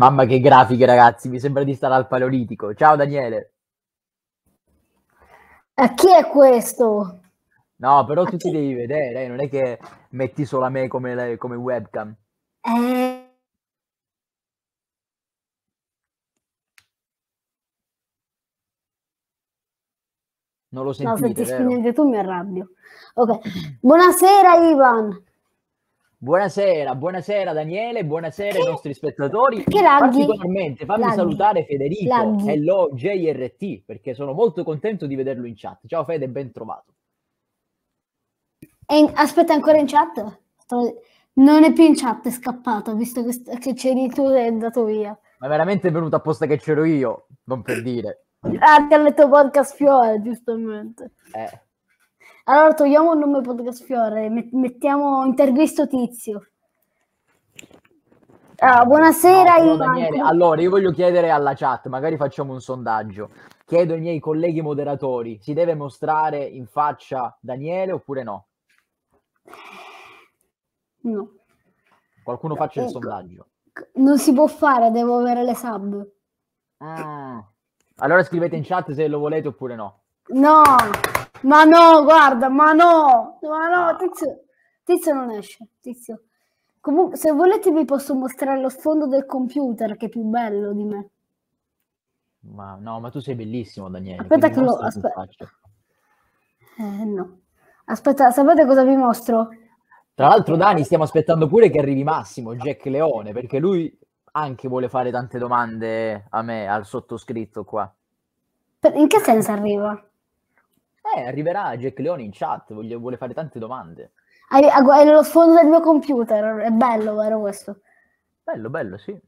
Mamma che grafiche ragazzi, mi sembra di stare al Paleolitico. Ciao Daniele. A eh, chi è questo? No, però tu ti devi vedere, eh, non è che metti solo a me come, le, come webcam. Non lo sentite, No, se ti spingi tu mi arrabbio. Ok. Buonasera Ivan. Buonasera, buonasera Daniele, buonasera che... ai nostri spettatori. Che Particolarmente fammi laghi. salutare Federico, laghi. hello JRT, perché sono molto contento di vederlo in chat. Ciao Fede, ben trovato. In... Aspetta ancora in chat? Non è più in chat, è scappato, visto che, c'eri tu e è andato via. Ma è veramente è venuto apposta che c'ero io, non per dire. Ah, ti ha letto podcast Fiore, giustamente. Eh. Allora togliamo il nome podcast Fiore, mettiamo intervisto tizio. Allora, ah, buonasera no, Daniele, allora io voglio chiedere alla chat, magari facciamo un sondaggio. Chiedo ai miei colleghi moderatori, si deve mostrare in faccia Daniele oppure no? No. Qualcuno faccia ecco. il eh, sondaggio. Non si può fare, devo avere le sub. Ah. Allora scrivete in chat se lo volete oppure no. No. Ma no, guarda, ma no, ma no, ah. tizio, tizio non esce, tizio. Comunque, se volete vi posso mostrare lo sfondo del computer, che è più bello di me. Ma no, ma tu sei bellissimo, Daniele. Aspetta che lo... Aspetta. Eh, no. Aspetta, sapete cosa vi mostro? Tra l'altro, Dani, stiamo aspettando pure che arrivi Massimo, Jack Leone, perché lui anche vuole fare tante domande a me, al sottoscritto qua. In che senso arriva? Eh, arriverà Jack Leone in chat, voglio, vuole fare tante domande. È, è nello sfondo del mio computer, è bello, vero questo? Bello, bello, sì.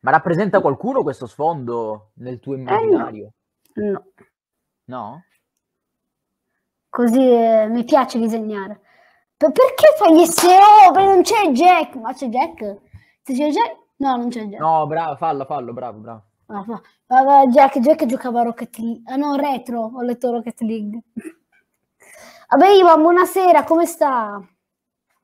Ma rappresenta qualcuno questo sfondo nel tuo immaginario? Eh, no. no. No? Così eh, mi piace disegnare. Per- perché fai gli SEO? Perché non c'è Jack? Ma c'è Jack? Se c'è Jack? No, non c'è Jack. No, bravo, fallo, fallo, bravo, bravo. No, ah, no. Vabbè, Jack, Jack giocava a Rocket League. Ah no, retro, ho letto Rocket League. Vabbè, Ivan, buonasera, come sta?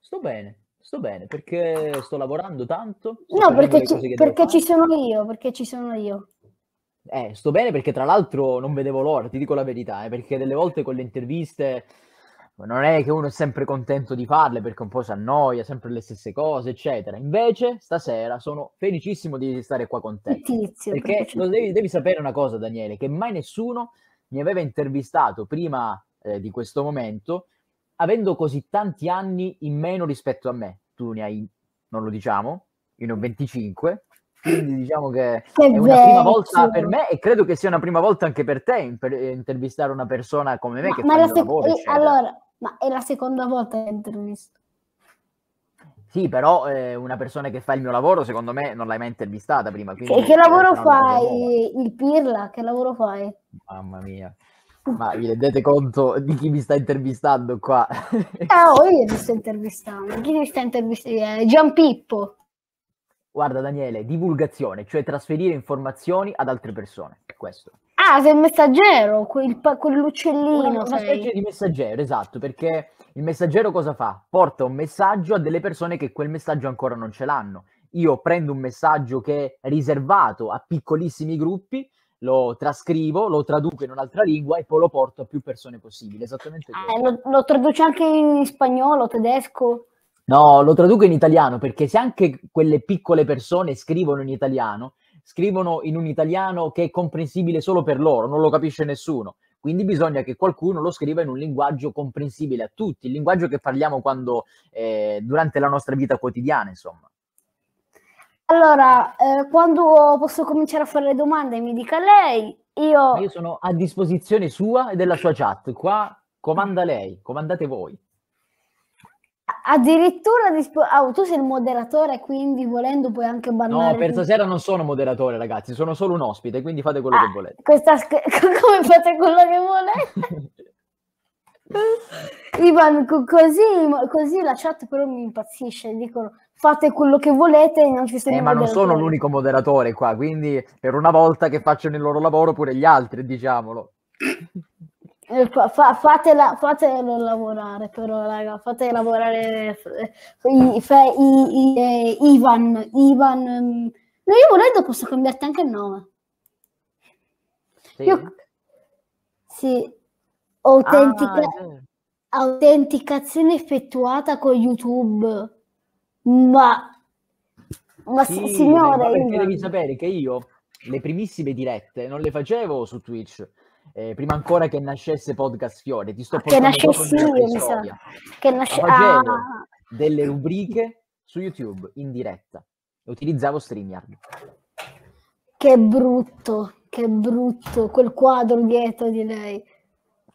Sto bene, sto bene, perché sto lavorando tanto. Sto no, perché, ci, perché ci sono io, perché ci sono io. Eh, sto bene perché tra l'altro non vedevo l'ora, ti dico la verità, eh, perché delle volte con le interviste non è che uno è sempre contento di farle perché un po' si annoia, sempre le stesse cose, eccetera. Invece, stasera sono felicissimo di stare qua con te. Tizio, perché devi, devi, sapere una cosa, Daniele, che mai nessuno mi aveva intervistato prima eh, di questo momento, avendo così tanti anni in meno rispetto a me. Tu ne hai, non lo diciamo, io ne ho 25, quindi diciamo che, che è una vecchio. prima volta per me e credo che sia una prima volta anche per te per eh, intervistare una persona come me ma, che ma fa il se... lavoro. Eh, eccetera. allora, ma è la seconda volta che intervisto. Sì, però eh, una persona che fa il mio lavoro, secondo me, non l'hai mai intervistata prima. Quindi, che, che lavoro fai? Il Pirla, che lavoro fai? Mamma mia. Ma vi rendete conto di chi mi sta intervistando qua? no, ah, oh, io mi sto intervistando. Chi mi sta intervistando? Eh, Gian Pippo. Guarda Daniele, divulgazione, cioè trasferire informazioni ad altre persone. È Questo. Ah, sei il messaggero, quel, quell'uccellino. una messaggio di messaggero, esatto, perché il messaggero cosa fa? Porta un messaggio a delle persone che quel messaggio ancora non ce l'hanno. Io prendo un messaggio che è riservato a piccolissimi gruppi, lo trascrivo, lo traduco in un'altra lingua e poi lo porto a più persone possibile. Esattamente ah, lo, lo traduce anche in spagnolo, tedesco? No, lo traduco in italiano perché se anche quelle piccole persone scrivono in italiano, scrivono in un italiano che è comprensibile solo per loro, non lo capisce nessuno. Quindi bisogna che qualcuno lo scriva in un linguaggio comprensibile a tutti, il linguaggio che parliamo quando, eh, durante la nostra vita quotidiana, insomma. Allora, eh, quando posso cominciare a fare le domande, mi dica lei. Io... io sono a disposizione sua e della sua chat. Qua comanda lei, comandate voi addirittura disp- oh, tu sei il moderatore, quindi volendo puoi anche bannare. No, per stasera non sono moderatore, ragazzi, sono solo un ospite, quindi fate quello ah, che volete. Questa sch- come fate quello che volete? Ivan, così, così, la chat però mi impazzisce, dicono fate quello che volete non ci sono eh, ma non sono l'unico moderatore qua, quindi per una volta che facciano il loro lavoro pure gli altri, diciamolo. Eh, fa, fa, fatela, fatelo lavorare però raga fate lavorare eh, i, i, i, eh, Ivan Ivan mm, no io volendo posso cambiarti anche il nome sì, io, sì. Autentica, ah, autenticazione effettuata con youtube ma ma sì, signore perché Ivan. devi sapere che io le primissime dirette non le facevo su twitch eh, prima ancora che nascesse Podcast Fiore, ti sto che nascessi io, mi sa. Che nasce... ah. delle rubriche su YouTube in diretta. Utilizzavo StreamYard. Che brutto, che brutto, quel quadro dietro di lei.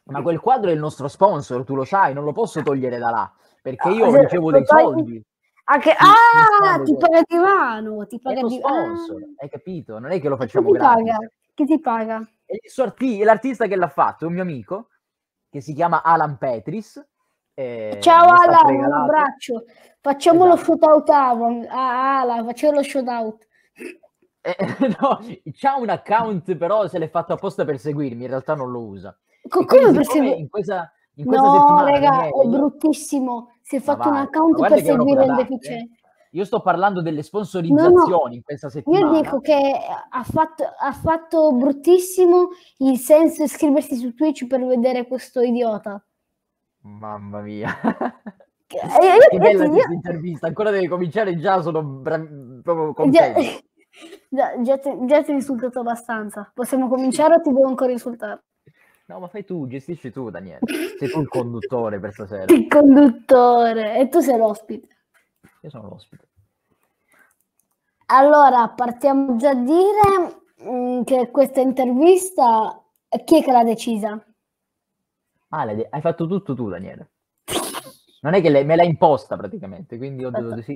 Ma quel quadro è il nostro sponsor, tu lo sai, non lo posso togliere da là, perché ah, io ah, ricevo dei togli... soldi. Anche... ah, ti paga di mano, ti paga di mano. sponsor, hai capito? Non è che lo facciamo gratis. Che ti paga? il Arti- l'artista che l'ha fatto è un mio amico che si chiama Alan Petris. Eh, Ciao Alan, un abbraccio. Facciamo esatto. lo shootout a Ah, Alan, facciamo lo shootout. Eh, no, c'ha un account però se l'è fatto apposta per seguirmi, in realtà non lo usa. Co- come per seguirmi? In questa, in questa no, settimana... raga, è, è bruttissimo. Si è fatto un account per seguire il eh. deficiente. Io sto parlando delle sponsorizzazioni no, no. in questa settimana. Io dico che ha fatto, ha fatto bruttissimo il senso iscriversi su Twitch per vedere questo idiota. Mamma mia. Che, eh, io, che io, bella io, questa intervista, ancora deve cominciare già, sono bra- proprio contento. Già, già, ti, già ti risultato abbastanza. Possiamo cominciare o ti devo ancora insultare? No, ma fai tu, gestisci tu, Daniele. Sei tu il conduttore per stasera. Il conduttore, e tu sei l'ospite. Io sono l'ospite. Allora, partiamo già a dire mm, che questa intervista, chi è che l'ha decisa? Ah, hai fatto tutto tu, Daniele. Non è che lei me l'ha imposta praticamente, quindi ho detto sì.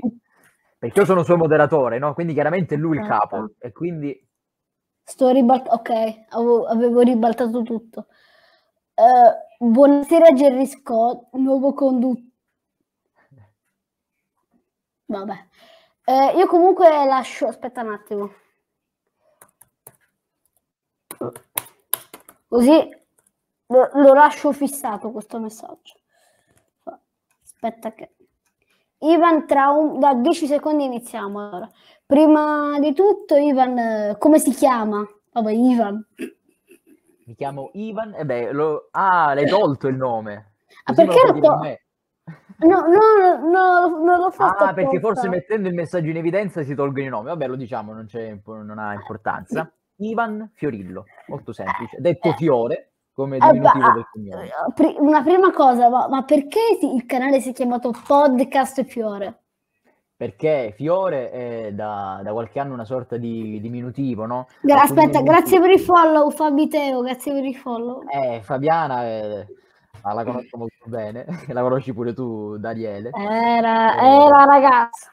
Perché io sono suo moderatore, no? Quindi chiaramente è lui il esatto. capo. E quindi... Sto ribaltando, ok, avevo, avevo, ribaltato tutto. Uh, buonasera Gerry Scott, nuovo conduttore Vabbè. Eh, io comunque lascio, aspetta un attimo. Così lo, lo lascio fissato questo messaggio. Aspetta che... Ivan, tra da 10 secondi iniziamo. Allora. Prima di tutto, Ivan, eh, come si chiama? Vabbè, Ivan. Mi chiamo Ivan, e eh beh, lo... ah, l'hai tolto il nome. Ah, Così ah, perché lo, lo to- No, no, no, non l'ho fatto. Ah, perché forse mettendo il messaggio in evidenza si tolgono i nomi. Vabbè, lo diciamo, non, non ha importanza. Ivan Fiorillo, molto semplice, detto eh. Fiore come diminutivo eh, del ah, cognome. Eh, una prima cosa, ma, ma perché il canale si è chiamato Podcast Fiore? perché Fiore è da, da, qualche anno una sorta di diminutivo, no? Gra- aspetta, diminutivo. grazie per il follow, Fabiteo, grazie per il follow. Eh, Fabiana, eh, ma ah, la conosco molto bene, la conosci pure tu, Daniele. Era, eh, era ragazza.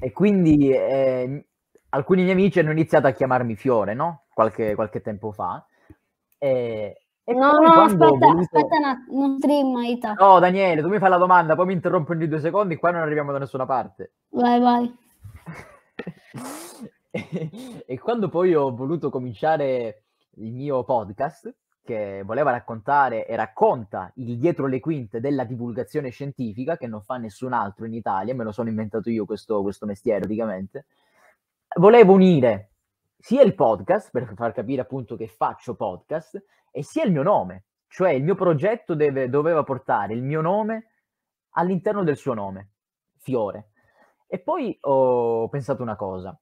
E quindi eh, alcuni miei amici hanno iniziato a chiamarmi Fiore, no? Qualche, qualche tempo fa. E, e no, no, aspetta, voluto... aspetta, una, un trim, Aita. No, Daniele, tu mi fai la domanda, poi mi interrompo ogni due secondi, qua non arriviamo da nessuna parte. Vai, vai. e quando poi ho voluto cominciare il mio podcast, che voleva raccontare e racconta il dietro le quinte della divulgazione scientifica che non fa nessun altro in Italia, me lo sono inventato io questo, questo mestiere praticamente, volevo unire sia il podcast, per far capire appunto che faccio podcast, e sia il mio nome, cioè il mio progetto deve, doveva portare il mio nome all'interno del suo nome, Fiore. E poi ho pensato una cosa,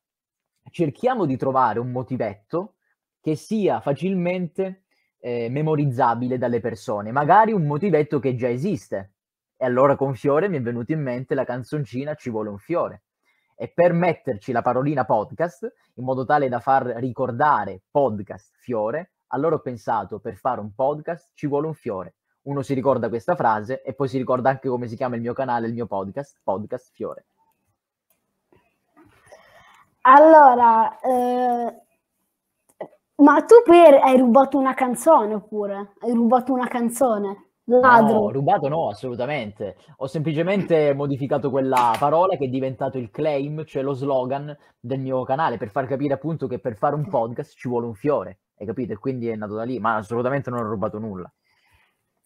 cerchiamo di trovare un motivetto che sia facilmente eh, memorizzabile dalle persone, magari un motivetto che già esiste. E allora con Fiore mi è venuta in mente la canzoncina Ci vuole un fiore. E per metterci la parolina podcast, in modo tale da far ricordare podcast Fiore, allora ho pensato per fare un podcast ci vuole un fiore. Uno si ricorda questa frase e poi si ricorda anche come si chiama il mio canale, il mio podcast, Podcast Fiore. Allora, eh, ma tu per hai rubato una canzone oppure? Hai rubato una canzone? Ladro. No, rubato no, assolutamente. Ho semplicemente modificato quella parola che è diventato il claim, cioè lo slogan del mio canale, per far capire appunto che per fare un podcast ci vuole un fiore, hai capito? E quindi è nato da lì, ma assolutamente non ho rubato nulla.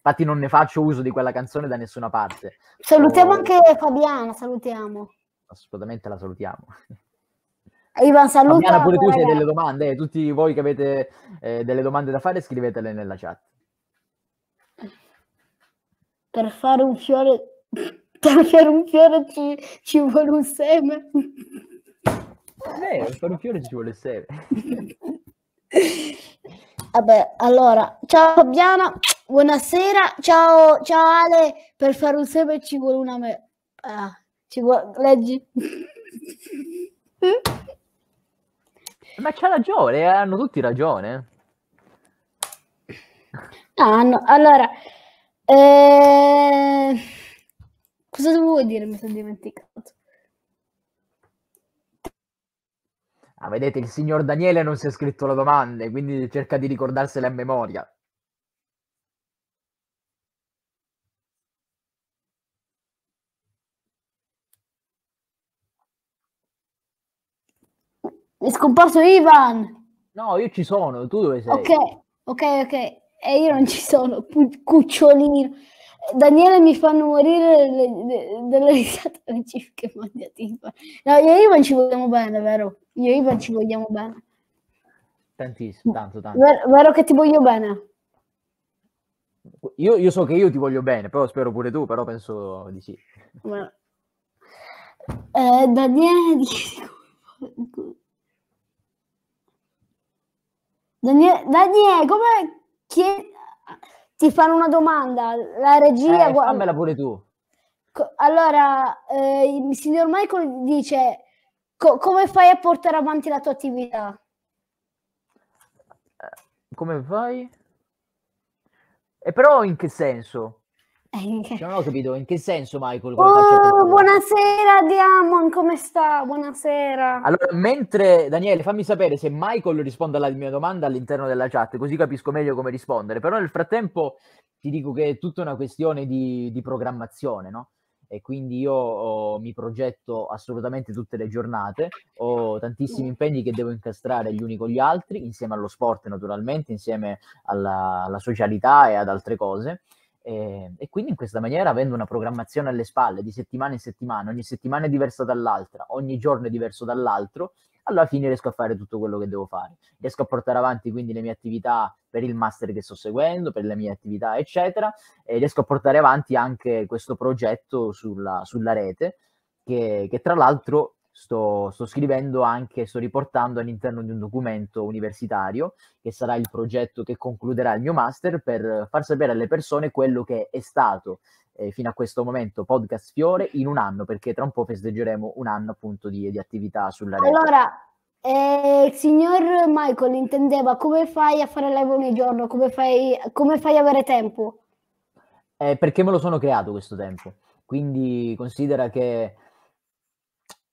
Infatti non ne faccio uso di quella canzone da nessuna parte. Salutiamo oh. anche Fabiana, salutiamo. Assolutamente la salutiamo. Ivan saluta. Fabiana, pure tu hai delle domande, eh, tutti voi che avete eh, delle domande da fare scrivetele nella chat. Per fare un fiore, per fare un fiore ci, ci vuole un seme. Eh, per fare un fiore ci vuole il seme. Vabbè, allora, ciao Fabiana, buonasera, ciao, ciao Ale, per fare un seme ci vuole una me... Ah, ci vuole... leggi. Ma c'ha ragione, eh, hanno tutti ragione. Ah, no, allora, eh... cosa dovevo dire? Mi sono dimenticato. Ah, vedete, il signor Daniele non si è scritto le domande, quindi cerca di ricordarsele a memoria. È scomparso Ivan! No, io ci sono, tu dove sei? Ok, ok, ok. E io non ci sono, P- cucciolino. Daniele mi fanno morire delle risate specifiche mangiative. No, io e Ivan ci vogliamo bene, vero? Io e Ivan ci vogliamo bene. Tantissimo, tanto, tanto. Ver- vero che ti voglio bene? Io, io, so che io ti voglio bene, però spero pure tu, però penso di sì. Ma... Eh, Daniele, Daniele, Daniele come chied... ti fanno una domanda? La regia... Eh, fammela pure tu. allora, eh, il signor Michael dice, co- come fai a portare avanti la tua attività? Eh, come fai? E però in che senso? Eh. Cioè, non ho capito in che senso Michael. Oh, buonasera Diamond, come sta? Buonasera. Allora, mentre Daniele, fammi sapere se Michael risponde alla mia domanda all'interno della chat, così capisco meglio come rispondere. Però nel frattempo ti dico che è tutta una questione di, di programmazione, no? E quindi io oh, mi progetto assolutamente tutte le giornate, ho tantissimi mm. impegni che devo incastrare gli uni con gli altri, insieme allo sport naturalmente, insieme alla, alla socialità e ad altre cose e, ehm, e, quindi in questa maniera, avendo una programmazione alle spalle di settimana in settimana, ogni settimana è diversa dall'altra, ogni giorno è diverso dall'altro, alla fine riesco a fare tutto quello che devo fare. Riesco a portare avanti quindi le mie attività per il master che sto seguendo, per le mie attività, eccetera, e riesco a portare avanti anche questo progetto sulla, sulla rete, che, che tra l'altro sto, sto scrivendo anche, sto riportando all'interno di un documento universitario che sarà il progetto che concluderà il mio master per far sapere alle persone quello che è stato eh, fino a questo momento Podcast Fiore in un anno, perché tra un po' festeggeremo un anno appunto di, di attività sulla rete. Allora, eh, il signor Michael intendeva come fai a fare live ogni giorno, come fai, come fai ad avere tempo? Eh, perché me lo sono creato questo tempo, quindi considera che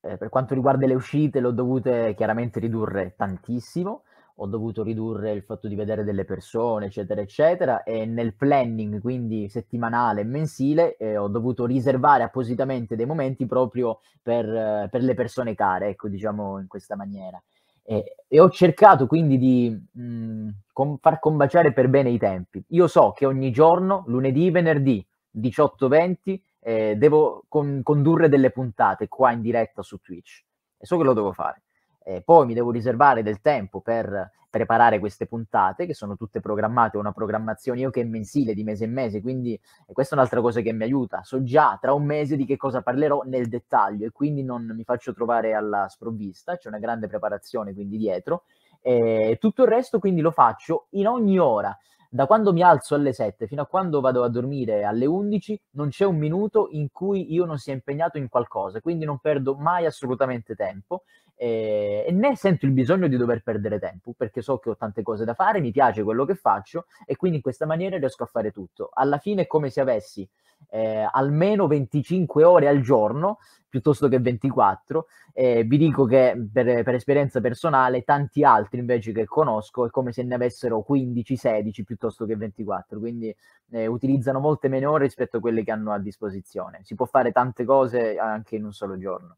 eh, per quanto riguarda le uscite, l'ho dovute chiaramente ridurre tantissimo. Ho dovuto ridurre il fatto di vedere delle persone, eccetera, eccetera. E nel planning, quindi settimanale e mensile, eh, ho dovuto riservare appositamente dei momenti proprio per, per le persone care, ecco, diciamo in questa maniera. E, e, ho cercato quindi di mh, mm, com- far combaciare per bene i tempi. Io so che ogni giorno, lunedì, venerdì, 18-20, eh, devo con- condurre delle puntate qua in diretta su Twitch. E so che lo devo fare. Eh, poi mi devo riservare del tempo per preparare queste puntate, che sono tutte programmate, una programmazione io che è mensile, di mese in mese, quindi questa è un'altra cosa che mi aiuta. So già tra un mese di che cosa parlerò nel dettaglio e quindi non mi faccio trovare alla sprovvista, c'è una grande preparazione quindi dietro. Eh, tutto il resto quindi lo faccio in ogni ora da quando mi alzo alle 7 fino a quando vado a dormire alle 11 non c'è un minuto in cui io non sia impegnato in qualcosa, quindi non perdo mai assolutamente tempo eh, e né sento il bisogno di dover perdere tempo perché so che ho tante cose da fare, mi piace quello che faccio e quindi in questa maniera riesco a fare tutto. Alla fine è come se avessi eh, almeno 25 ore al giorno piuttosto che 24. Eh, vi dico che per, per, esperienza personale tanti altri invece che conosco è come se ne avessero 15, 16 piuttosto che 24, quindi eh, utilizzano molte meno ore rispetto a quelle che hanno a disposizione. Si può fare tante cose anche in un solo giorno.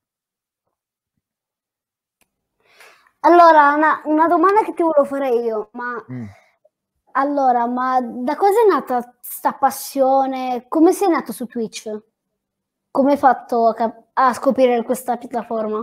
Allora, una, una domanda che ti volevo fare io, ma... Mm. Allora, ma da cosa è nata questa passione? Come sei nato su Twitch? Come hai fatto a, cap- a scoprire questa piattaforma?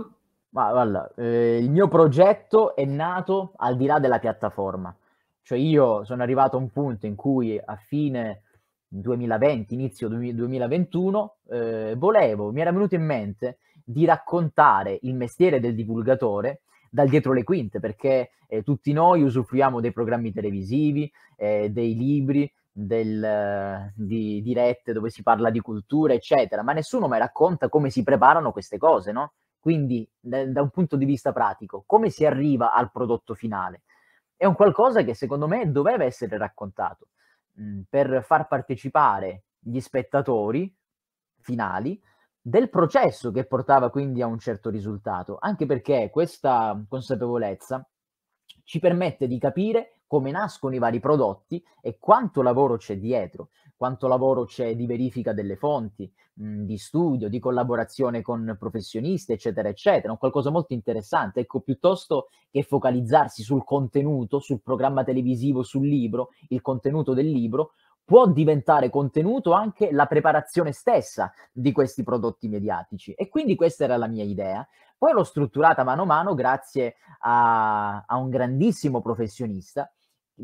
Ma guarda, eh, il mio progetto è nato al di là della piattaforma. Cioè io sono arrivato a un punto in cui a fine 2020, inizio 2021, eh, volevo, mi era venuto in mente di raccontare il mestiere del divulgatore dal dietro le quinte, perché eh, tutti noi usufruiamo dei programmi televisivi, eh, dei libri, del, di dirette dove si parla di cultura, eccetera, ma nessuno mai racconta come si preparano queste cose, no? Quindi, da, un punto di vista pratico, come si arriva al prodotto finale? È un qualcosa che secondo me doveva essere raccontato mh, mm, per far partecipare gli spettatori finali del processo che portava quindi a un certo risultato, anche perché questa consapevolezza ci permette di capire come nascono i vari prodotti e quanto lavoro c'è dietro, quanto lavoro c'è di verifica delle fonti, mh, mm, di studio, di collaborazione con professionisti, eccetera, eccetera. Un qualcosa molto interessante. Ecco, piuttosto che focalizzarsi sul contenuto, sul programma televisivo, sul libro, il contenuto del libro, può diventare contenuto anche la preparazione stessa di questi prodotti mediatici. E quindi questa era la mia idea. Poi l'ho strutturata mano a mano grazie a, a un grandissimo professionista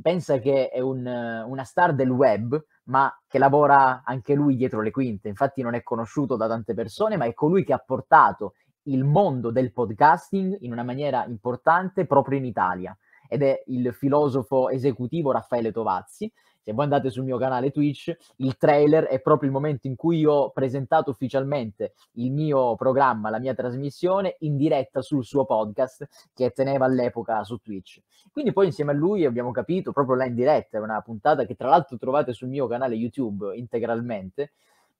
pensa che è un, una star del web, ma che lavora anche lui dietro le quinte. Infatti non è conosciuto da tante persone, ma è colui che ha portato il mondo del podcasting in una maniera importante proprio in Italia ed è il filosofo esecutivo Raffaele Tovazzi. Se voi andate sul mio canale Twitch, il trailer è proprio il momento in cui ho presentato ufficialmente il mio programma, la mia trasmissione in diretta sul suo podcast che teneva all'epoca su Twitch. Quindi poi insieme a lui abbiamo capito proprio là in diretta, è una puntata che tra l'altro trovate sul mio canale YouTube integralmente,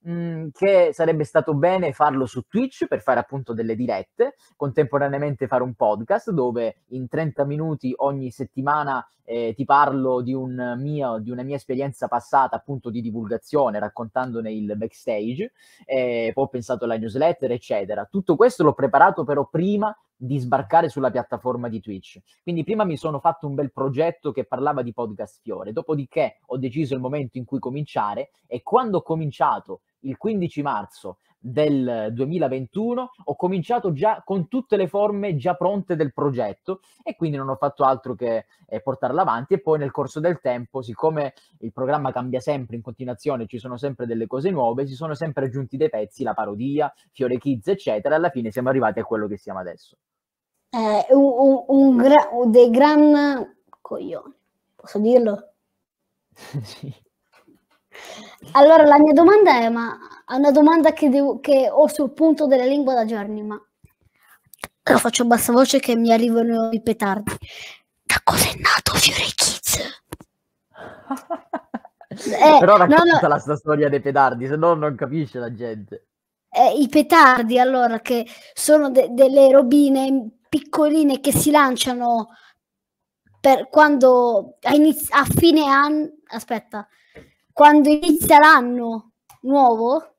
Mhmm, che sarebbe stato bene farlo su Twitch per fare appunto delle dirette, contemporaneamente fare un podcast dove in 30 minuti ogni settimana eh, ti parlo di, un mio, di, una mia esperienza passata appunto di divulgazione, raccontandone il backstage, eh, poi ho pensato alla newsletter, eccetera. Tutto questo l'ho preparato però prima di sbarcare sulla piattaforma di Twitch. Quindi prima mi sono fatto un bel progetto che parlava di podcast fiore, dopodiché ho deciso il momento in cui cominciare e quando ho cominciato il 15 marzo del 2021 ho cominciato già con tutte le forme già pronte del progetto e quindi non ho fatto altro che eh, portarla avanti e poi nel corso del tempo, siccome il programma cambia sempre in continuazione, ci sono sempre delle cose nuove, si sono sempre aggiunti dei pezzi, la parodia, Fiore Kids, eccetera, e alla fine siamo arrivati a quello che siamo adesso. Eh, un, un, un, gran coglione, posso dirlo? sì. Allora, la mia domanda è, ma è una domanda che, devo, che ho sul punto della lingua da giorni, ma la faccio a bassa voce che mi arrivano i petardi. Da cosa è nato Fiore Kids? eh, Però racconta no, la sua storia dei petardi, se no non capisce la gente. Eh, I petardi, allora, che sono de- delle robine piccoline che si lanciano per quando a, iniz- a fine anno... Aspetta, quando inizia l'anno nuovo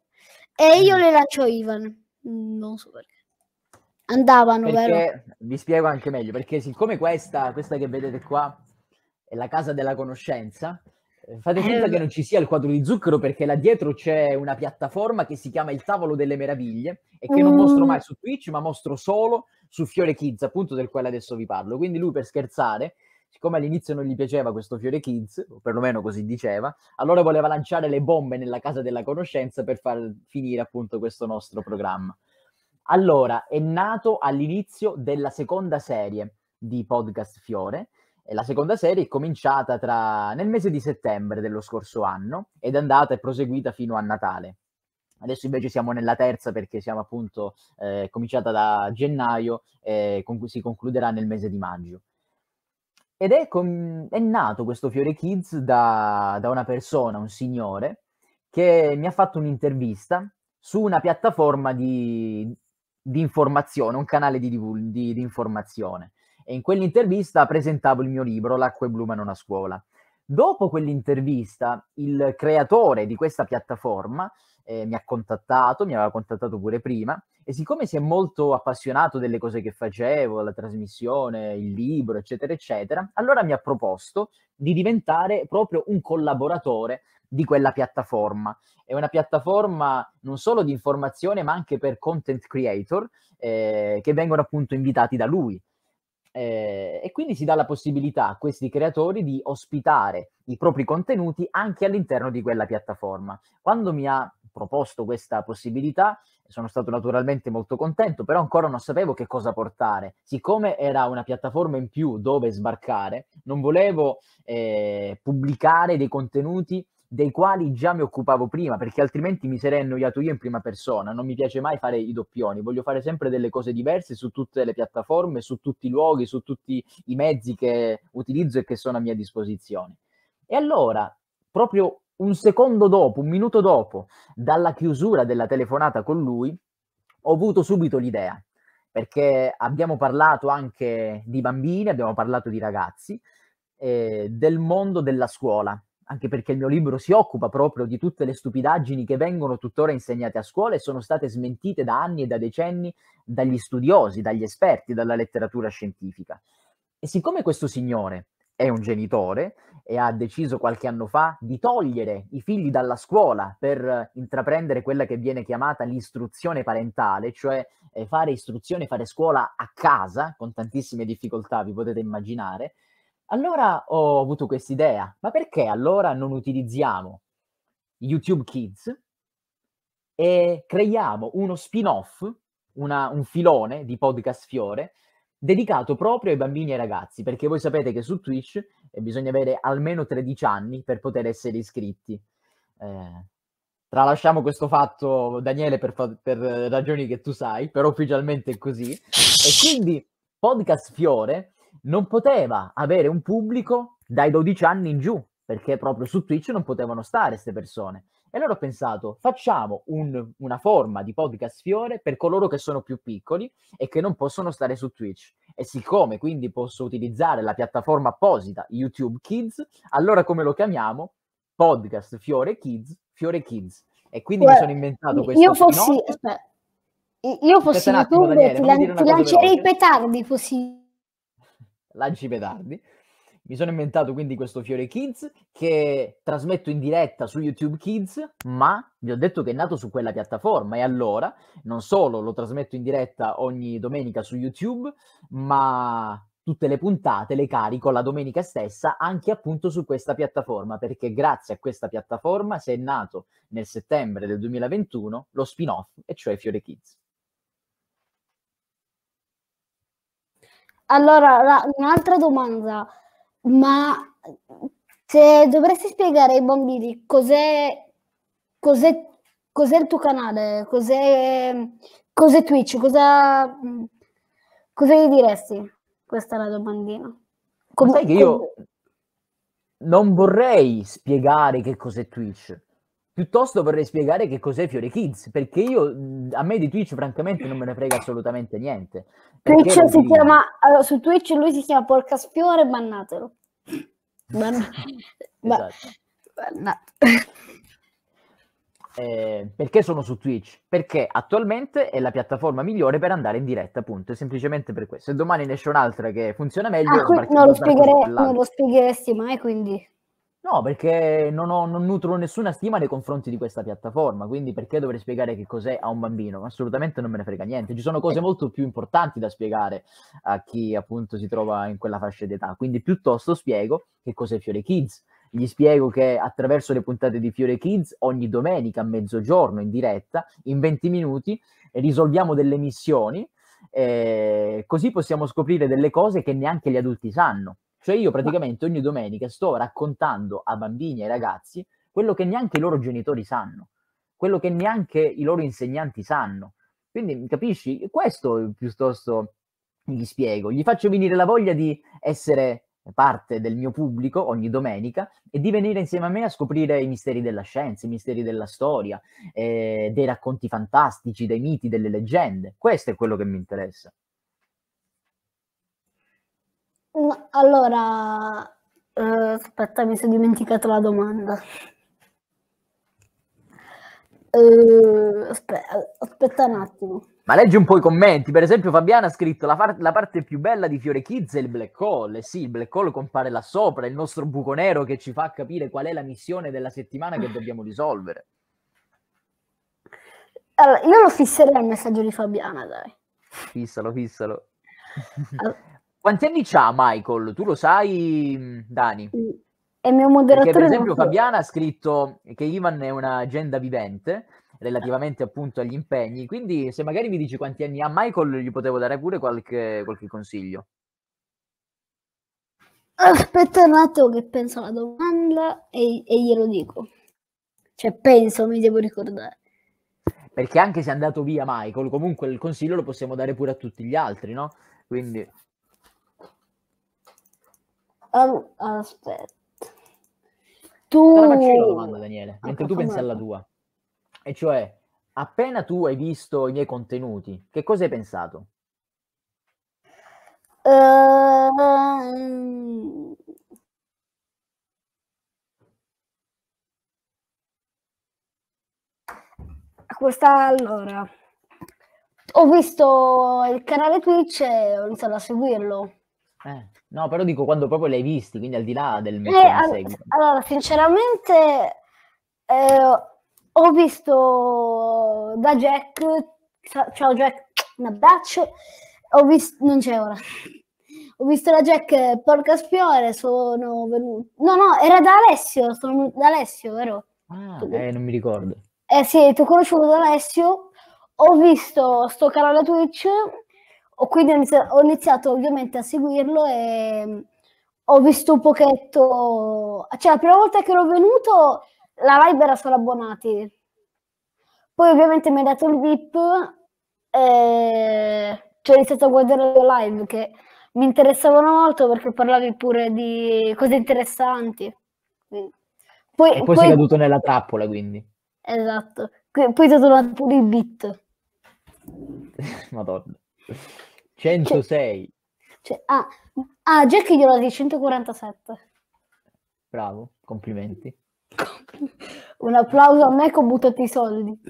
e io mm. le lascio Ivan. Non so perché. Andavano, perché, vero? Vi spiego anche meglio, perché siccome questa, questa che vedete qua è la casa della conoscenza, eh, fate eh, finta eh, che non ci sia il quadro di zucchero perché là dietro c'è una piattaforma che si chiama il tavolo delle meraviglie e che mm. non mostro mai su Twitch, ma mostro solo su Fiore Kids, appunto del quale adesso vi parlo. Quindi lui per scherzare siccome all'inizio non gli piaceva questo Fiore Kids, o perlomeno così diceva, allora voleva lanciare le bombe nella casa della conoscenza per far finire appunto questo nostro programma. Allora, è nato all'inizio della seconda serie di Podcast Fiore, e la seconda serie è cominciata tra... nel mese di settembre dello scorso anno ed è andata e proseguita fino a Natale. Adesso invece siamo nella terza perché siamo appunto eh, cominciata da gennaio e eh, con- si concluderà nel mese di maggio. Ed è, com- è nato questo Fiore Kids da, da una persona, un signore, che mi ha fatto un'intervista su una piattaforma di, di informazione, un canale di, di, di, informazione. E in quell'intervista presentavo il mio libro, L'acqua e blu ma non a scuola. Dopo quell'intervista, il creatore di questa piattaforma eh, mi ha contattato, mi aveva contattato pure prima, e siccome si è molto appassionato delle cose che facevo, la trasmissione, il libro, eccetera, eccetera, allora mi ha proposto di diventare proprio un collaboratore di quella piattaforma. È una piattaforma non solo di informazione, ma anche per content creator eh, che vengono appunto invitati da lui eh, e quindi si dà la possibilità a questi creatori di ospitare i propri contenuti anche all'interno di quella piattaforma. Quando mi ha proposto questa possibilità sono stato naturalmente molto contento, però ancora non sapevo che cosa portare. Siccome era una piattaforma in più dove sbarcare, non volevo eh, pubblicare dei contenuti dei quali già mi occupavo prima, perché altrimenti mi sarei annoiato io in prima persona. Non mi piace mai fare i doppioni, voglio fare sempre delle cose diverse su tutte le piattaforme, su tutti i luoghi, su tutti i mezzi che utilizzo e che sono a mia disposizione. E allora, proprio un secondo dopo, un minuto dopo, dalla chiusura della telefonata con lui, ho avuto subito l'idea, perché abbiamo parlato anche di bambini, abbiamo parlato di ragazzi, eh, del mondo della scuola, anche perché il mio libro si occupa proprio di tutte le stupidaggini che vengono tuttora insegnate a scuola e sono state smentite da anni e da decenni dagli studiosi, dagli esperti, dalla letteratura scientifica. E siccome questo signore è un genitore e ha deciso qualche anno fa di togliere i figli dalla scuola per intraprendere quella che viene chiamata l'istruzione parentale, cioè eh, fare istruzione, fare scuola a casa, con tantissime difficoltà, vi potete immaginare, allora ho avuto questa idea, ma perché allora non utilizziamo YouTube Kids e creiamo uno spin-off, una, un filone di podcast fiore dedicato proprio ai bambini e ai ragazzi, perché voi sapete che su Twitch eh, bisogna avere almeno 13 anni per poter essere iscritti. Eh, tralasciamo questo fatto, Daniele, per, fa- per, ragioni che tu sai, però ufficialmente è così. E quindi Podcast Fiore non poteva avere un pubblico dai 12 anni in giù, perché proprio su Twitch non potevano stare queste persone. E allora ho pensato, facciamo un, una forma di podcast fiore per coloro che sono più piccoli e che non possono stare su Twitch. E siccome quindi posso utilizzare la piattaforma apposita YouTube Kids, allora come lo chiamiamo? Podcast Fiore Kids, Fiore Kids. E quindi Beh, mi sono inventato questo. Io fossi, aspetta, io fossi attimo, YouTube, Daniele, ti, lan- ti lancerei veloce. i petardi, fossi lanci Petardi. Mi sono inventato quindi questo Fiore Kids che trasmetto in diretta su YouTube Kids, ma vi ho detto che è nato su quella piattaforma e allora non solo lo trasmetto in diretta ogni domenica su YouTube, ma tutte le puntate le carico la domenica stessa anche appunto su questa piattaforma perché grazie a questa piattaforma si è nato nel settembre del 2021 lo spin-off e cioè Fiore Kids. Allora, la- un'altra domanda, ma se dovresti spiegare ai bambini cos'è, cos'è, cos'è il tuo canale, cos'è, cos'è Twitch, cosa, cosa gli diresti? Questa è la domandina. Com- sai che io non vorrei spiegare che cos'è Twitch, Piuttosto vorrei spiegare che cos'è Fiore Kids, perché io mhmm, a me di Twitch francamente non me ne frega assolutamente niente. Twitch si di... chiama, allora, su Twitch lui si chiama Porca Fiore, bannatelo. Ban... Esatto. Eh, perché sono su Twitch? Perché attualmente è la piattaforma migliore per andare in diretta, appunto, è semplicemente per questo. Se domani ne esce un'altra che funziona meglio, ah, non, lo spiegheresti mai, quindi No, perché non, ho, non nutro nessuna stima nei confronti di questa piattaforma, quindi perché dovrei spiegare che cos'è a un bambino? Assolutamente non me ne frega niente, ci sono cose eh. molto più importanti da spiegare a chi appunto si trova in quella fascia d'età, quindi piuttosto spiego che cos'è Fiore Kids, gli spiego che attraverso le puntate di Fiore Kids ogni domenica a mezzogiorno in diretta, in 20 minuti, risolviamo delle missioni, eh, così possiamo scoprire delle cose che neanche gli adulti sanno cioè io praticamente ogni domenica sto raccontando a bambini e ragazzi quello che neanche i loro genitori sanno, quello che neanche i loro insegnanti sanno. Quindi capisci? Questo piuttosto gli spiego, gli faccio venire la voglia di essere parte del mio pubblico ogni domenica e di venire insieme a me a scoprire i misteri della scienza, i misteri della storia, eh, dei racconti fantastici, dei miti, delle leggende. Questo è quello che mi interessa. Mm, allora, eh, aspetta, mi sono dimenticato la domanda. Eh, aspetta un attimo. Ma leggi un po' i commenti. Per esempio, Fabiana ha scritto: La, far- la parte più bella di Fiore Kids è il black hole. e Sì, il black hole compare là sopra, il nostro buco nero che ci fa capire qual è la missione della settimana che dobbiamo risolvere. Allora, io lo fisserei il messaggio di Fabiana, dai. Fissalo, fissalo. Allora. Quanti anni c'ha Michael? Tu lo sai, Dani? È mio moderatore. Perché, per esempio, Fabiana ha scritto che Ivan è un'agenda vivente relativamente appunto agli impegni. Quindi, se magari mi dici quanti anni ha Michael, gli potevo dare pure qualche, qualche consiglio. Aspetta un attimo che penso alla domanda e, e glielo dico. Cioè, penso, mi devo ricordare. Perché anche se è andato via Michael, comunque il consiglio lo possiamo dare pure a tutti gli altri, no? Quindi... Um, aspetta. Tu... Te faccio io la domanda, Daniele, ah, mentre tu pensi alla tua. E cioè, appena tu hai visto i miei contenuti, che cosa hai pensato? Uh, questa allora ho visto il canale Twitch e ho iniziato a seguirlo. Eh. No, però dico quando proprio l'hai visti, quindi al di là del eh, all- Allora, sinceramente eh, ho visto da Jack, ciao Jack, un abbraccio, ho visto, non c'è ora, ho visto la Jack Porca Spiore, sono venuto, no no, era da Alessio, sono da Alessio, vero? Ah, tu... eh, non mi ricordo. Eh sì, ti ho conosciuto da Alessio, ho visto sto canale Twitch quindi ho iniziato ovviamente a seguirlo e mm, ho visto un pochetto, cioè la prima volta che ero venuto la live era solo abbonati, poi ovviamente mi ha dato il VIP e cioè, ho iniziato a guardare le live che mi interessavano molto perché parlavi pure di cose interessanti. Quindi, poi, e poi, poi sei caduto nella trappola quindi. Esatto, poi ti ho dato pure il beat. Madonna. 106. Cioè, ah, ah, Jack glielo di 147. Bravo, complimenti. Un applauso a me che ho buttato i soldi.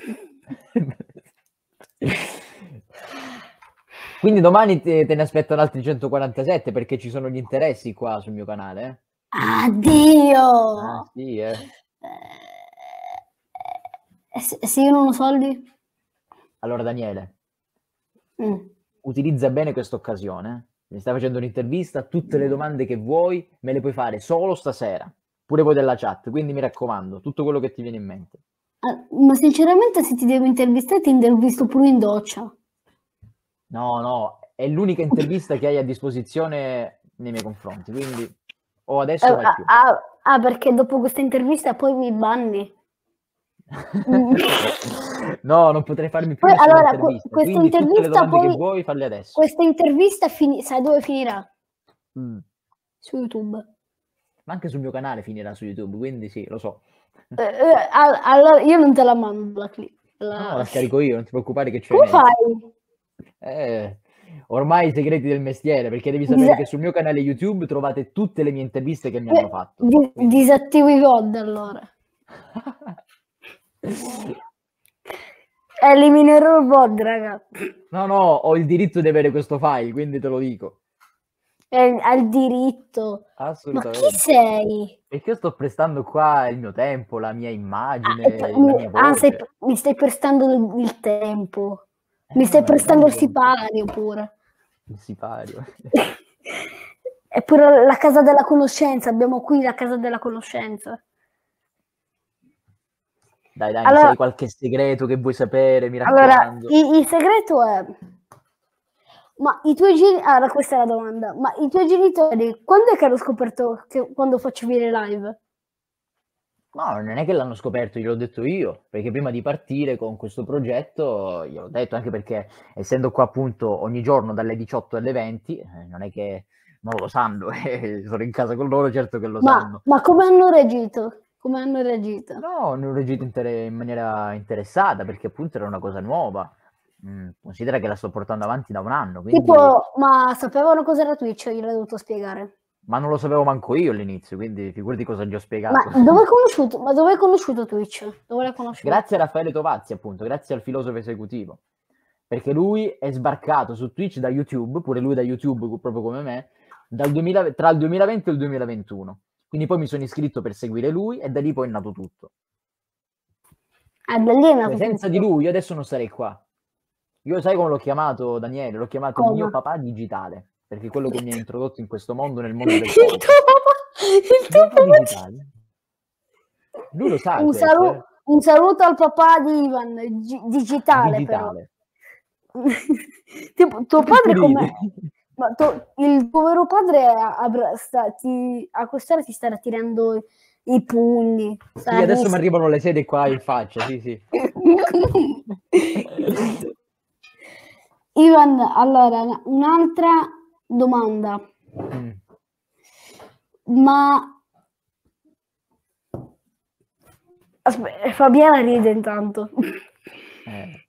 Quindi domani te, te, ne aspettano altri 147 perché ci sono gli interessi qua sul mio canale. Eh? Addio! Ah, sì, eh. Eh, se, se io non ho soldi? Allora Daniele, mm utilizza bene questa occasione. Eh? Mi stai facendo un'intervista, tutte le mm. domande che vuoi me le puoi fare solo stasera, pure voi della chat, quindi mi raccomando, tutto quello che ti viene in mente. Eh, ma sinceramente se ti devo intervistare ti intervisto pure in doccia. No, no, è l'unica intervista che hai a disposizione nei miei confronti, quindi o adesso eh, o ah, ah, ah, perché dopo questa intervista poi mi banni? no, non potrei farmi più poi, allora, intervista. questa Quindi, intervista poi, vuoi, Questa intervista fini- sai dove finirà? Mm. Su YouTube. Ma anche sul mio canale finirà su YouTube, quindi sì, lo so. Eh, eh allora, io non te la mando la clip. La... No, la scarico io, non ti preoccupare che c'è. Come fai? Eh, ormai i segreti del mestiere, perché devi sapere Disa- che sul mio canale YouTube trovate tutte le mie interviste che mi eh, hanno fatto. Quindi. Disattivo i god allora. Eliminerò il bot, raga. No, no, ho il diritto di avere questo file, quindi te lo dico. Eh, al diritto. Assolutamente. Ma chi sei? Perché io sto prestando qua il mio tempo, la mia immagine. Ah, pa- mia ah stai, mi stai prestando il tempo. Mi eh, stai eh, prestando il sipario pure. Il sipario. Eppure la casa della conoscenza, abbiamo qui la casa della conoscenza. Dai, dai, allora, sai qualche segreto che vuoi sapere, mi raccomando. Allora, il, il segreto è... Ma i tuoi genitori... Allora, questa è la domanda. Ma i tuoi genitori, quando è che hanno scoperto che quando facevi le live? No, non è che l'hanno scoperto, gliel'ho detto io, perché prima di partire con questo progetto, gliel'ho detto anche perché essendo qua appunto ogni giorno dalle 18 alle 20, eh, non è che non lo sanno, eh, sono in casa con loro, certo che lo ma, sanno. Ma come hanno reagito? Come hanno reagito? No, hanno reagito inter- in maniera interessata perché appunto era una cosa nuova. Mm, considera che la sto portando avanti da un anno. Quindi... Tipo, ma sapevano cos'era Twitch? Io l'ho dovuto spiegare. Ma non lo sapevo manco io all'inizio, quindi figurati cosa gli ho spiegato. Ma dove hai conosciuto, ma dove hai conosciuto Twitch? Dove l'hai conosciuto? Grazie a Raffaele Tovazzi, appunto, grazie al filosofo esecutivo. Perché lui è sbarcato su Twitch da YouTube, pure lui da YouTube, proprio come me, 2000, tra il 2020 e il 2021. Quindi poi mi sono iscritto per seguire lui e da lì poi è nato tutto. Ah, da lì è cioè, nato Senza di lui io adesso non sarei qua. Io sai come l'ho chiamato Daniele? L'ho chiamato come? mio papà digitale, perché è quello che mi ha introdotto in questo mondo, nel mondo del il tuo papà, il tuo papà digitale. Lui lo sa. Un, salu- eh. un, saluto al papà di Ivan, G- digitale. digitale. tipo, tuo padre com'è? Ma to- il povero padre a, sta- ti- a quest'ora ti starà tirando i pugni. Sì, adesso mi arrivano le sede qua in faccia, sì, sì. Ivan, allora, un'altra domanda. Mm. Ma... Aspetta, Fabiana ride intanto. Eh.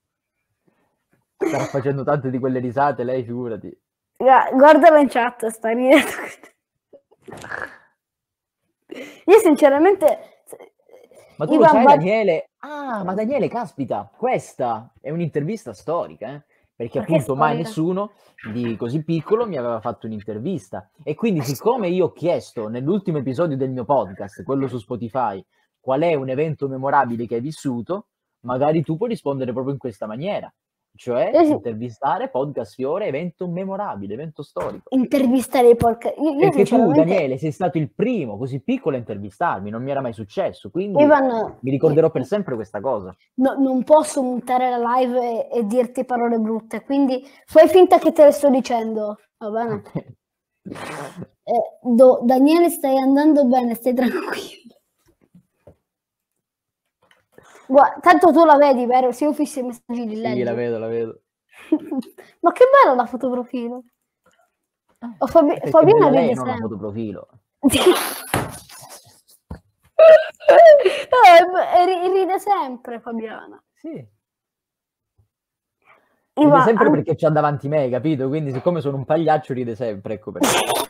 Sta facendo tante di quelle risate, lei figurati. Guardalo in chat, sta niente. Io sinceramente... Ma tu Ivan lo sai Bat... Daniele? Ah, ma Daniele, caspita, questa è un'intervista storica, eh? Perché ma appunto mai nessuno di così piccolo mi aveva fatto un'intervista. E quindi siccome io ho chiesto nell'ultimo episodio del mio podcast, quello su Spotify, qual è un evento memorabile che hai vissuto, magari tu puoi rispondere proprio in questa maniera cioè io eh intervistare podcast fiore evento memorabile, evento storico. Intervistare i podcast. Perché sinceramente... tu, Daniele, sei stato il primo così piccolo a intervistarmi, non mi era mai successo, quindi Evan, mi ricorderò per eh, sempre questa cosa. No, non posso montare la live e, e, dirti parole brutte, quindi fai finta che te le sto dicendo, va bene? eh, do, Daniele, stai andando bene, stai tranquillo tanto tu la vedi, vero? Se io fissi i messaggi di sì, Sì, la vedo, la vedo. Ma che bello la fotoprofilo. Ah. Oh, Fabi- Fabiana ride sempre. la fotoprofilo. no, eh, ride sempre Fabiana. Sì. Ride sempre anche... perché c'ha davanti me, capito? Quindi siccome sono un pagliaccio ride sempre, ecco perché.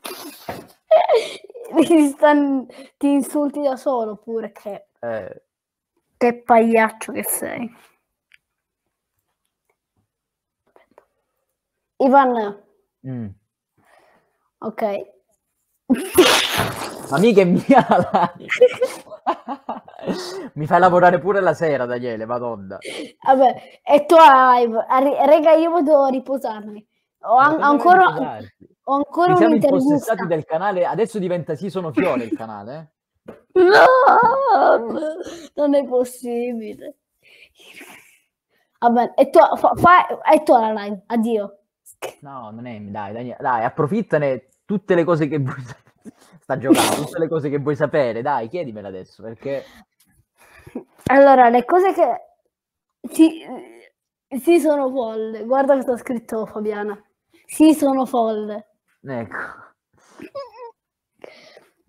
Ti, stan... ti insulti da solo pure che... Eh che pagliaccio che sei. Ivan. Mm. Ok. Amica mia la... Mi fai lavorare pure la sera, Daniele, madonna. Vabbè, e tu live. Rega, io vado a riposarmi. Ho, an- ancora, ho ancora Mi siamo del canale, adesso diventa sì sono fiore il canale. Eh. No, non è possibile. Vabbè, è tua, fa, fa, è tua la live, addio. No, non è, dai, dai, dai, approfittane tutte le cose che vuoi sapere. Sta giocando, tutte le cose che vuoi sapere, dai, chiedimela adesso, perché... Allora, le cose che... Sì, sì sono folle. Guarda cosa ha scritto Fabiana. Sì, sono folle. Ecco.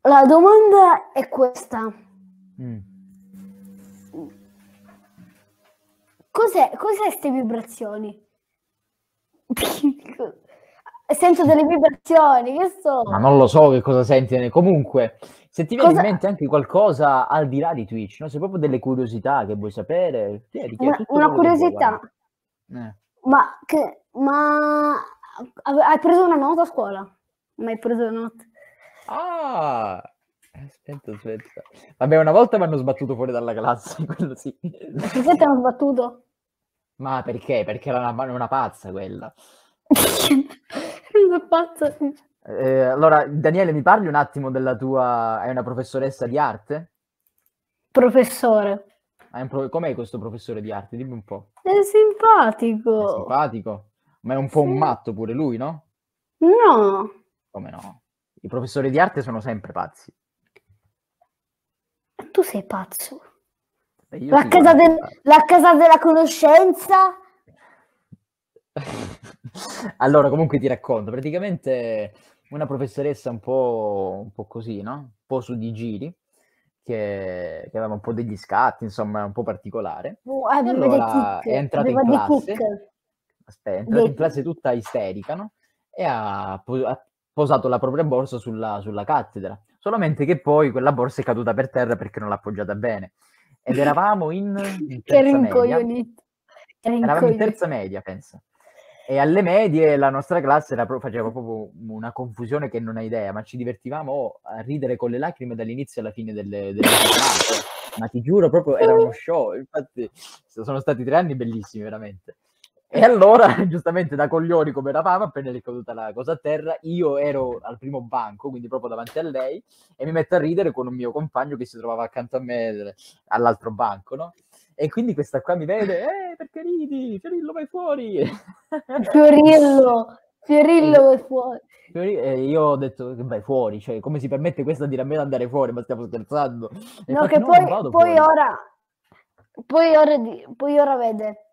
La domanda è questa. Mm. Cos'è, cos'è queste vibrazioni? Sento delle vibrazioni, che so. Ma non lo so che cosa senti, comunque. Se ti viene cosa... in mente anche qualcosa al di là di Twitch, no? se proprio delle curiosità che vuoi sapere, chiedi, chiedi una, una curiosità. eh. ma, che, ma, hai preso una nota a scuola? Ma hai preso una nota? Ah! Aspetta, aspetta. Vabbè, una volta mi hanno sbattuto fuori dalla classe, quello sì. Perché ti hanno sbattuto? Ma perché? Perché era una, una pazza quella. una pazza. Eh, allora, Daniele, mi parli un attimo della tua... Hai una professoressa di arte? Professore. Pro... Com'è questo professore di arte? Dimmi un po'. È simpatico. È simpatico? Ma è un po' sì. un matto pure lui, no? No. Come no? I professori di arte sono sempre pazzi. Tu sei pazzo. La casa, del, la casa della conoscenza. allora, comunque ti racconto, praticamente una professoressa un po', un po così, no? Un po' su di giri, che, che, aveva un po' degli scatti, insomma, un po' particolare. Uh, allora è entrata in classe. Aspetta, è entrata in classe tutta isterica, no? E ha, ha posato la propria borsa sulla, sulla cattedra, solamente che poi quella borsa è caduta per terra perché non l'ha appoggiata bene. Ed eravamo in, in terza media. Eravamo in terza media, pensa. E alle medie la nostra classe pro- faceva proprio una confusione che non hai idea, ma ci divertivamo oh, a ridere con le lacrime dall'inizio alla fine delle, delle giornate. Ma ti giuro, proprio era uno show. Infatti, sono stati tre anni bellissimi, veramente. E allora, giustamente, da coglioni come eravamo, appena è caduta la cosa a terra, io ero al primo banco, quindi proprio davanti a lei, e mi metto a ridere con un mio compagno che si trovava accanto a me all'altro banco, no? E quindi questa qua mi vede, eh, perché ridi? Fiorillo, vai fuori! Fiorillo! Fiorillo, eh, vai fuori! E io ho detto, vai fuori, cioè, come si permette questa di a me di andare fuori? Ma stiamo scherzando! no, infatti, che no, poi, poi ora... Poi ora, di, poi ora vede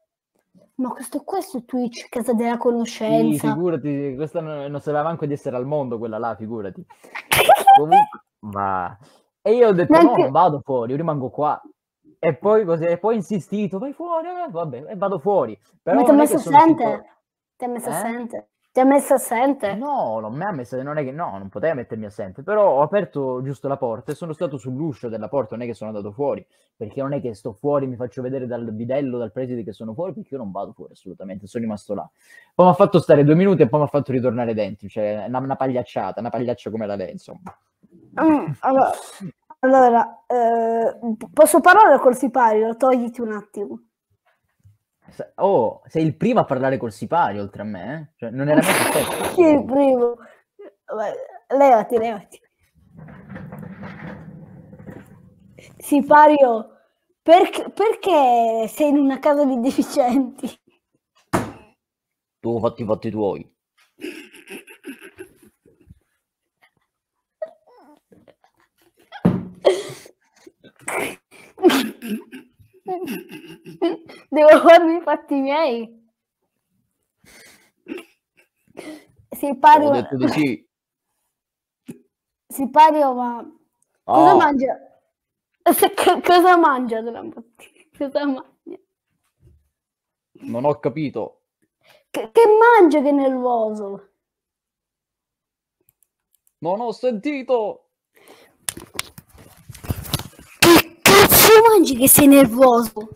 ma questo qua è su Twitch, Casa della Conoscenza. Sì, figurati, questa non, non sapeva neanche di essere al mondo quella là, figurati. Comunque, ma... E io ho detto Neanche... no, non vado fuori, io rimango qua. E poi così, e poi ho insistito, vai fuori, eh, vabbè, e vado fuori. Però ma ti ha messo assente? Ti ha messo eh? assente? Ti ha messo assente? No, non mi ha messo, non è che no, non poteva mettermi assente, però ho aperto giusto la porta e sono stato sull'uscio della porta, non è che sono andato fuori, perché non è che sto fuori, mi faccio vedere dal bidello, dal preside che sono fuori, perché io non vado fuori assolutamente, sono rimasto là. Poi mi ha fatto stare due minuti e poi mi ha fatto ritornare dentro, cioè una, una pagliacciata, una pagliaccia come la lei, insomma. Mm, allora, allora eh, posso parlare col sipario? Togliti un attimo. Oh, sei il primo a parlare col sipario oltre a me, eh? cioè, non era mai successo. Chi è il primo? Levati, levati. Sipario, per, perché sei in una casa di deficienti? Tu fatti i fatti tuoi. Devo farmi i fatti miei. Sei pario. Ho detto di sì. Sei pario, ma oh. cosa mangia? cosa mangia Cosa mangia? Non ho capito. C- che mangia che nervoso? Non ho sentito. lo mangi che sei nervoso?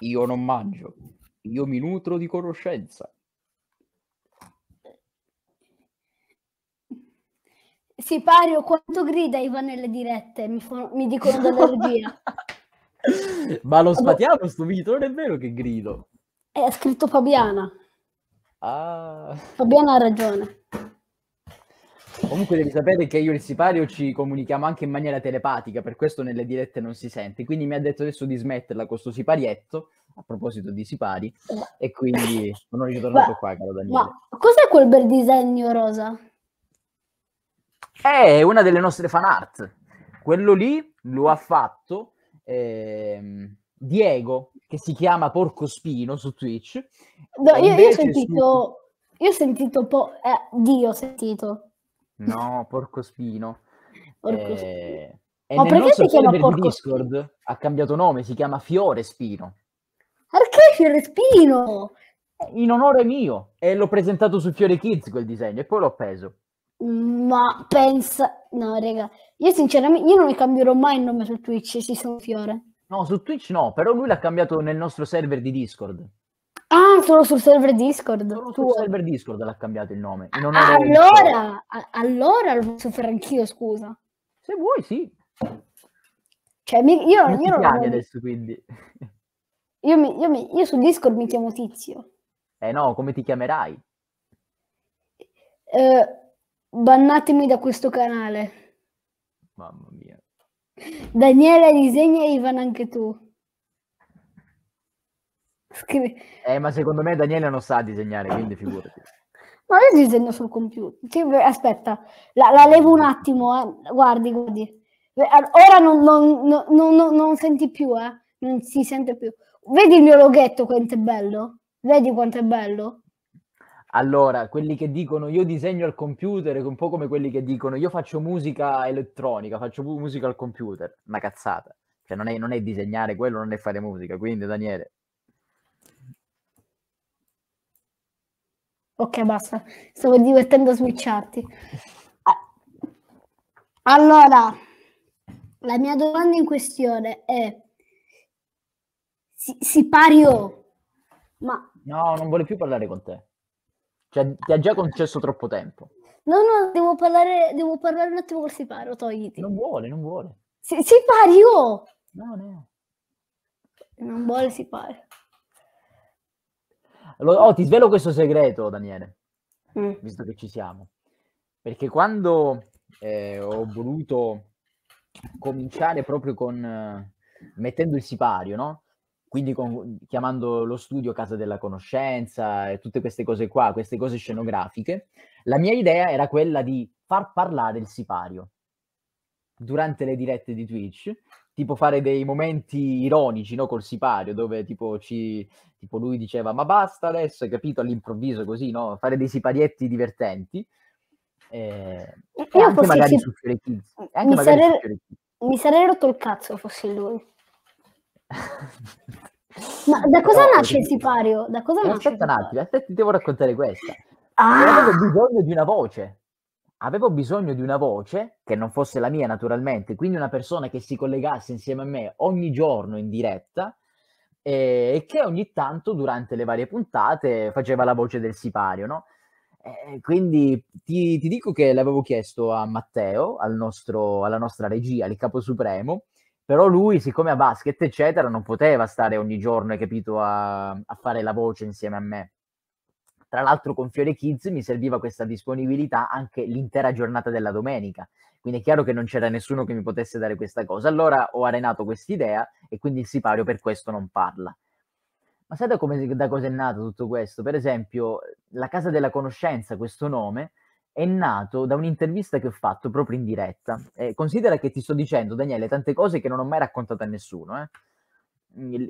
Io non mangio, io mi nutro di conoscenza. pari o quanto grida Ivan nelle dirette? Mi, fa... mi dicono dall'allergia. Ma lo spatiamo sto video, non è vero che grido. È eh, scritto Fabiana. Ah. Fabiana ha ragione. Comunque devi sapere che io e il sipario ci comunichiamo anche in maniera telepatica, per questo nelle dirette non si sente. Quindi mi ha detto adesso di smetterla con questo siparietto, a proposito di sipari, e quindi sono ritornato qua, caro Daniele. Ma cos'è quel bel disegno rosa? È una delle nostre fan art. Quello lì lo ha fatto eh, Diego, che si chiama Porcospino su Twitch. No, io, io, ho sentito... Su... Io ho sentito... Po- eh, Dio ho sentito No, porco spino. Porco eh... E Ma perché si chiama porco Discord spino? ha cambiato nome, si chiama Fiore Spino. Perché Fiore Spino? Eh, in onore mio. E l'ho presentato su Fiore Kids quel disegno e poi l'ho preso. Ma pensa... No, raga. Io sinceramente, io non mi cambierò mai il nome su Twitch, si sono Fiore. No, su Twitch no, però lui l'ha cambiato nel nostro server di Discord non solo sul server Discord. Solo sul server Discord l'ha cambiato il nome. Ah, allora, a- allora lo posso fare anch'io, scusa. Se vuoi, sì. Cioè, mi, io, non io non lo... adesso, quindi. Io, mi, io, mi, io su Discord mi chiamo Tizio. Eh no, come ti chiamerai? Eh, bannatemi da questo canale. Mamma mia. Daniele disegna Ivan anche tu. Scrive... Eh, ma secondo me Daniele non sa disegnare, quindi figurati. Ma io disegno sul computer. Aspetta, la, la levo un attimo, eh. guardi, guardi. Ora non, non, non, non, senti più, eh. Non si sente più. Vedi il mio loghetto quanto è bello? Vedi quanto è bello? Allora, quelli che dicono io disegno al computer è un po' come quelli che dicono io faccio musica elettronica, faccio musica al computer. Una cazzata. Cioè non è, non è disegnare quello, non è fare musica. Quindi Daniele, Ok, basta. Stavo divertendo a switcharti. Allora, la mia domanda in questione è si, si pariò, ma... No, non vuole più parlare con te. Cioè, ti ha già concesso troppo tempo. No, no, devo parlare, devo parlare un attimo col siparo, togliti. Non vuole, non vuole. Si, pario! No, no. Non vuole sipario oh, ti svelo questo segreto, Daniele, mm. visto che ci siamo. Perché quando eh, ho voluto cominciare proprio con eh, mettendo il sipario, no? Quindi con, chiamando lo studio Casa della Conoscenza e tutte queste cose qua, queste cose scenografiche, la mia idea era quella di far parlare il sipario durante le dirette di Twitch tipo fare dei momenti ironici, no? Col sipario, dove tipo, ci, tipo lui diceva ma basta adesso, hai capito? All'improvviso così, no? Fare dei siparietti divertenti. Eh, e Io anche magari si... su Fiore Kids. Mi, sare... mi sarei rotto il cazzo fossi lui. ma da cosa no, nasce così. il sipario? Da cosa aspetta eh, nasce? Aspetta un attimo, aspetta, eh, ti devo raccontare questa. Ah! Avevo bisogno di una voce avevo bisogno di una voce che non fosse la mia naturalmente, quindi una persona che si collegasse insieme a me ogni giorno in diretta eh, e che ogni tanto durante le varie puntate faceva la voce del sipario, no? Eh, quindi ti, ti, dico che l'avevo chiesto a Matteo, al nostro, alla nostra regia, al capo supremo, però lui, siccome a basket, eccetera, non poteva stare ogni giorno, hai capito, a, a fare la voce insieme a me. Tra l'altro con Fiore Kids mi serviva questa disponibilità anche l'intera giornata della domenica, quindi è chiaro che non c'era nessuno che mi potesse dare questa cosa. Allora ho arenato quest'idea e quindi il sipario per questo non parla. Ma sai da, come, da cosa è nato tutto questo? Per esempio, la Casa della Conoscenza, questo nome, è nato da un'intervista che ho fatto proprio in diretta. Eh, considera che ti sto dicendo, Daniele, tante cose che non ho mai raccontato a nessuno. Eh?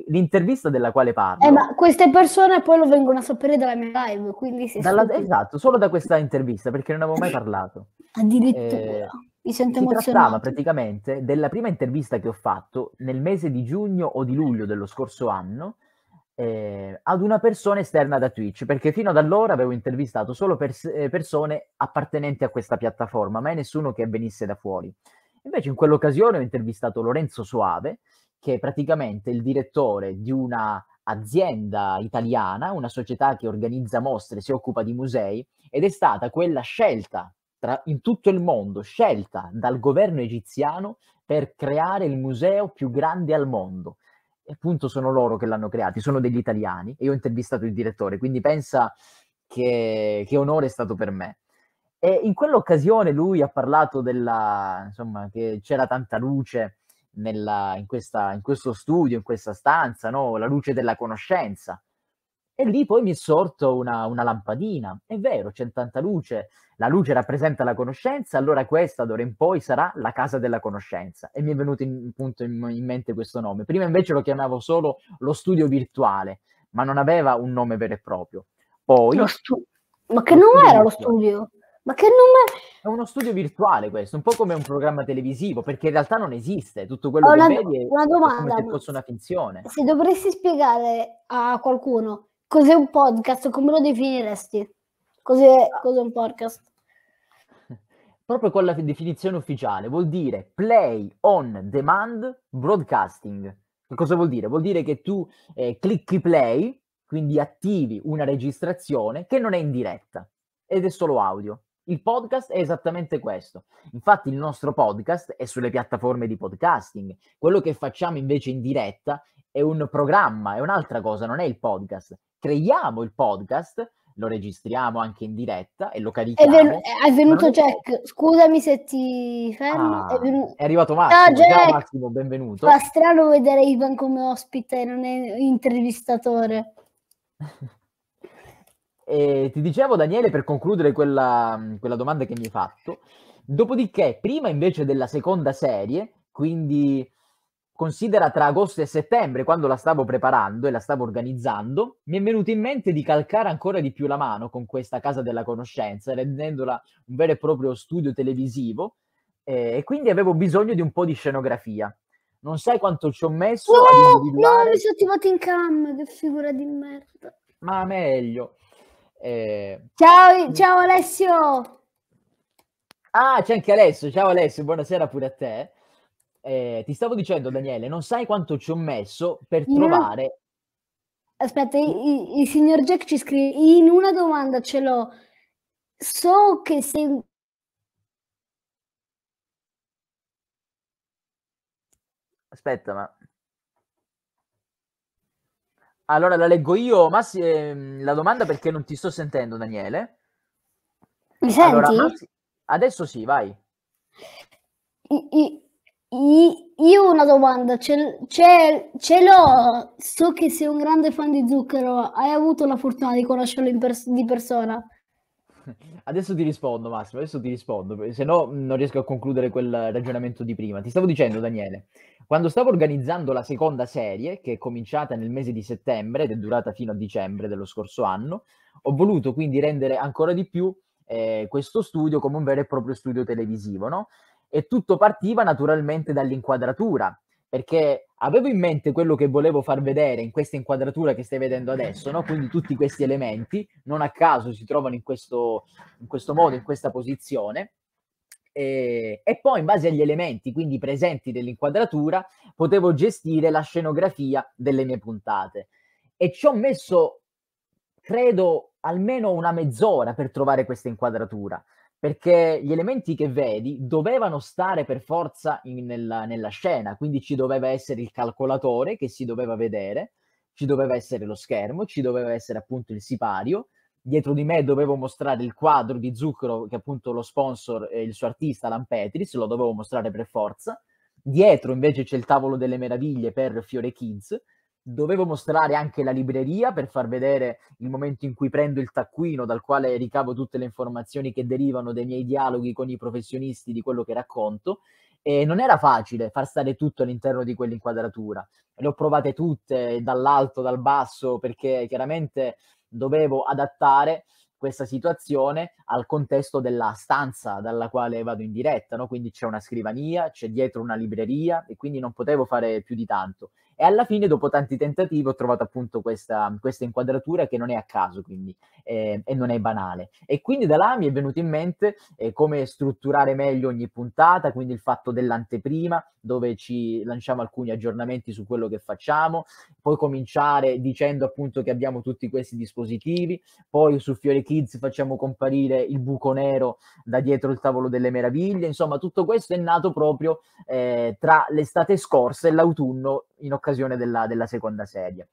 l'intervista della quale parlo. Eh, ma queste persone poi lo vengono a sapere dalla mia live, quindi si dalla, Esatto, solo da questa intervista, perché non avevo mai parlato. Addirittura. Eh, mi sento si trattava praticamente della prima intervista che ho fatto nel mese di giugno o di luglio dello scorso anno eh, ad una persona esterna da Twitch, perché fino ad allora avevo intervistato solo pers- eh, persone appartenenti a questa piattaforma, mai nessuno che venisse da fuori. Invece in quell'occasione ho intervistato Lorenzo Soave, che è praticamente il direttore di una azienda italiana, una società che organizza mostre, si occupa di musei, ed è stata quella scelta tra, in tutto il mondo, scelta dal governo egiziano per creare il museo più grande al mondo. E appunto sono loro che l'hanno creato, sono degli italiani, e io ho intervistato il direttore, quindi pensa che, che onore è stato per me. E in quell'occasione lui ha parlato della, insomma, che c'era tanta luce, nella, in, questa, in, questo studio, in questa stanza, no? la luce della conoscenza. E lì poi mi è sorto una, una lampadina. È vero, c'è tanta luce, la luce rappresenta la conoscenza, allora questa d'ora in poi sarà la casa della conoscenza. E mi è venuto in, appunto in, in mente questo nome. Prima invece lo chiamavo solo lo studio virtuale, ma non aveva un nome vero e proprio. Poi... Ma che non era lo studio? Ma che nome... È uno studio virtuale questo, un po' come un programma televisivo, perché in realtà non esiste, tutto quello Ho che una, vedi è una domanda, è come se fosse una finzione. Se dovresti spiegare a qualcuno cos'è un podcast, come lo definiresti? Cos'è, cos'è un podcast? Proprio con la definizione ufficiale, vuol dire play on demand broadcasting. Che cosa vuol dire? Vuol dire che tu eh, clicchi play, quindi attivi una registrazione che non è in diretta ed è solo audio. Il podcast è esattamente questo. Infatti il nostro podcast è sulle piattaforme di podcasting. Quello che facciamo invece in diretta è un programma, è un'altra cosa, non è il podcast. Creiamo il podcast, lo registriamo anche in diretta e lo carichiamo. È, ven- è venuto non... Jack, scusami se ti fermo. Ah, è, venu- è, arrivato Massimo, ciao, Jack. ciao Massimo, benvenuto. Fa strano vedere Ivan come ospite, e non è intervistatore. E ti dicevo, Daniele, per concludere quella, quella domanda che mi hai fatto, dopodiché, prima invece della seconda serie, quindi considera tra agosto e settembre, quando la stavo preparando e la stavo organizzando, mi è venuto in mente di calcare ancora di più la mano con questa casa della conoscenza, rendendola un vero e proprio studio televisivo, eh, e quindi avevo bisogno di un po' di scenografia. Non sai quanto ci ho messo oh, No, mi sono attivato in cam, che figura di merda. Ma meglio. Eh... Ciao, mm. ciao Alessio! Ah, c'è anche Alessio. Ciao Alessio, buonasera pure a te. Eh, ti stavo dicendo, Daniele, non sai quanto ci ho messo per in trovare. Una... Aspetta, il, il, signor Jack ci scrive in una domanda ce l'ho. So che se. Aspetta, ma allora la leggo io, Massi, ehm, la domanda perché non ti sto sentendo, Daniele. Mi senti? Allora, Massi, adesso sì, vai. Io ho una domanda, ce, ce, ce, l'ho, so che sei un grande fan di Zucchero, hai avuto la fortuna di conoscerlo pers- di persona. Adesso ti rispondo, Massimo, adesso ti rispondo, se no mm, non riesco a concludere quel ragionamento di prima. Ti stavo dicendo, Daniele, quando stavo organizzando la seconda serie, che è cominciata nel mese di settembre ed è durata fino a dicembre dello scorso anno, ho voluto quindi rendere ancora di più eh, questo studio come un vero e proprio studio televisivo, no? E tutto partiva naturalmente dall'inquadratura, perché avevo in mente quello che volevo far vedere in questa inquadratura che stai vedendo adesso, no? quindi tutti questi elementi non a caso si trovano in questo, in questo modo, in questa posizione. E, e, poi in base agli elementi quindi presenti nell'inquadratura potevo gestire la scenografia delle mie puntate e ci ho messo credo almeno una mezz'ora per trovare questa inquadratura perché gli elementi che vedi dovevano stare per forza in, nella, nella, scena, quindi ci doveva essere il calcolatore che si doveva vedere, ci doveva essere lo schermo, ci doveva essere appunto il sipario, dietro di me dovevo mostrare il quadro di Zucchero che appunto lo sponsor, eh, il suo artista Petris, lo dovevo mostrare per forza, dietro invece c'è il tavolo delle meraviglie per Fiore Kids, dovevo mostrare anche la libreria per far vedere il momento in cui prendo il taccuino dal quale ricavo tutte le informazioni che derivano dai miei dialoghi con i professionisti di quello che racconto e non era facile far stare tutto all'interno di quell'inquadratura. Le ho provate tutte dall'alto, dal basso, perché chiaramente dovevo adattare questa situazione al contesto della stanza dalla quale vado in diretta, no? quindi c'è una scrivania, c'è dietro una libreria e quindi non potevo fare più di tanto. E alla fine, dopo tanti tentativi, ho trovato appunto questa, questa inquadratura che non è a caso, quindi, eh, e non è banale. E quindi da là mi è venuto in mente eh, come strutturare meglio ogni puntata, quindi il fatto dell'anteprima, dove ci lanciamo alcuni aggiornamenti su quello che facciamo, poi cominciare dicendo appunto che abbiamo tutti questi dispositivi, poi su Fiore Kids facciamo comparire il buco nero da dietro il tavolo delle meraviglie, insomma tutto questo è nato proprio eh, tra l'estate scorsa e l'autunno in occasione occasione della, della seconda serie.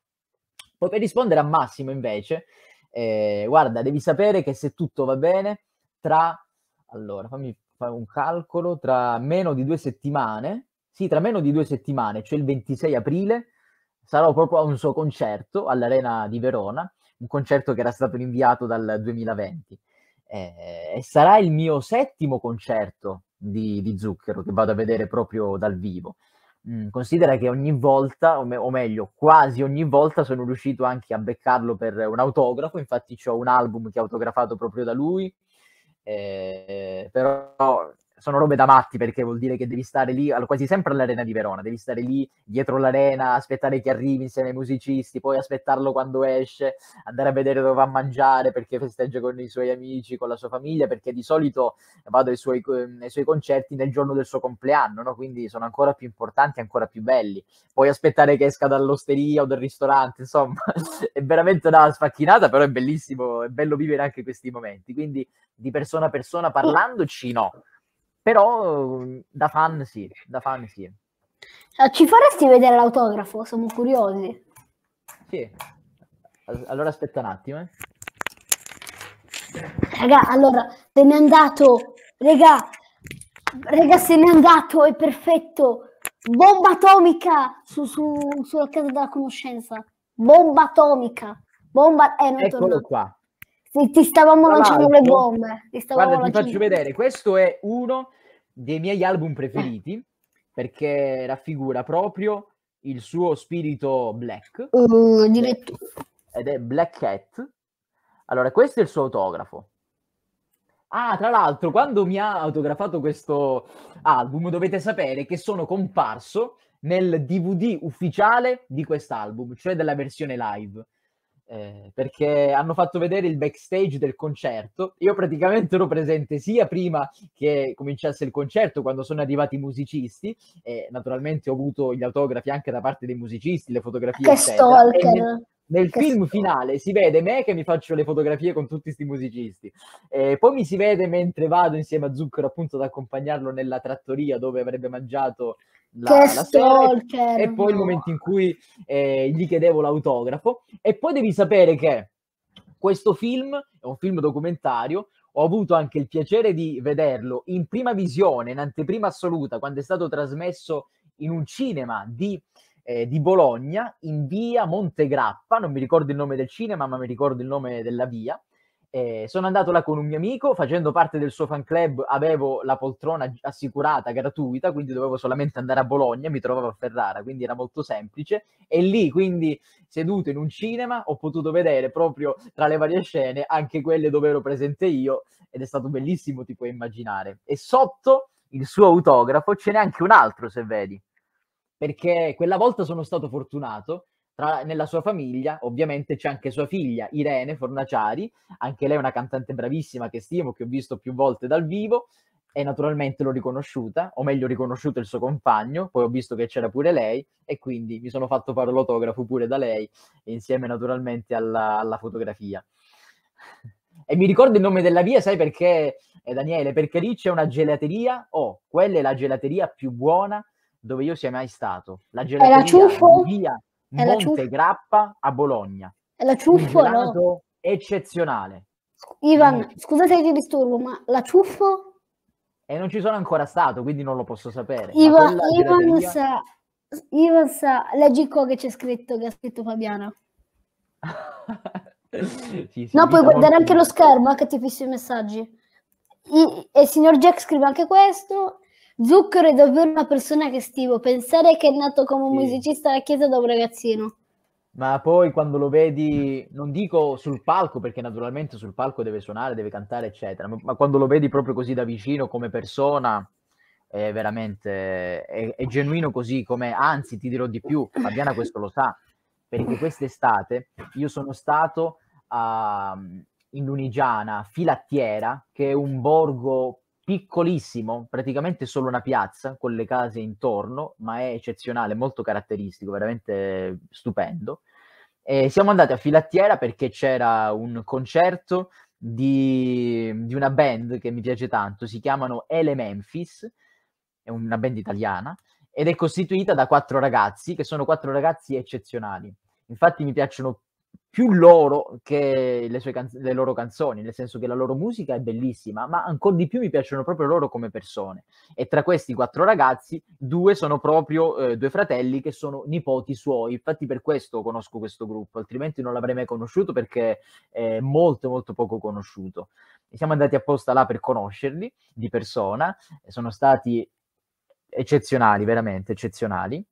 Poi per rispondere a Massimo invece, eh, guarda, devi sapere che se tutto va bene, tra, allora fammi fare un calcolo, tra meno di due settimane, sì, tra meno di due settimane, cioè il 26 aprile, sarò proprio a un suo concerto all'Arena di Verona, un concerto che era stato rinviato dal 2020. Eh, e sarà il mio settimo concerto di, di Zucchero che vado a vedere proprio dal vivo. Mm, considera che ogni volta, o, me- o, meglio, quasi ogni volta sono riuscito anche a beccarlo per un autografo, infatti ho un album che è autografato proprio da lui, eh, però sono robe da matti perché vuol dire che devi stare lì, quasi sempre all'arena di Verona, devi stare lì dietro l'arena, aspettare che arrivi insieme ai musicisti, poi aspettarlo quando esce, andare a vedere dove va a mangiare perché festeggia con i suoi amici, con la sua famiglia, perché di solito vado ai suoi, ai suoi concerti nel giorno del suo compleanno, no? quindi sono ancora più importanti, ancora più belli. Puoi aspettare che esca dall'osteria o dal ristorante, insomma, è veramente una sfacchinata, però è bellissimo, è bello vivere anche questi momenti. Quindi di persona a persona parlandoci, no però da fan sì, da fan sì. Eh, ci faresti vedere l'autografo? Siamo curiosi. Sì. Allora aspetta un attimo. Eh. Raga, allora, se ne è andato. Raga, raga, se ne è andato, è perfetto. Bomba atomica su, su, sulla casa della conoscenza. Bomba atomica. Bomba... Eh, non Eccolo tornato. qua. Ti stavamo lanciando le bombe. Ti guarda, lanciando... ti faccio vedere. Questo è uno dei miei album preferiti perché raffigura proprio il suo spirito black. Uh, ed è Black Cat. Allora, questo è il suo autografo. Ah, tra l'altro, quando mi ha autografato questo album, dovete sapere che sono comparso nel DVD ufficiale di quest'album, cioè della versione live eh, perché hanno fatto vedere il backstage del concerto. Io praticamente ero presente sia prima che cominciasse il concerto, quando sono arrivati i musicisti, e naturalmente ho avuto gli autografi anche da parte dei musicisti, le fotografie. Che stalker! Nel che film finale si vede me che mi faccio le fotografie con tutti questi musicisti, E poi mi si vede mentre vado insieme a Zucchero appunto ad accompagnarlo nella trattoria dove avrebbe mangiato la, la serie, e poi il momento in cui eh, gli chiedevo l'autografo. E poi devi sapere che questo film è un film documentario. Ho avuto anche il piacere di vederlo in prima visione, in anteprima assoluta, quando è stato trasmesso in un cinema di, eh, di Bologna, in via Montegrappa, non mi ricordo il nome del cinema, ma mi ricordo il nome della via eh, sono andato là con un mio amico, facendo parte del suo fan club avevo la poltrona assicurata, gratuita, quindi dovevo solamente andare a Bologna, mi trovavo a Ferrara, quindi era molto semplice. E lì, quindi, seduto in un cinema, ho potuto vedere proprio tra le varie scene anche quelle dove ero presente io ed è stato bellissimo, ti puoi immaginare. E sotto il suo autografo ce n'è anche un altro, se vedi, perché quella volta sono stato fortunato tra, nella sua famiglia ovviamente c'è anche sua figlia Irene Fornaciari, anche lei è una cantante bravissima che stimo, che ho visto più volte dal vivo e naturalmente l'ho riconosciuta, o meglio riconosciuto il suo compagno, poi ho visto che c'era pure lei e quindi mi sono fatto fare l'autografo pure da lei insieme naturalmente alla, alla fotografia. E mi ricordo il nome della via, sai perché, eh, Daniele? Perché lì c'è una gelateria, oh, quella è la gelateria più buona dove io sia mai stato. La gelateria è la ciuffo? Via è Monte Grappa a Bologna. È la ciuffo, no? Eccezionale. Ivan, scusa se ti disturbo, ma la ciuffo? E non ci sono ancora stato, quindi non lo posso sapere. Ivan, Ivan sa, Ivan sa, leggi qua che c'è scritto, che ha scritto Fabiana. sì, no, puoi guardare anche lo schermo, eh, che ti fissi i messaggi. I, e il signor Jack scrive anche questo, Zucchero è davvero una persona che stimo. Pensare che è nato come sì. musicista alla chiesa da un ragazzino. Ma poi quando lo vedi, non dico sul palco, perché naturalmente sul palco deve suonare, deve cantare, eccetera, ma, ma quando lo vedi proprio così da vicino come persona, è veramente è, è genuino così come, anzi ti dirò di più, Fabiana questo lo sa, perché quest'estate io sono stato a, in Lunigiana, Filattiera, che è un borgo piccolissimo, praticamente solo una piazza con le case intorno, ma è eccezionale, molto caratteristico, veramente stupendo. E siamo andati a Filattiera perché c'era un concerto di, di una band che mi piace tanto, si chiamano Ele Memphis, è una band italiana, ed è costituita da quattro ragazzi, che sono quattro ragazzi eccezionali. Infatti mi piacciono più loro che le, canz- le, loro canzoni, nel senso che la loro musica è bellissima, ma ancora di più mi piacciono proprio loro come persone. E tra questi quattro ragazzi, due sono proprio eh, due fratelli che sono nipoti suoi. Infatti per questo conosco questo gruppo, altrimenti non l'avrei mai conosciuto perché è molto molto poco conosciuto. E siamo andati apposta là per conoscerli di persona, sono stati eccezionali, veramente eccezionali.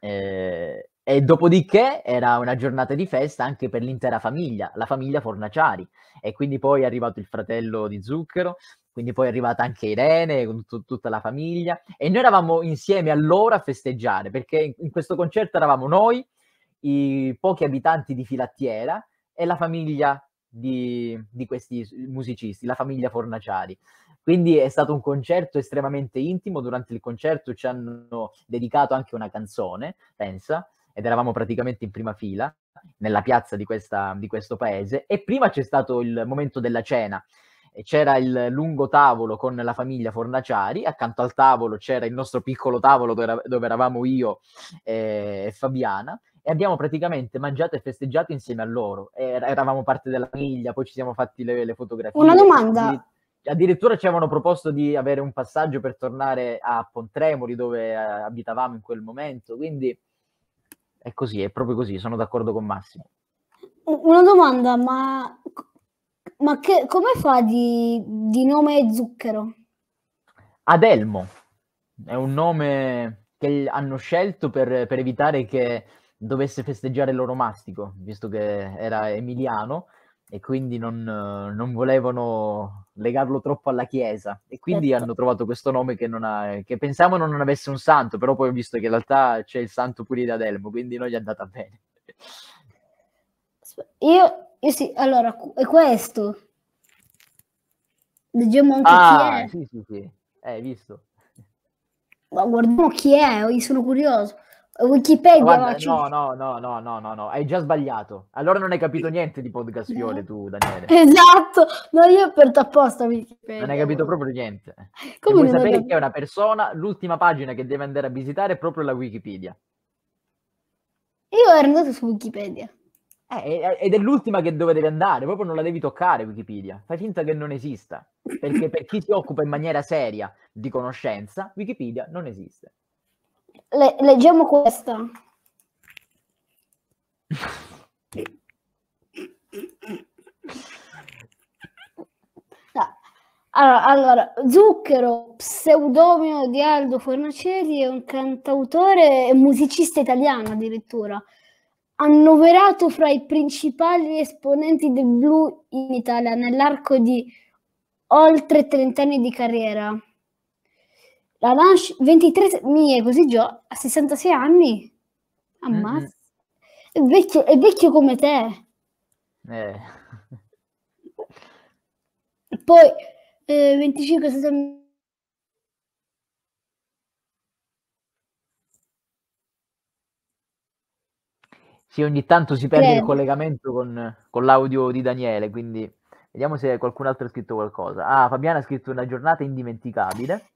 Eh, e dopodiché era una giornata di festa anche per l'intera famiglia, la famiglia Fornaciari. E quindi poi è arrivato il fratello di Zucchero, quindi poi è arrivata anche Irene con tut- tutta la famiglia. E noi eravamo insieme allora a festeggiare, perché in questo concerto eravamo noi, i pochi abitanti di Filattiera e la famiglia di, di questi musicisti, la famiglia Fornaciari. Quindi è stato un concerto estremamente intimo. Durante il concerto ci hanno dedicato anche una canzone, pensa, ed eravamo praticamente in prima fila nella piazza di, questa, di questo paese e prima c'è stato il momento della cena c'era il lungo tavolo con la famiglia Fornaciari, accanto al tavolo c'era il nostro piccolo tavolo dove, eravamo io e Fabiana e abbiamo praticamente mangiato e festeggiato insieme a loro. eravamo parte della famiglia, poi ci siamo fatti le, le fotografie. Una domanda. Addirittura ci avevano proposto di avere un passaggio per tornare a Pontremoli dove eh, abitavamo in quel momento, quindi è così, è proprio così, sono d'accordo con Massimo. Una domanda, ma, ma che, come fa di, di nome Zucchero? Adelmo è un nome che hanno scelto per, per evitare che dovesse festeggiare l'oromastico, visto che era emiliano, e quindi non, eh, non, volevano legarlo troppo alla Chiesa e quindi certo. hanno trovato questo nome che, non ha, che pensavano non avesse un santo, però poi ho visto che in realtà c'è il santo pure da Delmo, quindi non gli è andata bene. Io, io sì, allora, è questo. Leggiamo anche ah, chi è. Sì, sì, sì, eh, hai visto. Ma guardiamo chi è, io sono curioso. Wikipedia. Guarda, no, no, no, no, no, no, no, hai già sbagliato. Allora non hai capito niente di podcast eh. fiore tu, Daniele. Esatto, no, io ho aperto apposta Wikipedia. Non hai capito proprio niente. Come vuoi sapere che è una persona, l'ultima pagina che deve andare a visitare è proprio la Wikipedia. Io ero andato su Wikipedia. Eh, ed è l'ultima che dove devi andare, proprio non la devi toccare Wikipedia, fai finta che non esista, perché per chi si occupa in maniera seria di conoscenza, Wikipedia non esiste. Le leggiamo questa. Allora, allora, Zucchero, pseudonimo di Aldo Fornacieri, è un cantautore e musicista italiano addirittura, annoverato fra i principali esponenti del blu in Italia nell'arco di oltre 30 anni di carriera. La Lange 23 mie così già a 66 anni. Ammazza. Mm. È, vecchio, è vecchio come te. Eh. Poi eh, 25 60... ogni tanto si perde Credo. il collegamento con, con l'audio di Daniele, quindi vediamo se qualcun altro ha scritto qualcosa. Ah, Fabiana ha scritto una giornata indimenticabile.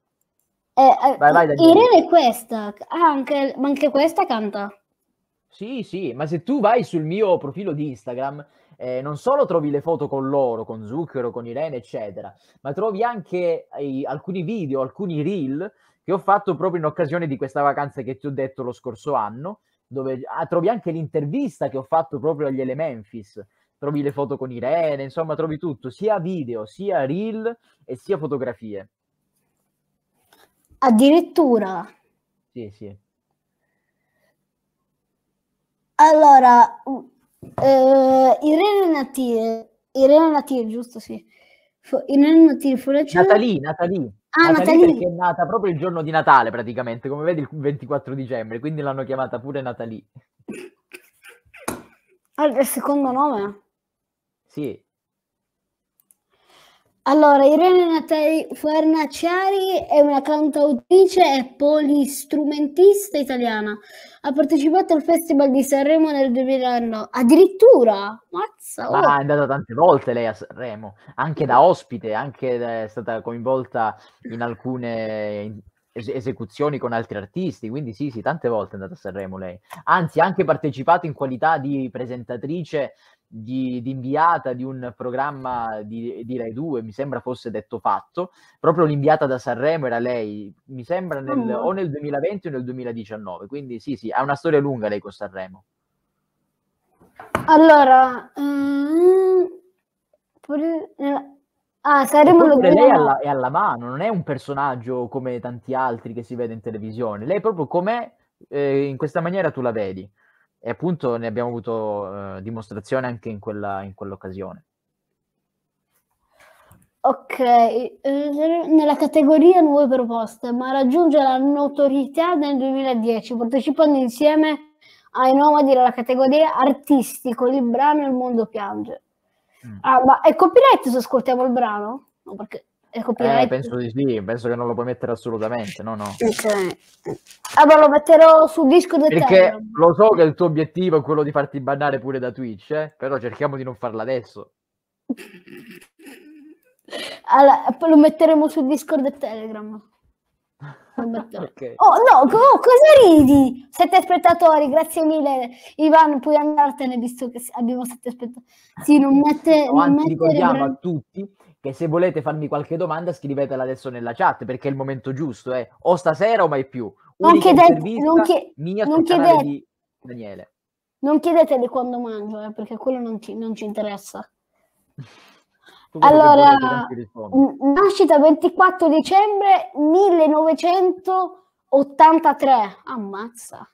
Eh, eh, vai, vai, Irene è questa, ah, anche, anche questa canta. Sì, sì, ma se tu vai sul mio profilo di Instagram, eh, non solo trovi le foto con loro, con Zucchero, con Irene, eccetera, ma trovi anche eh, alcuni video, alcuni reel che ho fatto proprio in occasione di questa vacanza che ti ho detto lo scorso anno, dove ah, trovi anche l'intervista che ho fatto proprio agli Ele Memphis, trovi le foto con Irene, insomma trovi tutto, sia video, sia reel e sia fotografie. Addirittura. Sì, sì. Allora, eh, Irene Natire, Irene Natire, giusto, sì. Fu, Irene Natire fu Natalie, Natalie. Ah, Natalie, Natalie. è nata proprio il giorno di Natale, praticamente, come vedi il 24 dicembre, quindi l'hanno chiamata pure Natalie. Allora, ah, il secondo nome? Sì. Allora, Irene Natali Fornaciari è una cantautrice e polistrumentista italiana. Ha partecipato al Festival di Sanremo nel 2009. Addirittura! Mazza! Oh. Ah, è andata tante volte lei a Sanremo, anche da ospite, anche eh, è stata coinvolta in alcune esecuzioni con altri artisti, quindi sì, sì, tante volte è andata a Sanremo lei. Anzi, ha anche partecipato in qualità di presentatrice di, di, inviata di un programma di, di, Rai 2, mi sembra fosse detto fatto, proprio l'inviata da Sanremo era lei, mi sembra nel, o nel 2020 o nel 2019, quindi sì, sì, ha una storia lunga lei con Sanremo. Allora, mm, pure, eh, ah, Sanremo lo lei alla, è alla mano, non è un personaggio come tanti altri che si vede in televisione, lei proprio com'è, eh, in questa maniera tu la vedi e appunto ne abbiamo avuto eh, dimostrazione anche in, quella, in quell'occasione. Ok, eh, nella categoria nuove proposte, ma raggiunge la notorietà nel 2010 partecipando insieme ai nomadi della categoria artistico il brano Il mondo piange. Mm. Ah, ma è copyright se ascoltiamo il brano? No, perché eh, copyright. Eh, penso di sì, penso che non lo puoi mettere assolutamente, no, no. Ok. Allora ah, lo metterò su Discord Perché Telegram. lo so che il tuo obiettivo è quello di farti bannare pure da Twitch, eh? però cerchiamo di non farlo adesso. Allora, lo metteremo su Discord e Telegram. okay. Oh no, co- oh, cosa ridi? Sette spettatori, grazie mille. Ivan, puoi andartene visto che abbiamo sette spettatori. Sì, non mette... No, non anzi, mettere... a tutti che se volete farmi qualche domanda scrivetela adesso nella chat perché è il momento giusto, eh. o stasera o mai più. non chiedete, non chie- mia non chiedete, di Daniele. Non chiedete di quando mangio, eh, perché quello non ci, non ci interessa. allora, nascita 24 dicembre 1983, ammazza.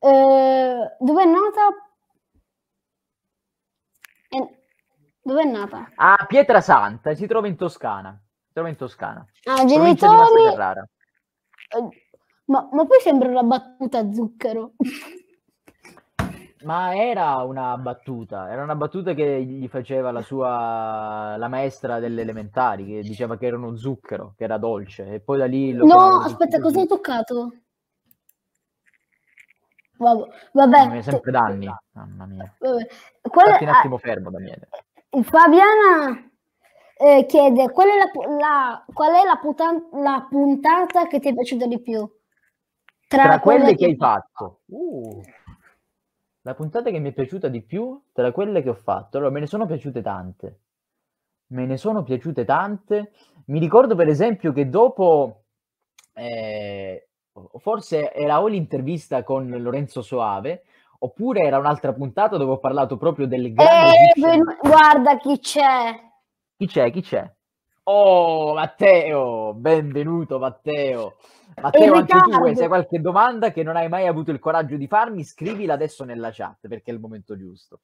Eh, dove è nata? Dove è nata? A Pietrasanta, si trova in Toscana. Si trova in Toscana. Ah, genitori... Eh, ma, ma poi sembra una battuta a zucchero. Ma era una battuta, era una battuta che gli faceva la sua la maestra delle elementari, che diceva che era uno zucchero, che era dolce, e poi da lì lo No, aspetta, cosa ho toccato? Vabbè, vabbè. sempre danni, mamma mia. Vabbè. Qual... un attimo fermo, Daniele. Fabiana eh, chiede qual è, la, la, qual è la, puta, la, puntata che ti è piaciuta di più? Tra, tra quelle, che hai fatto. Uh, la puntata che mi è piaciuta di più tra quelle che ho fatto. Allora, me ne sono piaciute tante. Me ne sono piaciute tante. Mi ricordo per esempio che dopo, eh, forse era o l'intervista con Lorenzo Soave, oppure era un'altra puntata dove ho parlato proprio delle grandi Eh, ben... guarda chi c'è! Chi c'è, chi c'è? Oh, Matteo! Benvenuto, Matteo! Matteo, anche tu, se hai qualche domanda che non hai mai avuto il coraggio di farmi, scrivila adesso nella chat, perché è il momento giusto.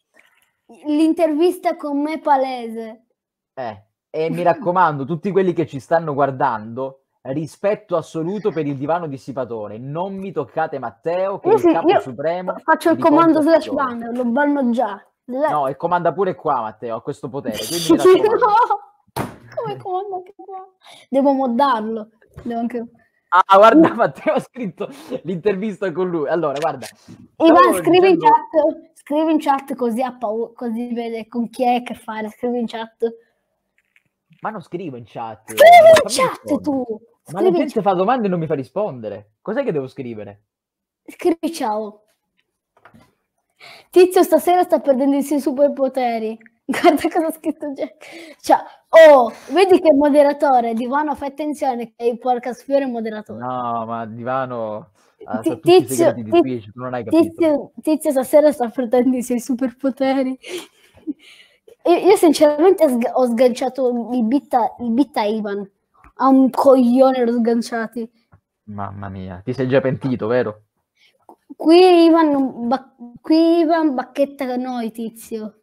L'intervista con me palese. Eh, e mi raccomando, tutti quelli che ci stanno guardando, rispetto assoluto per il divano dissipatore. Non mi toccate Matteo, che io è il sì, capo supremo. Faccio il comando slash banner, lo banno già. No, e comanda pure qua Matteo, ha questo potere. no! Come comanda anche qua? Devo moddarlo. Devo anche... Ah, guarda, Matteo ha scritto l'intervista con lui. Allora, guarda. Ivan, scrivi, dicendo... in chat, scrivi in chat così, a paura, così vede con chi è che fare. Scrivi in chat ma non scrivo in chat. Scrivi in chat tu! Ma scrivi la gente fa domande e non mi fa rispondere. Cos'è che devo scrivere? Scrivi ciao. Tizio stasera sta perdendo i suoi superpoteri. Guarda cosa ha scritto Jack. Cioè, oh, vedi che moderatore, Divano, fai attenzione che il podcast fiore è moderatore. No, ma Divano... tizio, tizio, tizio, tizio, tizio stasera sta perdendo i suoi superpoteri. Io, io sinceramente ho sganciato il bitta, il bitta Ivan. A un coglione l'ho sganciati. Mamma mia, ti sei già pentito, vero? Qui Ivan, ba- qui Ivan bacchetta noi, tizio.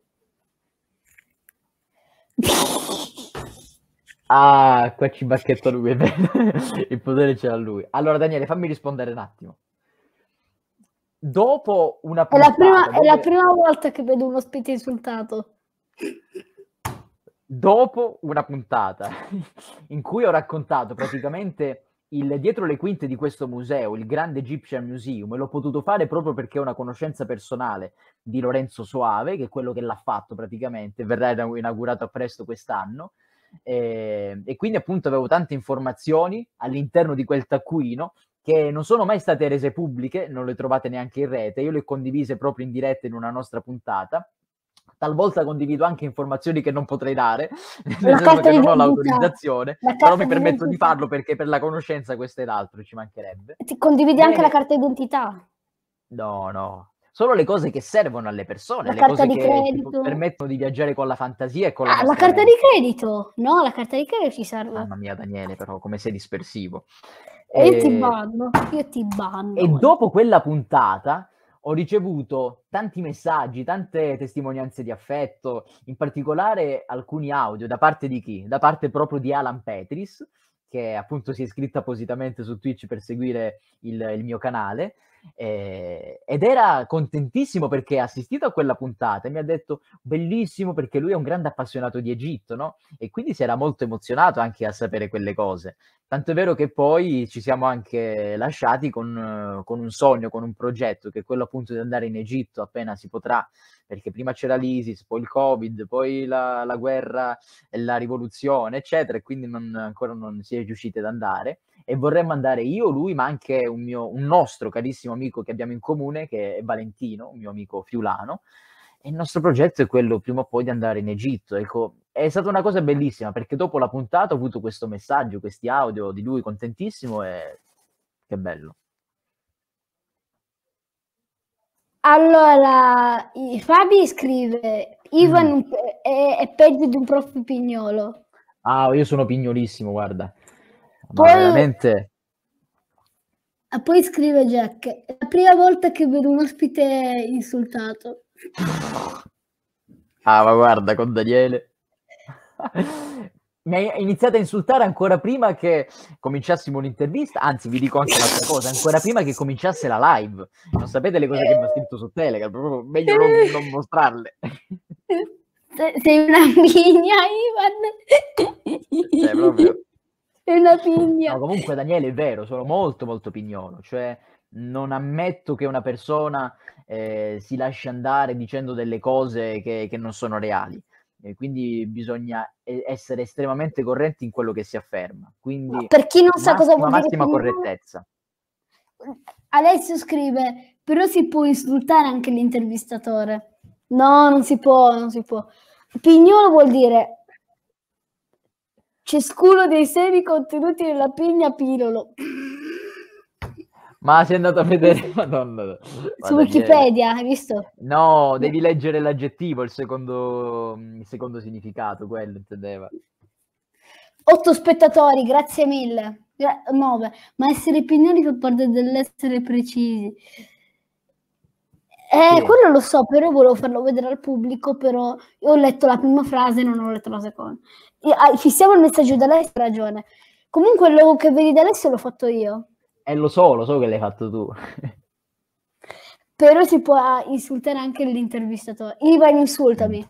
Ah, qua ci bacchetto lui, Il potere c'è a lui. Allora, Daniele, fammi rispondere un attimo. Dopo una puntata... È la prima, dove... è la prima volta che vedo un ospite insultato dopo una puntata in cui ho raccontato praticamente il dietro le quinte di questo museo, il Grande Egyptian Museum, e l'ho potuto fare proprio perché ho una conoscenza personale di Lorenzo Soave, che è quello che l'ha fatto praticamente, verrà inaugurato presto quest'anno. E, ehm, e quindi appunto avevo tante informazioni all'interno di quel taccuino che non sono mai state rese pubbliche, non le trovate neanche in rete, io le ho condivise proprio in diretta in una nostra puntata, talvolta condivido anche informazioni che non potrei dare, nel senso che non ho l'autorizzazione, la però mi permetto di farlo perché per la conoscenza questo ed altro ci mancherebbe. Ti condividi Bene. anche la carta d'identità? No, no, solo le cose che servono alle persone, la le cose che credito. permettono di viaggiare con la fantasia e con la ah, la carta mente. di credito? No, la carta di credito ci serve. Mamma mia Daniele, però come sei dispersivo. E... Io ti eh, banno, io ti banno. E dopo quella puntata ho ricevuto tanti messaggi, tante testimonianze di affetto, in particolare alcuni audio da parte di chi? Da parte proprio di Alan Petris, che appunto si è iscritta appositamente su Twitch per seguire il, il mio canale eh, ed era contentissimo perché ha assistito a quella puntata e mi ha detto bellissimo perché lui è un grande appassionato di Egitto, no? E quindi si era molto emozionato anche a sapere quelle cose. Tanto è vero che poi ci siamo anche lasciati con, eh, con un sogno, con un progetto, che è quello appunto di andare in Egitto appena si potrà perché prima c'era l'ISIS, poi il Covid, poi la, la guerra e la rivoluzione, eccetera, e quindi non, ancora non si è riusciti ad andare. E vorremmo andare io, lui, ma anche un, mio, un nostro carissimo amico che abbiamo in comune, che è Valentino, un mio amico friulano. E il nostro progetto è quello prima o poi di andare in Egitto. Ecco, è stata una cosa bellissima perché dopo la puntata ho avuto questo messaggio, questi audio di lui contentissimo e che bello. Allora, Fabi scrive, Ivan mm. è, è, peggio di un prof pignolo. Ah, io sono pignolissimo, guarda. Poi, Ma veramente... Ah, poi scrive Jack, è la prima volta che vedo un ospite insultato. Ah, ma guarda, con Daniele. mi hai iniziato a insultare ancora prima che cominciassimo l'intervista, anzi vi dico anche un'altra cosa, ancora prima che cominciasse la live. Non sapete le cose che mi ha scritto su Telegram, proprio meglio non, non mostrarle. Sei una pigna, Ivan. Cioè, proprio... Sei una pigna. No, comunque Daniele è vero, sono molto molto pignolo, cioè non ammetto che una persona eh, si lasci andare dicendo delle cose che, che non sono reali. E eh, quindi bisogna essere estremamente corretti in quello che si afferma. Quindi, per chi non massima, sa cosa vuol dire massima correttezza. Alessio scrive: però si può insultare anche l'intervistatore. No, non si può, non si può. Pignolo vuol dire ciascuno dei semi contenuti nella pigna pilolo. Ma sei andato a vedere, madonna. Su Wikipedia, hai visto? No, devi leggere l'aggettivo, il secondo, mm, il secondo significato, quello intendeva. Otto spettatori, grazie mille. 9. Ma essere pignoli fa parte dell'essere precisi. Eh, sì. quello lo so, però volevo farlo vedere al pubblico, però io ho letto la prima frase e non ho letto la seconda. Ah, fissiamo il messaggio da lei, ha ragione. Comunque il logo che vedi da lei l'ho fatto io. E eh, lo so, lo so che l'hai fatto tu. Però si può insultare anche l'intervistatore. Ivan, insultami.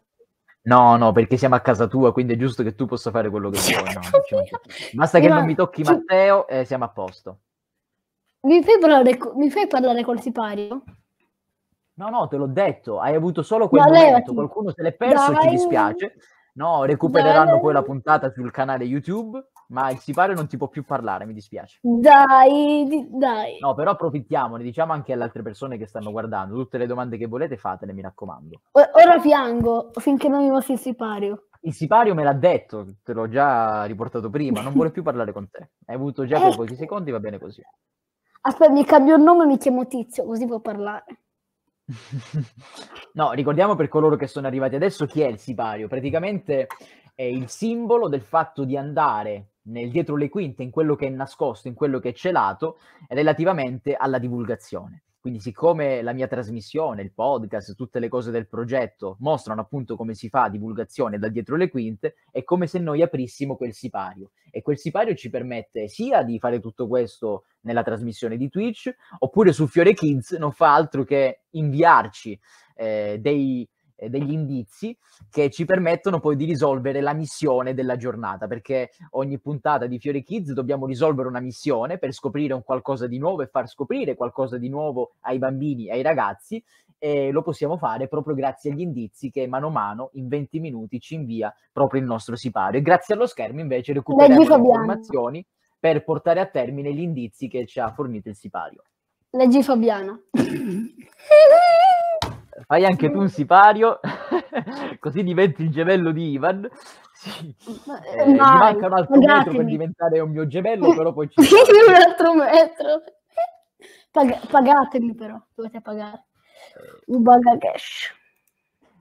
No, no, perché siamo a casa tua, quindi è giusto che tu possa fare quello che vuoi. No, Basta che Ivan, non mi tocchi ci... Matteo e siamo a posto. Mi fai, parlare, mi fai parlare col sipario? No, no, te l'ho detto, hai avuto solo quel no, momento, levati. qualcuno se l'è perso, Dai. ci dispiace. No, recupereranno Dai. poi la puntata sul canale YouTube, ma il sipario non ti può più parlare, mi dispiace. Dai, di, dai. No, però approfittiamone, diciamo anche alle altre persone che stanno guardando, tutte le domande che volete fatele, mi raccomando. Ora piango finché non mi mostri il sipario. Il sipario me l'ha detto, te l'ho già riportato prima, non vuole più parlare con te. Hai avuto già eh. pochi secondi, va bene così. Aspetta, mi cambio il nome, e mi chiamo Tizio, così può parlare. No, ricordiamo per coloro che sono arrivati adesso chi è il sipario. Praticamente è il simbolo del fatto di andare nel dietro le quinte, in quello che è nascosto, in quello che è celato, relativamente alla divulgazione. Quindi, siccome la mia trasmissione, il podcast, tutte le cose del progetto mostrano appunto come si fa divulgazione da dietro le quinte, è come se noi aprissimo quel sipario. E quel sipario ci permette sia di fare tutto questo nella trasmissione di Twitch, oppure su Fiore Kids non fa altro che inviarci eh, dei eh, degli indizi che ci permettono poi di risolvere la missione della giornata, perché ogni puntata di Fiore Kids dobbiamo risolvere una missione per scoprire un qualcosa di nuovo e far scoprire qualcosa di nuovo ai bambini, e ai ragazzi, e lo possiamo fare proprio grazie agli indizi che mano a mano in 20 minuti ci invia proprio il nostro sipario. E grazie allo schermo invece recuperiamo le informazioni per portare a termine gli indizi che ci ha fornito il sipario. Leggi Fabiana. fai anche tu un mm. sipario, così diventi il gemello di Ivan. Sì. Eh, mi eh, manca un altro Pagatemi. metro per diventare un mio gemello, però poi ci... un altro metro. Pag- pagatemi però, dovete pagare. Eh. Un bagash.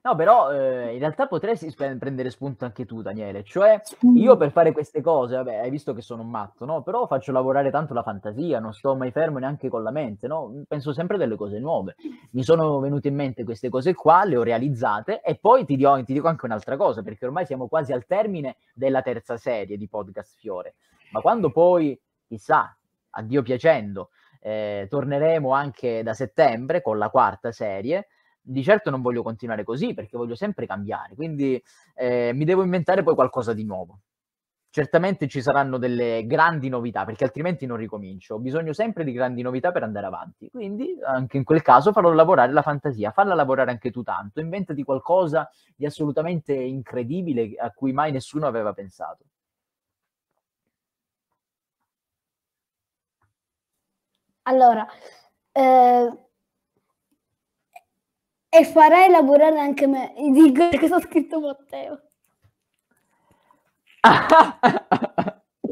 No, però eh, in realtà potresti prendere spunto anche tu, Daniele. Cioè, io per fare queste cose, vabbè, hai visto che sono un matto, no? Però faccio lavorare tanto la fantasia, non sto mai fermo neanche con la mente, no? Mm, penso sempre delle cose nuove. Mi sono venute in mente queste cose qua, le ho realizzate e poi ti, dio, ti dico anche un'altra cosa, perché ormai siamo quasi al termine della terza serie di Podcast Fiore. Ma quando poi, chissà, a Dio piacendo, eh, torneremo anche da settembre con la quarta serie, di certo non voglio continuare così perché voglio sempre cambiare, quindi eh, mi devo inventare poi qualcosa di nuovo. Certamente ci saranno delle grandi novità perché altrimenti non ricomincio. Ho bisogno sempre di grandi novità per andare avanti. Quindi anche in quel caso farò lavorare la fantasia, falla lavorare anche tu tanto, inventati qualcosa di assolutamente incredibile a cui mai nessuno aveva pensato. Allora, eh, e farai lavorare anche me. Dico che sto scritto Matteo.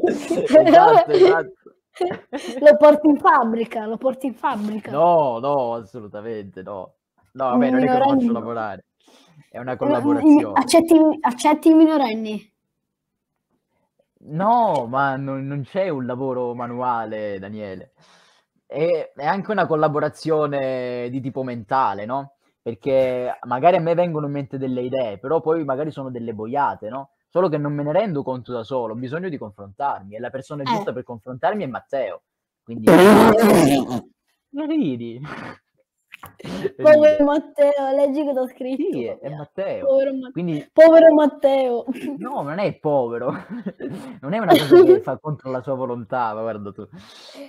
esatto, esatto. lo porti in fabbrica, lo porti in fabbrica. No, no, assolutamente no. No, vabbè, non è che lo faccio lavorare. È una collaborazione. Accetti, accetti i minorenni? No, ma non, non, c'è un lavoro manuale, Daniele. È, è anche una collaborazione di tipo mentale, no? perché magari a me vengono in mente delle idee, però poi magari sono delle boiate, no? Solo che non me ne rendo conto da solo, ho bisogno di confrontarmi e la persona eh. giusta eh. per confrontarmi è Matteo. Quindi... ridi? Povero Matteo, leggi cosa ho scritto. Sì, è, Matteo. Povero, Ma- Quindi... povero Matteo. No, non è povero. Non è una cosa che fa contro la sua volontà, ma guarda tu.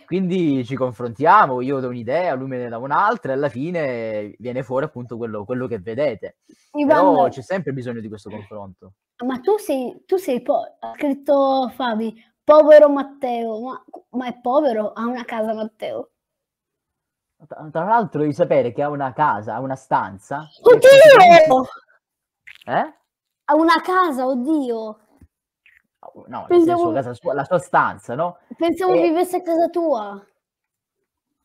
Quindi ci confrontiamo, io do un'idea, lui me ne dà un'altra e alla fine viene fuori appunto quello, quello che vedete. Ivano, Però c'è sempre bisogno di questo confronto. Ma tu sei, tu sei po- ha scritto Fabi, povero Matteo, ma, ma è povero, ha una casa Matteo. Tra l'altro devi sapere che ha una casa, ha una stanza. Oddio! Eh? Ha una casa, oddio! No, Pensavo... casa sua, la sua stanza, no? Pensavo e... vivesse a casa tua.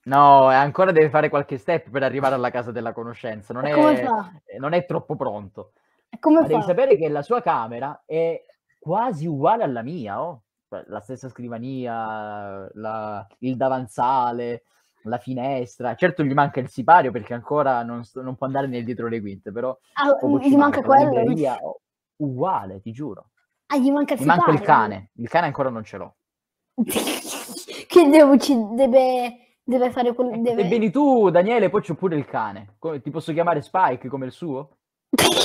No, ancora deve fare qualche step per arrivare alla casa della conoscenza. Non, è, eh, non è, troppo pronto. Come Ma fa? devi sapere che la sua camera è quasi uguale alla mia, oh? Cioè, la stessa scrivania, la... il davanzale, la finestra. Certo gli manca il sipario perché ancora non, sto, non può andare nel dietro le quinte, però... Ah, gli manca, manca quello? Libreria, uguale, ti giuro. Ah, gli manca il manca il cane. Il cane ancora non ce l'ho. che devo, ci, deve... Deve fare quello... Eh, deve... E vieni tu, Daniele, poi c'ho pure il cane. ti posso chiamare Spike come il suo?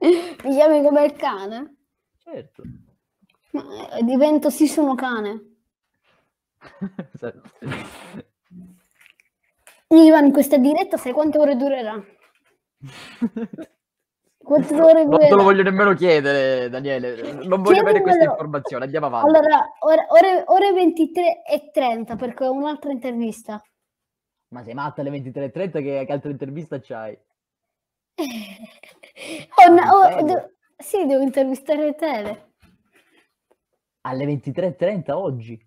Mi chiami come il cane? Certo. Ma eh, divento sì sono cane. Ivan, questa diretta sai quante ore durerà? Quante ore durerà? Non te lo voglio nemmeno chiedere, Daniele. Non voglio avere questa informazione. Andiamo avanti. Allora, ore, ore 23 e 30 perché ho un'altra intervista. Ma sei matta alle 23.30 che, che altra intervista c'hai? oh, no, oh, do, sì, devo intervistare te. Alle 23.30 oggi?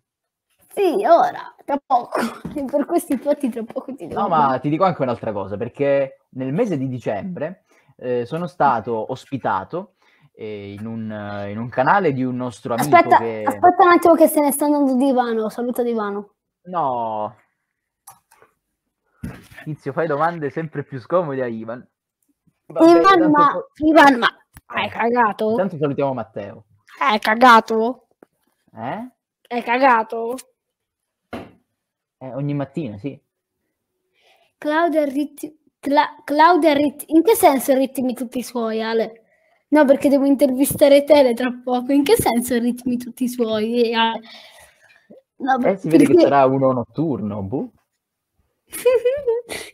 Sì, ora, tra poco. per questi infatti tra poco ti devo... No, ma ti dico anche un'altra cosa, perché nel mese di dicembre eh, sono stato ospitato eh, in, un, eh, in, un, canale di un nostro amico aspetta, che... Aspetta un attimo che se ne sta andando Divano, saluta Divano. No. Tizio, fai domande sempre più scomode a Ivan. Vabbè, Ivan, tanto... ma... Ivan, ma... Hai cagato? Intanto salutiamo Matteo. Hai cagato? Eh? Hai cagato? Eh, ogni mattina, sì. Claudio Ritt... Cla- Claudia Ritt... In che senso ritmi tutti i suoi, Ale? No, perché devo intervistare Tele tra poco. In che senso ritmi tutti i suoi, eh, Ale? No, eh, si perché... vede che sarà uno notturno, boh.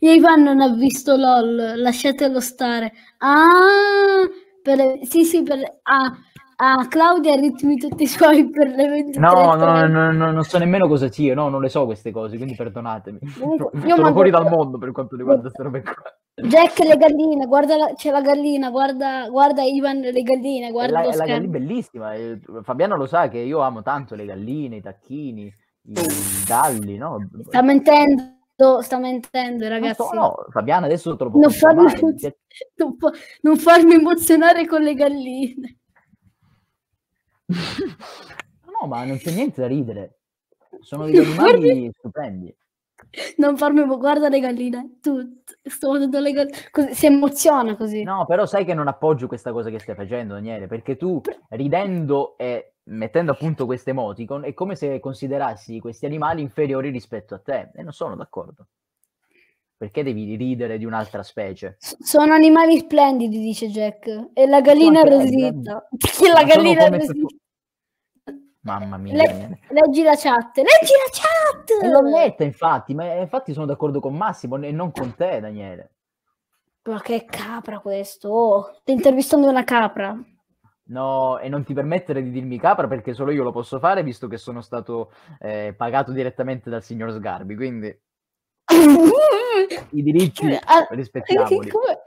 Ivan non ha visto LOL, lasciatelo stare. Ah, per... sì, sì, per... Ah, Ah, Claudia ritmi tutti i suoi per le 23. No, no, no, no, non so nemmeno cosa sia, no, non le so queste cose, quindi perdonatemi. Io Sono mando... fuori dal mondo per quanto riguarda queste robe qua. Jack le galline, guarda la... c'è la gallina, guarda, guarda Ivan le galline, guarda è la, la gallina bellissima, eh, Fabiano lo sa che io amo tanto le galline, i tacchini, i galli, no? Sta mentendo. Sta mentendo, ragazzi. No, no, Fabiano, adesso te lo posso non farmi, non, non farmi emozionare con le galline no, ma non c'è niente da ridere. Sono degli animali stupendi. Non farmi guardare le galline, tutto. Sto vedendo le galline. Così, si emoziona così. No, però sai che non appoggio questa cosa che stai facendo, Daniele, perché tu ridendo e mettendo a punto queste emoticon è come se considerassi questi animali inferiori rispetto a te e non sono d'accordo. Perché devi ridere di un'altra specie? Sono animali splendidi, dice Jack. E la gallina è rosita. Perché la gallina rosita. Tu... Mamma mia. Le... leggi la chat. Leggi la chat! E l'ho letta, infatti. Ma eh, infatti sono d'accordo con Massimo e non con te, Daniele. Ma che capra questo? Oh, stai intervistando una capra. No, e non ti permettere di dirmi capra perché solo io lo posso fare visto che sono stato eh, pagato direttamente dal signor Sgarbi, quindi... Eh, I diritti come... Eh, ah, rispettiamoli. Come...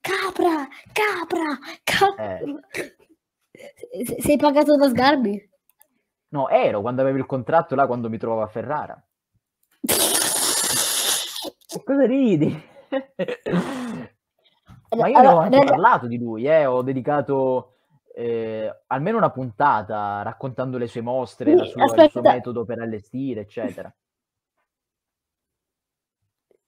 Capra, capra, capra. Eh. Sei pagato da Sgarbi? No, ero quando avevo il contratto là quando mi trovavo a Ferrara. Cosa ridi? Ma io allora, ne ho anche parlato di lui, eh? ho dedicato eh, almeno una puntata raccontando le sue mostre, sì, sua, il suo metodo per allestire, eccetera.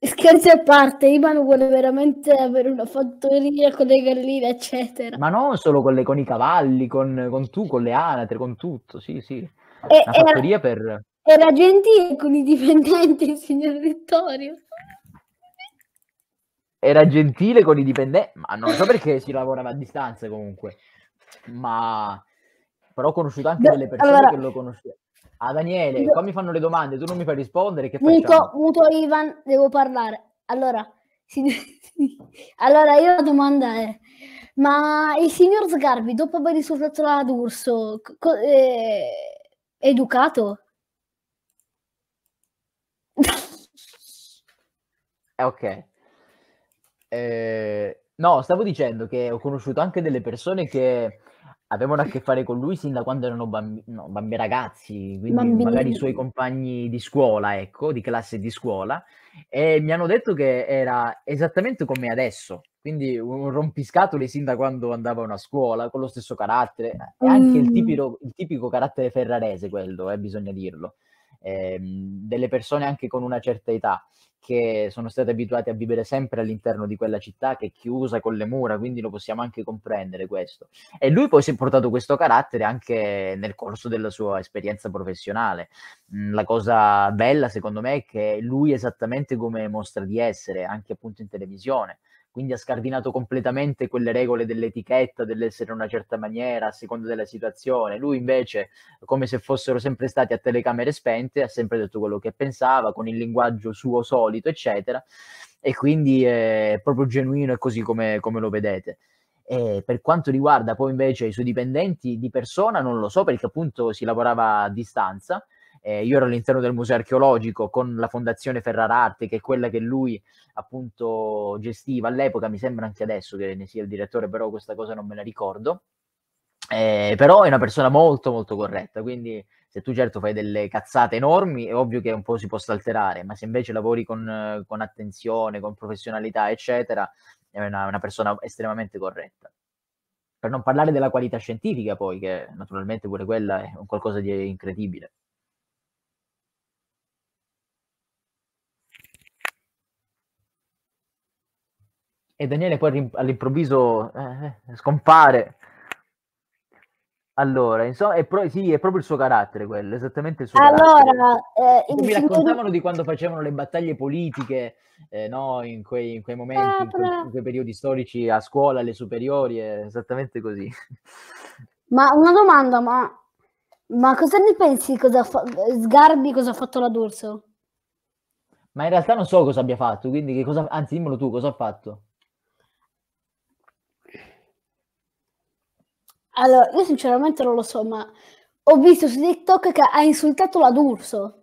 Scherzi a parte, Ivan vuole veramente avere una fattoria con le galline, eccetera. Ma non solo con, le, con i cavalli, con, con, tu, con le anatre, con tutto, sì, sì. E, una fattoria era, per... Era gentile con i dipendenti, il signor Vittorio. Era gentile con i dipendenti, ma non so perché si lavorava a distanza comunque, ma... Però ho conosciuto anche Beh, delle persone allora, che lo conoscevano. Ah, Daniele, qua mi fanno le domande, tu non mi fai rispondere. Che muto, muto Ivan, devo parlare. Allora, si... allora, io la domanda è, ma il signor Sgarbi, dopo aver risolto la d'Urso, co- eh, educato? Eh, ok. Eh, no, stavo dicendo che ho conosciuto anche delle persone che avevano a che fare con lui sin da quando erano bambi, no, bambi ragazzi, quindi Bambini. magari i suoi compagni di scuola, ecco, di classe di scuola, e mi hanno detto che era esattamente come adesso, quindi un rompiscatole sin da quando andavano a scuola, con lo stesso carattere, e anche mm. il, tipico, il, tipico, carattere ferrarese quello, eh, bisogna dirlo, eh, delle persone anche con una certa età perché sono stati abituati a vivere sempre all'interno di quella città che è chiusa con le mura, quindi lo possiamo anche comprendere questo. E lui poi si è portato questo carattere anche nel corso della sua esperienza professionale. Mm, la cosa bella, secondo me, è che lui è esattamente come mostra di essere, anche appunto in televisione, quindi ha scardinato completamente quelle regole dell'etichetta, dell'essere una certa maniera a seconda della situazione. Lui invece, come se fossero sempre stati a telecamere spente, ha sempre detto quello che pensava, con il linguaggio suo solito, eccetera, e quindi eh, è proprio genuino e così come, come lo vedete. E per quanto riguarda poi invece i suoi dipendenti di persona, non lo so perché appunto si lavorava a distanza, eh, io ero all'interno del museo archeologico con la fondazione Ferrara Arte che è quella che lui appunto gestiva all'epoca, mi sembra anche adesso che ne sia il direttore, però questa cosa non me la ricordo. Eh, però è una persona molto molto corretta, quindi se tu certo fai delle cazzate enormi è ovvio che un po' si possa alterare, ma se invece lavori con, con attenzione, con professionalità, eccetera, è una, una, persona estremamente corretta. Per non parlare della qualità scientifica poi, che naturalmente pure quella è un qualcosa di incredibile. e Daniele poi all'improvviso eh, eh, scompare. Allora, insomma, è, pro- sì, è proprio il suo carattere quello, esattamente il suo allora, carattere. Eh, mi raccontavano di quando facevano le battaglie politiche, eh, no, in quei, in quei momenti, in quei, in quei, periodi storici, a scuola, alle superiori, è esattamente così. Ma una domanda, ma, ma cosa ne pensi cosa fa- Sgarbi cosa ha fatto la D'Urso? Ma in realtà non so cosa abbia fatto, quindi che cosa, anzi dimmelo tu, cosa ha fatto? Allora, io sinceramente non lo so, ma ho visto su TikTok che ha insultato la D'Urso.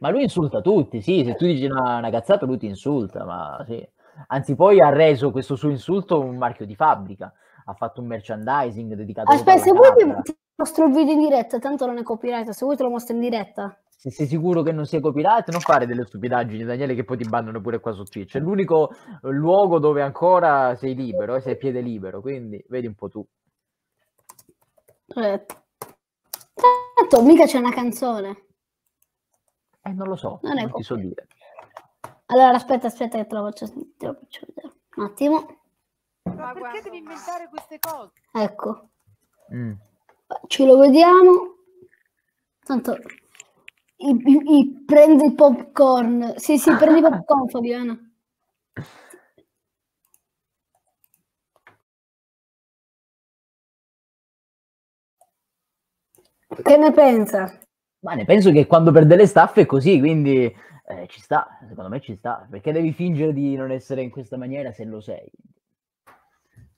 Ma lui insulta tutti, sì, se tu dici una, una cazzata lui ti insulta, ma sì. Anzi, poi ha reso questo suo insulto un marchio di fabbrica. Ha fatto un merchandising dedicato a Aspetta, se vuoi ti mostro il video in diretta, tanto non è copyright, se vuoi te lo mostro in diretta. Se sei sicuro che non sia copyright, non fare delle stupidaggini, Daniele, che poi ti bannano pure qua su Twitch. È l'unico luogo dove ancora sei libero, e eh, sei piede libero, quindi vedi un po' tu tanto mica c'è una canzone. Eh, non lo so, non, non ti so dire. Allora, aspetta, aspetta che te lo faccio, te vedere. Un attimo. Ma perché devi inventare queste cose? Ecco. Mm. Ce lo vediamo. Tanto i, i, i, prendi il popcorn. Sì, sì, prendi il popcorn, Fabiana. Che ne pensa? Ma ne penso che quando perde le staffe è così, quindi eh, ci sta, secondo me ci sta, perché devi fingere di non essere in questa maniera se lo sei.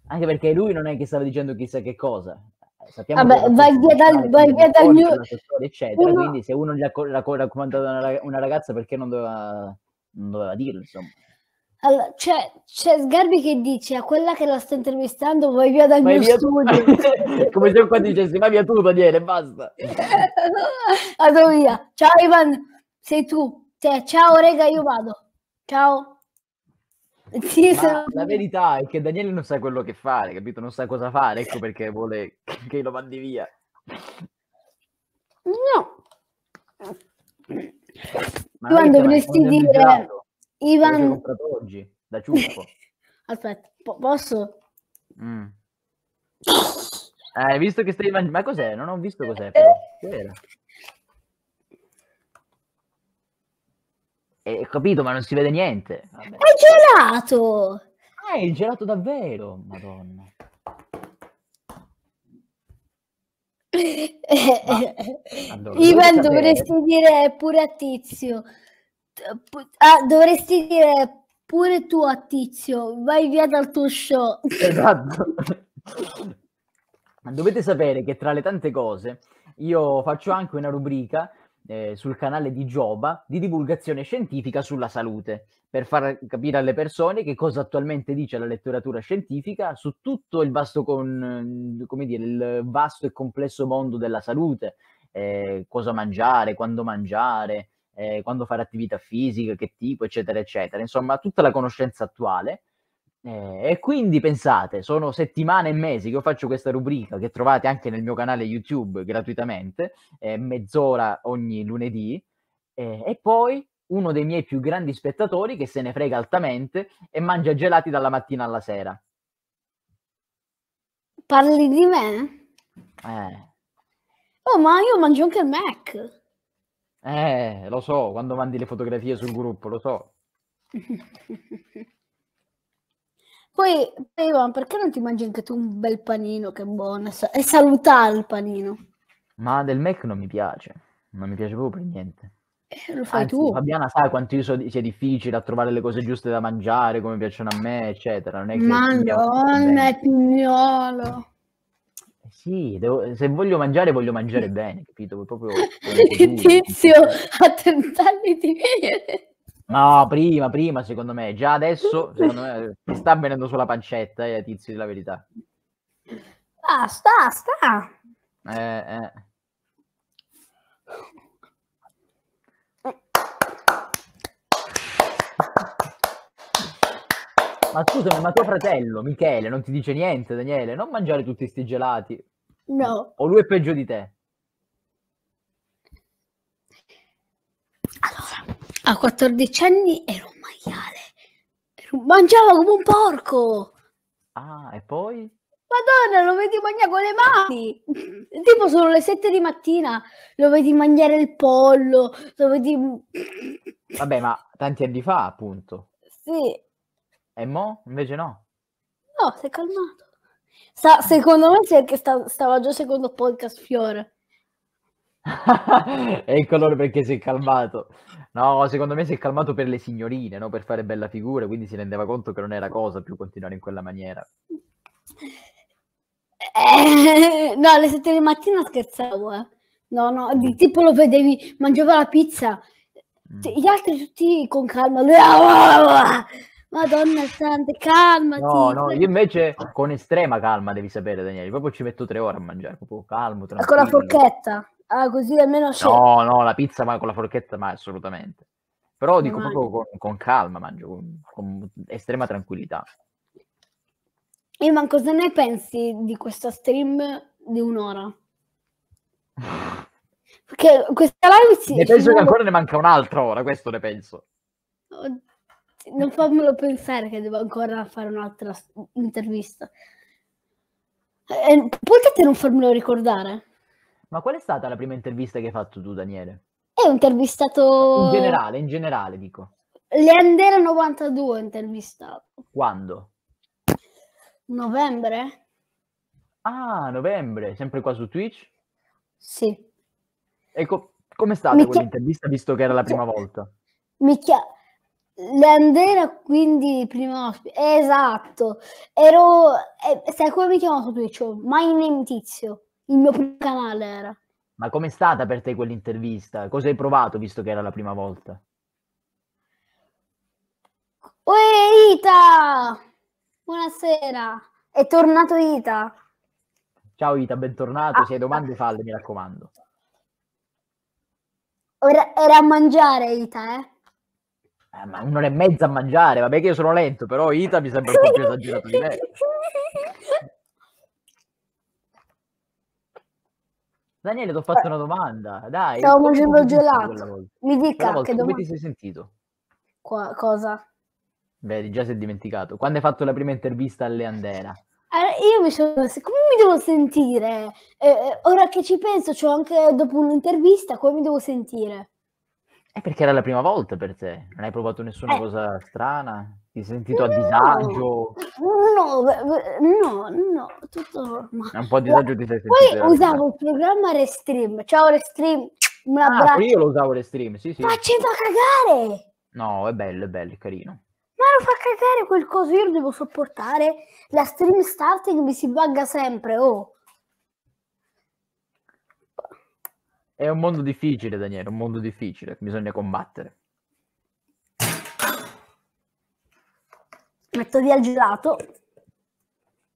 Anche perché lui non è che stava dicendo chissà che cosa. Eh, sappiamo Vabbè, che vai via dal, vai via dal mio... Eccetera, uno... Quindi se uno gli ha raccomandato una, ragazza perché non doveva, non doveva dirlo, insomma. Allora, c'è, c'è, Sgarbi che dice a quella che la sta intervistando vai via dal vai mio via studio. Come se qua dicessi vai via tu Daniele, basta. Vado via. Ciao Ivan, sei tu. Cioè, ciao rega, io vado. Ciao. Sì, sono... La verità è che Daniele non sa quello che fare, capito? Non sa cosa fare, ecco perché vuole che lo mandi via. No. Ma Quando dovresti dire... Girato Ivan... L'ho comprato oggi, da ciuffo. Aspetta, po- posso? Mm. Hai eh, visto che stai mangiando? Ma cos'è? Non ho visto cos'è, però. Che era? Eh, capito, ma non si vede niente. Vabbè. È gelato! Ah, è gelato davvero, madonna. Ivan dovresti dire pure a Tizio ah, dovresti dire pure tu a Tizio, vai via dal tuo show. Esatto. Dovete sapere che tra le tante cose io faccio anche una rubrica eh, sul canale di Gioba di divulgazione scientifica sulla salute, per far capire alle persone che cosa attualmente dice la letteratura scientifica su tutto il vasto, con, dire, il vasto e complesso mondo della salute, eh, cosa mangiare, quando mangiare, eh, quando fare attività fisica, che tipo, eccetera, eccetera. Insomma, tutta la conoscenza attuale. Eh, e quindi pensate, sono settimane e mesi che io faccio questa rubrica che trovate anche nel mio canale YouTube gratuitamente, eh, mezz'ora ogni lunedì, eh, e poi uno dei miei più grandi spettatori che se ne frega altamente e mangia gelati dalla mattina alla sera. Parli di me? Eh. Oh, ma io mangio anche il Mac. Eh, lo so, quando mandi le fotografie sul gruppo, lo so. Poi, Ivan, perché non ti mangi anche tu un bel panino che è buono e salutare il panino? Ma del Mac non mi piace, non mi piace proprio per niente. Eh, lo fai Anzi, tu. Fabiana sa quanto io so sia difficile a trovare le cose giuste da mangiare, come piacciono a me, eccetera. Non è che Madonna, pignolo. Sì, devo, se voglio mangiare, voglio mangiare bene, capito? Proprio, proprio Tizio, a tentarmi di... No, prima, prima, secondo me. Già adesso, secondo me, ti sta venendo sulla pancetta, eh, Tizio, la verità. Ah, sta, sta. Eh, eh. Ma scusami, ma tuo fratello Michele non ti dice niente, Daniele? Non mangiare tutti questi gelati. No. O lui è peggio di te? Allora, a 14 anni ero un maiale. Mangiavo come un porco. Ah, e poi? Madonna, lo vedi mangiare con le mani. tipo sono le 7 di mattina, lo vedi mangiare il pollo, lo vedi... Vabbè, ma tanti anni fa, appunto. Sì. E mo? Invece no. No, sei calmato. Sta, secondo me c'è che sta, stava già secondo podcast Fiore. il colore perché si è calmato. No, secondo me si è calmato per le signorine, no? per fare bella figura, quindi si rendeva conto che non era cosa più continuare in quella maniera. Eh, no, alle 7 di mattina scherzavo. Eh. No, no, di tipo lo vedevi, mangiava la pizza, mm. gli altri tutti con calma, lui... Ah, ah, ah, Madonna santa, calma. No, no, cioè. io invece con estrema calma, devi sapere, Daniele. Proprio ci metto tre ore a mangiare, proprio calmo. Ma ah, con la forchetta? Ah, così almeno c'è. No, no, la pizza ma con la forchetta mai, assolutamente. Però dico Mano. proprio con, con, calma, mangio, con, con, estrema tranquillità. E eh, ma cosa ne pensi di questa stream di un'ora? Perché questa live si... Ne penso che ancora ne manca un'altra ora, questo ne penso. Oddio non fammelo pensare che devo ancora fare un'altra intervista. Eh, potete non farmelo ricordare? Ma qual è stata la prima intervista che hai fatto tu, Daniele? E ho intervistato... In generale, in generale dico. Leandera 92 ho intervistato. Quando? Novembre? Ah, novembre, sempre qua su Twitch? Sì. Ecco, come è stata Mi quell'intervista, visto che era la cioè prima volta? Mi chiama L'Andera quindi prima ospite, esatto, ero, eh, sai come mi chiamavo su Twitch? My Name Tizio, il mio primo canale era. Ma com'è stata per te quell'intervista? Cosa hai provato visto che era la prima volta? Uè Ita, buonasera, è tornato Ita. Ciao Ita, bentornato, ah. se hai domande falle mi raccomando. Ora era a mangiare Ita, eh? Eh, ma un'ora e mezza a mangiare, vabbè che io sono lento, però Ita mi sembra un po' più esagerato di me. Daniele, ti ho fatto una domanda. Dai, Stavo mangiando il gelato. Mi dica volta, che domanda. Come ti sei sentito? Qua, cosa? Vedi, già si è dimenticato. Quando hai fatto la prima intervista alle Andena? Allora, io mi sono come mi devo sentire? Eh, eh ora che ci penso, cioè anche dopo un'intervista, come mi devo sentire? È perché era la prima volta per te, non hai provato nessuna eh. cosa strana, ti sei sentito no. a disagio? No, no, no, tutto normale. Un po' a disagio ti sei sentito. Poi usavo il programma Restream, ciao Restream, un ah, abbraccio. Ah, io lo usavo Restream, sì, sì. Faceva cagare! No, è bello, è bello, è carino. Ma lo fa cagare quel coso, io lo devo sopportare la stream starting mi si bugga sempre, oh. È un mondo difficile, Daniele, un mondo difficile, bisogna combattere. Metto via il gelato.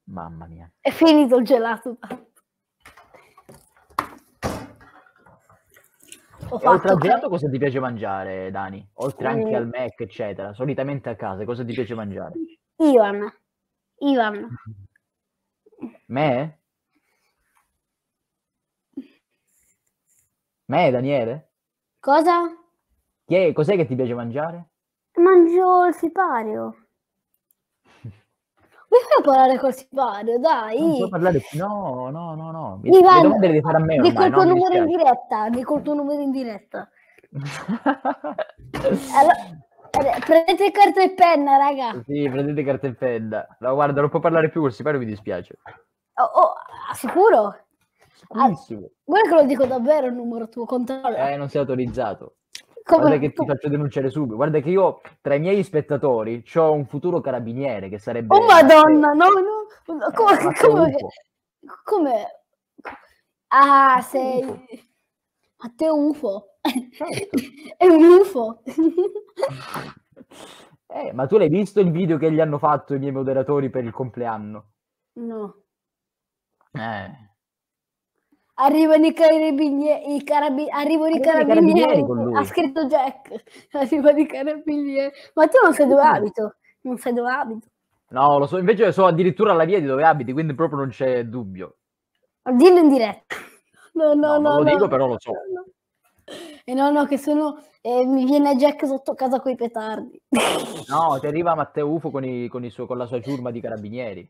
Mamma mia. È finito il gelato. Ho fatto, oltre al gelato cosa ti piace mangiare, Dani? Oltre anche mm. al Mac, eccetera. Solitamente a casa, cosa ti piace mangiare? Ivan. Ivan. Me? Me, Daniele? Cosa? Che, cos'è che ti piace mangiare? Mangio il sipario. Mi fai parlare col sipario, dai! Non puoi parlare più. No, no, no, no. Mi- Le va- domande devi fare a me ormai, il tuo no? numero in diretta, di col tuo numero in diretta. Allora, eh, prendete carta e penna, raga. Sì, prendete carta e penna. No, guarda, non può parlare più, col sipario mi dispiace. Oh, oh, ah, sicuro? Ah, Bellissimo. Ah, guarda che lo dico davvero il numero tuo, controlla. Eh, non sei autorizzato. Come... Guarda che ti faccio denunciare subito. Guarda che io tra i miei spettatori ho un futuro carabiniere che sarebbe... Oh madonna, no, no. Come... Eh, come... come... Ah, sei... Matteo UFO. Certo. È un UFO. eh, ma tu l'hai visto il video che gli hanno fatto i miei moderatori per il compleanno? No. Eh. Arrivano i carabinieri, i carabi- arrivano i carabinieri, ha scritto Jack, arrivano i carabinieri, ma tu non sai dove abito, non sai dove abito. No, lo so, invece so addirittura la via di dove abiti, quindi proprio non c'è dubbio. Dillo in diretta. No, no, no. no lo no, dico, però lo so. E eh, no, no, che sono... Eh, mi viene Jack sotto casa con i petardi. no, ti arriva Matteo Ufo con, i, con, suo, con la sua ciurma di carabinieri.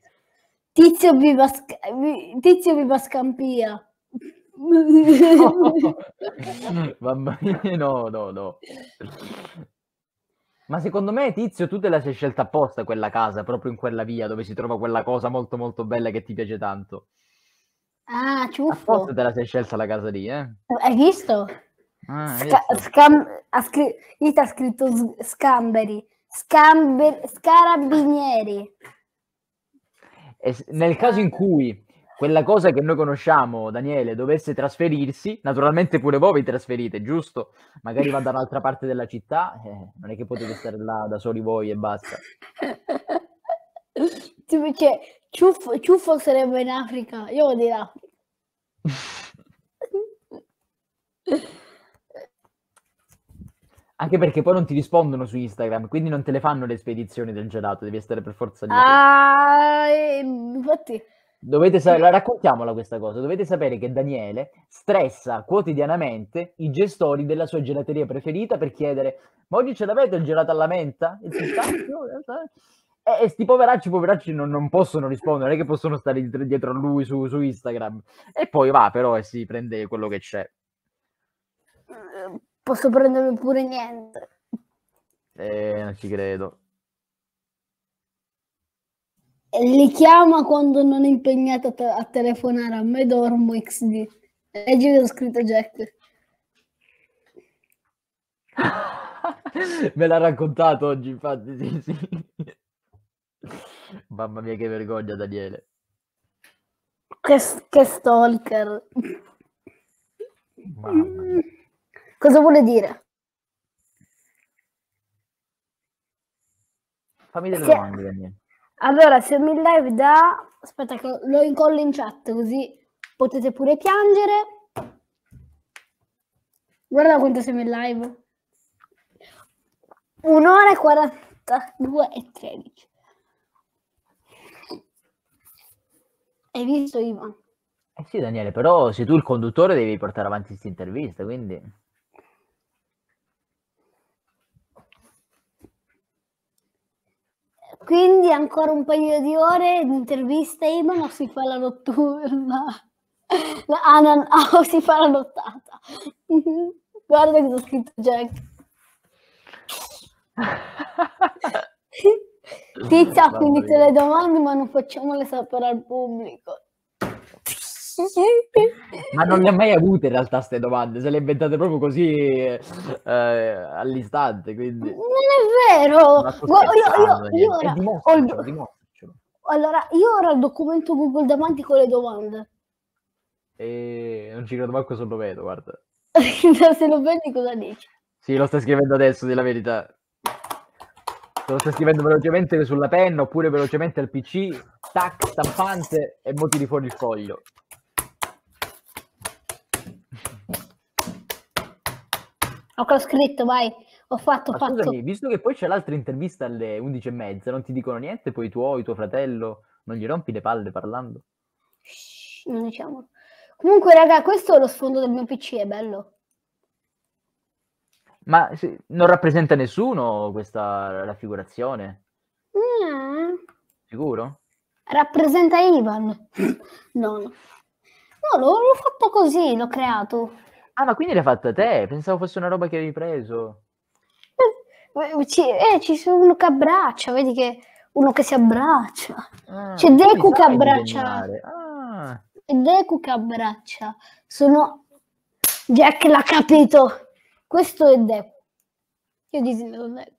Tizio viva, sc- vi, tizio viva Scampia. No. Mamma mia, no, no, no. Ma secondo me, Tizio, tu te la sei scelta apposta quella casa, proprio in quella via dove si trova quella cosa molto molto bella che ti piace tanto. Ah, ciuffo. Apposta te la sei scelta la casa lì, eh? Hai visto? Ah, Sca- scam- ha scri- Ita ha scritto s- scamberi, Scamber- scarabinieri. E nel caso in cui quella cosa che noi conosciamo, Daniele, dovesse trasferirsi, naturalmente pure voi vi trasferite, giusto? Magari va da un'altra parte della città, eh, non è che potete stare là da soli voi e basta. Tipo, cioè, ciuffo, ciuffo sarebbe in Africa, io vado in Africa. Anche perché poi non ti rispondono su Instagram, quindi non te le fanno le spedizioni del gelato, devi stare per forza lì. Ah, eh, infatti... Dovete sapere, la raccontiamola questa cosa, dovete sapere che Daniele stressa quotidianamente i gestori della sua gelateria preferita per chiedere ma oggi ce l'avete il gelato alla menta? E, eh, e sti poveracci, poveracci non, non, possono rispondere, non è che possono stare dietro, dietro a lui su, su, Instagram. E poi va però e si prende quello che c'è. Mm, eh, posso prendermi pure niente. Eh, non ci credo li chiama quando non è impegnato a, te- a telefonare a me dormo XD. Leggi che ho scritto Jack. me l'ha raccontato oggi, infatti, sì, sì. Mamma mia, che vergogna, Daniele. Che, che stalker. Cosa vuole dire? Fammi delle che... domande, Daniele. Allora, se mi live da... Aspetta che lo incollo in chat così potete pure piangere. Guarda quanto siamo in live. Un'ora e 42 e 13. Hai visto Ivan? Eh sì Daniele, però sei tu il conduttore devi portare avanti questa intervista, quindi... Quindi ancora un paio di ore di interviste, Ima non si fa la notturna. La Anan oh, si fa la nottata. Guarda cosa ha scritto Jack. Tizia ha finito le domande ma non facciamole sapere al pubblico. Ma non le ha mai avute in realtà queste domande, se le inventate proprio così eh, all'istante. Quindi... Non è vero! Guarda, io, io, io ora, eh, dimostracelo, dimostracelo. Allora, io ora il documento Google davanti con le domande. E non ci credo manco se lo vedo, guarda. se lo vedi cosa dici? Sì, lo sta scrivendo adesso, di la verità. Se lo sta scrivendo velocemente sulla penna oppure velocemente al PC, tac, stampante e mo di fuori il foglio. Ho scritto, vai. Ho fatto, ho fatto. Scusami, visto che poi c'è l'altra intervista alle e mezza, non ti dicono niente, poi tu o tuo fratello, non gli rompi le palle parlando? Shh, non diciamo. Comunque, raga, questo è lo sfondo del mio PC, è bello. Ma sì, non rappresenta nessuno questa raffigurazione? Mm. Sicuro? Rappresenta Ivan. no, no. No, l'ho, l'ho fatto così, l'ho creato. Ah, ma quindi l'hai fatta te? Pensavo fosse una roba che avevi preso. Eh, eh, eh ci, eh, sono uno che abbraccia, vedi che uno che si abbraccia. Ah, C'è Deku che abbraccia. Ah. C'è Deku che abbraccia. Sono... Jack l'ha capito. Questo è Deku. Io disegno Deku.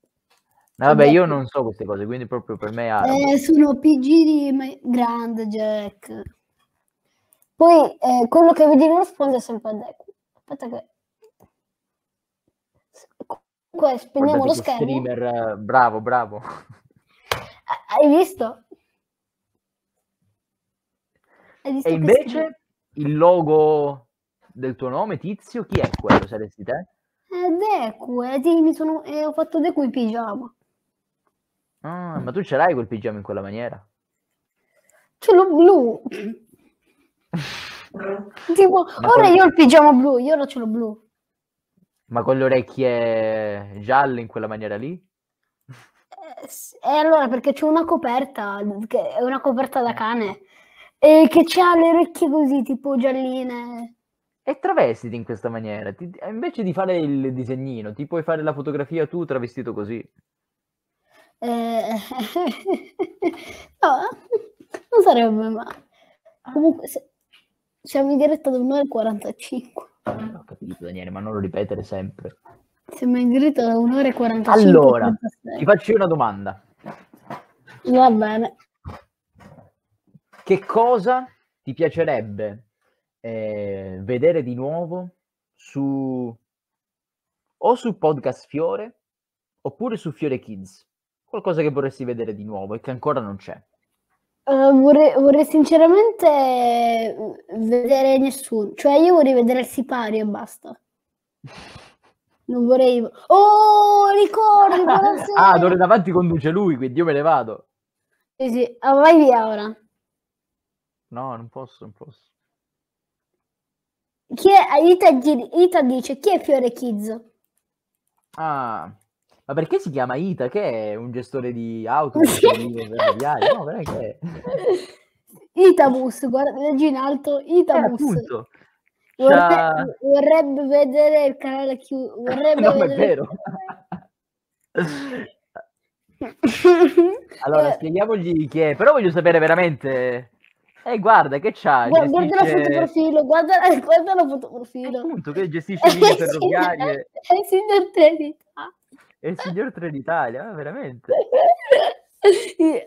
No, vabbè, io non so queste cose, quindi proprio per me... Eh, sono PG di grande Jack. Poi eh, quello che vedi non risponde sempre a Deku. Aspetta che... comunque spegniamo lo schermo. Streamer, eh, bravo, bravo. Hai visto? Hai visto e invece schermo? il logo del tuo nome, Tizio, chi è quello? Saresti te? Eh, Deku, eh, sì, mi sono, eh, ho fatto Deku in pigiama. Ah, ma tu ce l'hai quel pigiama in quella maniera? Ce l'ho blu. Tipo, ora io ho il pigiama blu, io ora ce l'ho blu. Ma con le orecchie gialle in quella maniera lì? E eh, eh, allora perché c'è una coperta, che è una coperta da eh. cane, e che ha le orecchie così, tipo gialline. E travestiti in questa maniera, ti, invece di fare il disegnino, ti puoi fare la fotografia tu travestito così. Eh... no, non sarebbe male. Comunque, se... Siamo in diretta da un'ora e 45. Ho capito, Daniele, ma non lo ripetere sempre. Siamo in diretta da un'ora e 45. Allora, ti faccio una domanda. Va bene. Che cosa ti piacerebbe eh, vedere di nuovo su o su Podcast Fiore oppure su Fiore Kids? Qualcosa che vorresti vedere di nuovo e che ancora non c'è. Eh, vorrei, vorrei, sinceramente vedere nessuno. Cioè, io vorrei vedere il sipario e basta. Non vorrei. Oh, ricordi! ah, d'ora in avanti conduce lui, quindi io me ne vado. Sì, sì. Ah, vai via ora. No, non posso, non posso. Chi è, Ita, Ita dice chi è Fiore Kizzo? Ah, ma perché si chiama Ita? Che è un gestore di auto? no, veramente. Cioè Itabus, guarda, leggi in alto Itabus. Eh, Vorrebbe, vorrebbe, vedere il canale chiuso. no, vedere... è vero. allora, eh. spieghiamogli chi è. Però voglio sapere veramente... Eh, guarda, che c'ha? Guarda, gestisce... guarda la foto profilo, guarda, guarda la foto profilo. Appunto, che gestisce eh, linee ferroviarie. È il signor Tresit è il signor Trenitalia, eh, veramente.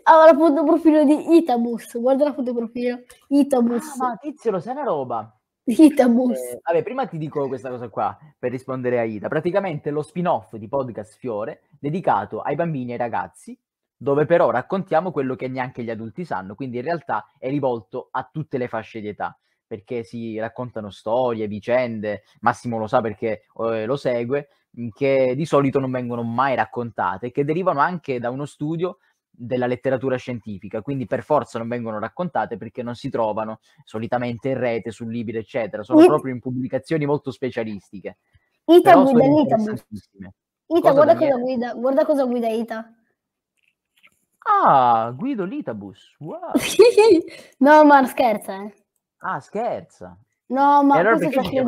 Avrà foto profilo di Itamus, guarda la foto profilo. Itamus. Ah, ma tizio, lo sai una roba? Itamus. Eh, vabbè, prima ti dico questa cosa qua per rispondere a Ita. Praticamente lo spin-off di Podcast Fiore dedicato ai bambini e ai ragazzi, dove però raccontiamo quello che neanche gli adulti sanno, quindi in realtà è rivolto a tutte le fasce di età perché si raccontano storie, vicende, Massimo lo sa perché eh, lo segue, Mhmm, che di solito non vengono mai raccontate, che derivano anche da uno studio della letteratura scientifica, quindi per forza non vengono raccontate perché non si trovano solitamente in rete, sul libro, eccetera, sono I... proprio in pubblicazioni molto specialistiche. Ita Però guida Ita. Ita, guarda, cosa guida, guarda cosa guida Ita. Ah, Guido Litabus. Wow. no, ma scherza, eh. Ah, scherza. No, ma allora questo è perché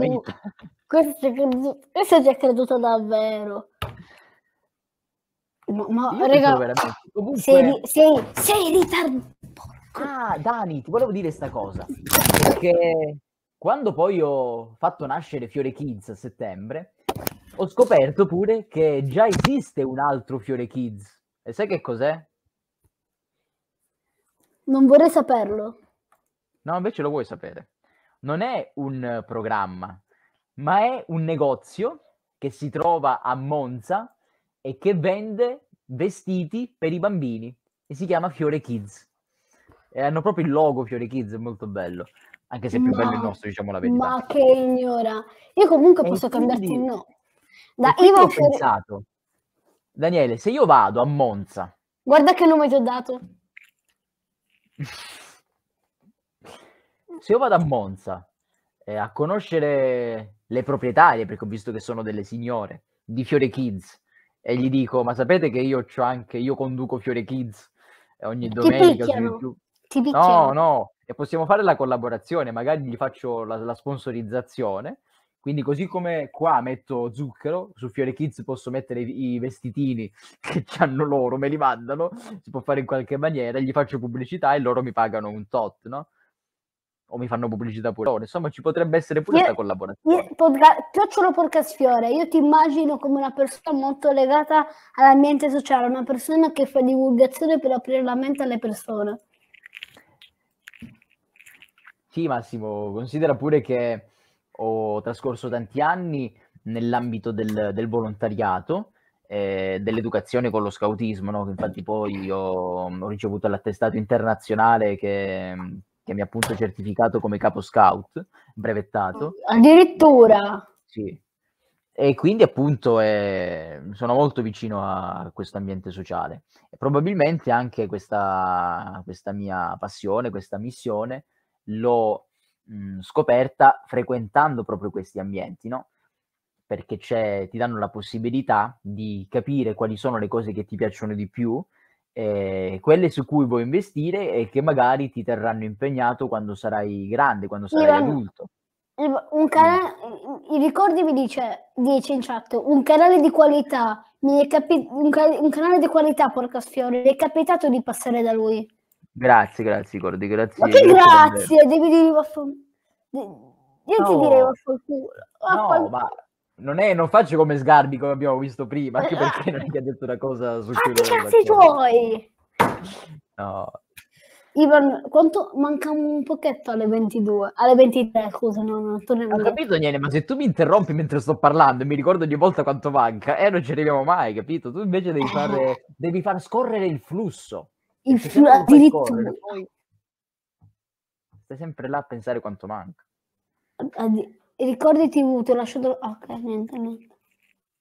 questo ci ha creduto davvero. Ma, ma raga, Comunque... sei, sei, sei ritardato. Ah, Dani, ti volevo dire sta cosa. Perché quando poi ho fatto nascere Fiore Kids a settembre, ho scoperto pure che già esiste un altro Fiore Kids. E sai che cos'è? Non vorrei saperlo. No, invece lo vuoi sapere. Non è un programma, ma è un negozio che si trova a Monza e che vende vestiti per i bambini e si chiama Fiore Kids. E hanno proprio il logo Fiore Kids, è molto bello. Anche se è più ma, bello il nostro, diciamo la verità. Ma che ignora! Io comunque e posso quindi, cambiarti il no. Da Ivo ho Fiore... pensato, Daniele, se io vado a Monza... Guarda che nome ti ho dato. se io vado a Monza eh, a conoscere le proprietarie, perché ho visto che sono delle signore, di Fiore Kids, e gli dico, ma sapete che io c'ho anche, io conduco Fiore Kids eh, ogni domenica su YouTube. No, no, e possiamo fare la collaborazione, magari gli faccio la, la sponsorizzazione, quindi così come qua metto zucchero, su Fiore Kids posso mettere i, i vestitini che hanno loro, me li mandano, si può fare in qualche maniera, gli faccio pubblicità e loro mi pagano un tot, no? o mi fanno pubblicità pure loro. Insomma, ci potrebbe essere pure questa collaborazione. Io, podca- Chiocciolo Porcasfiore, io ti immagino come una persona molto legata all'ambiente sociale, una persona che fa divulgazione per aprire la mente alle persone. Sì, Massimo, considera pure che ho trascorso tanti anni nell'ambito del, del volontariato, eh, dell'educazione con lo scautismo, no? infatti poi ho, ho ricevuto l'attestato internazionale che che mi ha appunto certificato come capo scout, brevettato. Oh, addirittura! Sì. E quindi appunto eh, sono molto vicino a questo ambiente sociale. E probabilmente anche questa, questa mia passione, questa missione, l'ho mh, scoperta frequentando proprio questi ambienti, no? Perché ti danno la possibilità di capire quali sono le cose che ti piacciono di più, eh, quelle su cui vuoi investire e che magari ti terranno impegnato quando sarai grande, quando sarai Ivan, adulto. Un canale, mm. ricordi mi dice 10 in chat, un canale di qualità, capi- un, ca- un, canale di qualità, porca sfiore, mi è capitato di passare da lui. Grazie, grazie, Cordi, grazie. Ma che grazie, devi dire Io no, ti direi vaffanculo. No, ma non, è, non faccio come Sgarbi come abbiamo visto prima, anche eh, eh. perché non è ha detto una cosa su cui... Fatti cazzi tuoi! No. Ivan, quanto manca un pochetto alle 22? Alle 23, scusa, no, no, torniamo. Ho capito niente, ma se tu mi interrompi mentre sto parlando e mi ricordo ogni volta quanto manca, eh, non ci arriviamo mai, capito? Tu invece devi eh. fare, devi far scorrere il flusso. Il flusso, addirittura. Scorrere, Stai sempre là a pensare quanto manca. Ricordi TV, ti ho lasciato... Ok, niente, niente.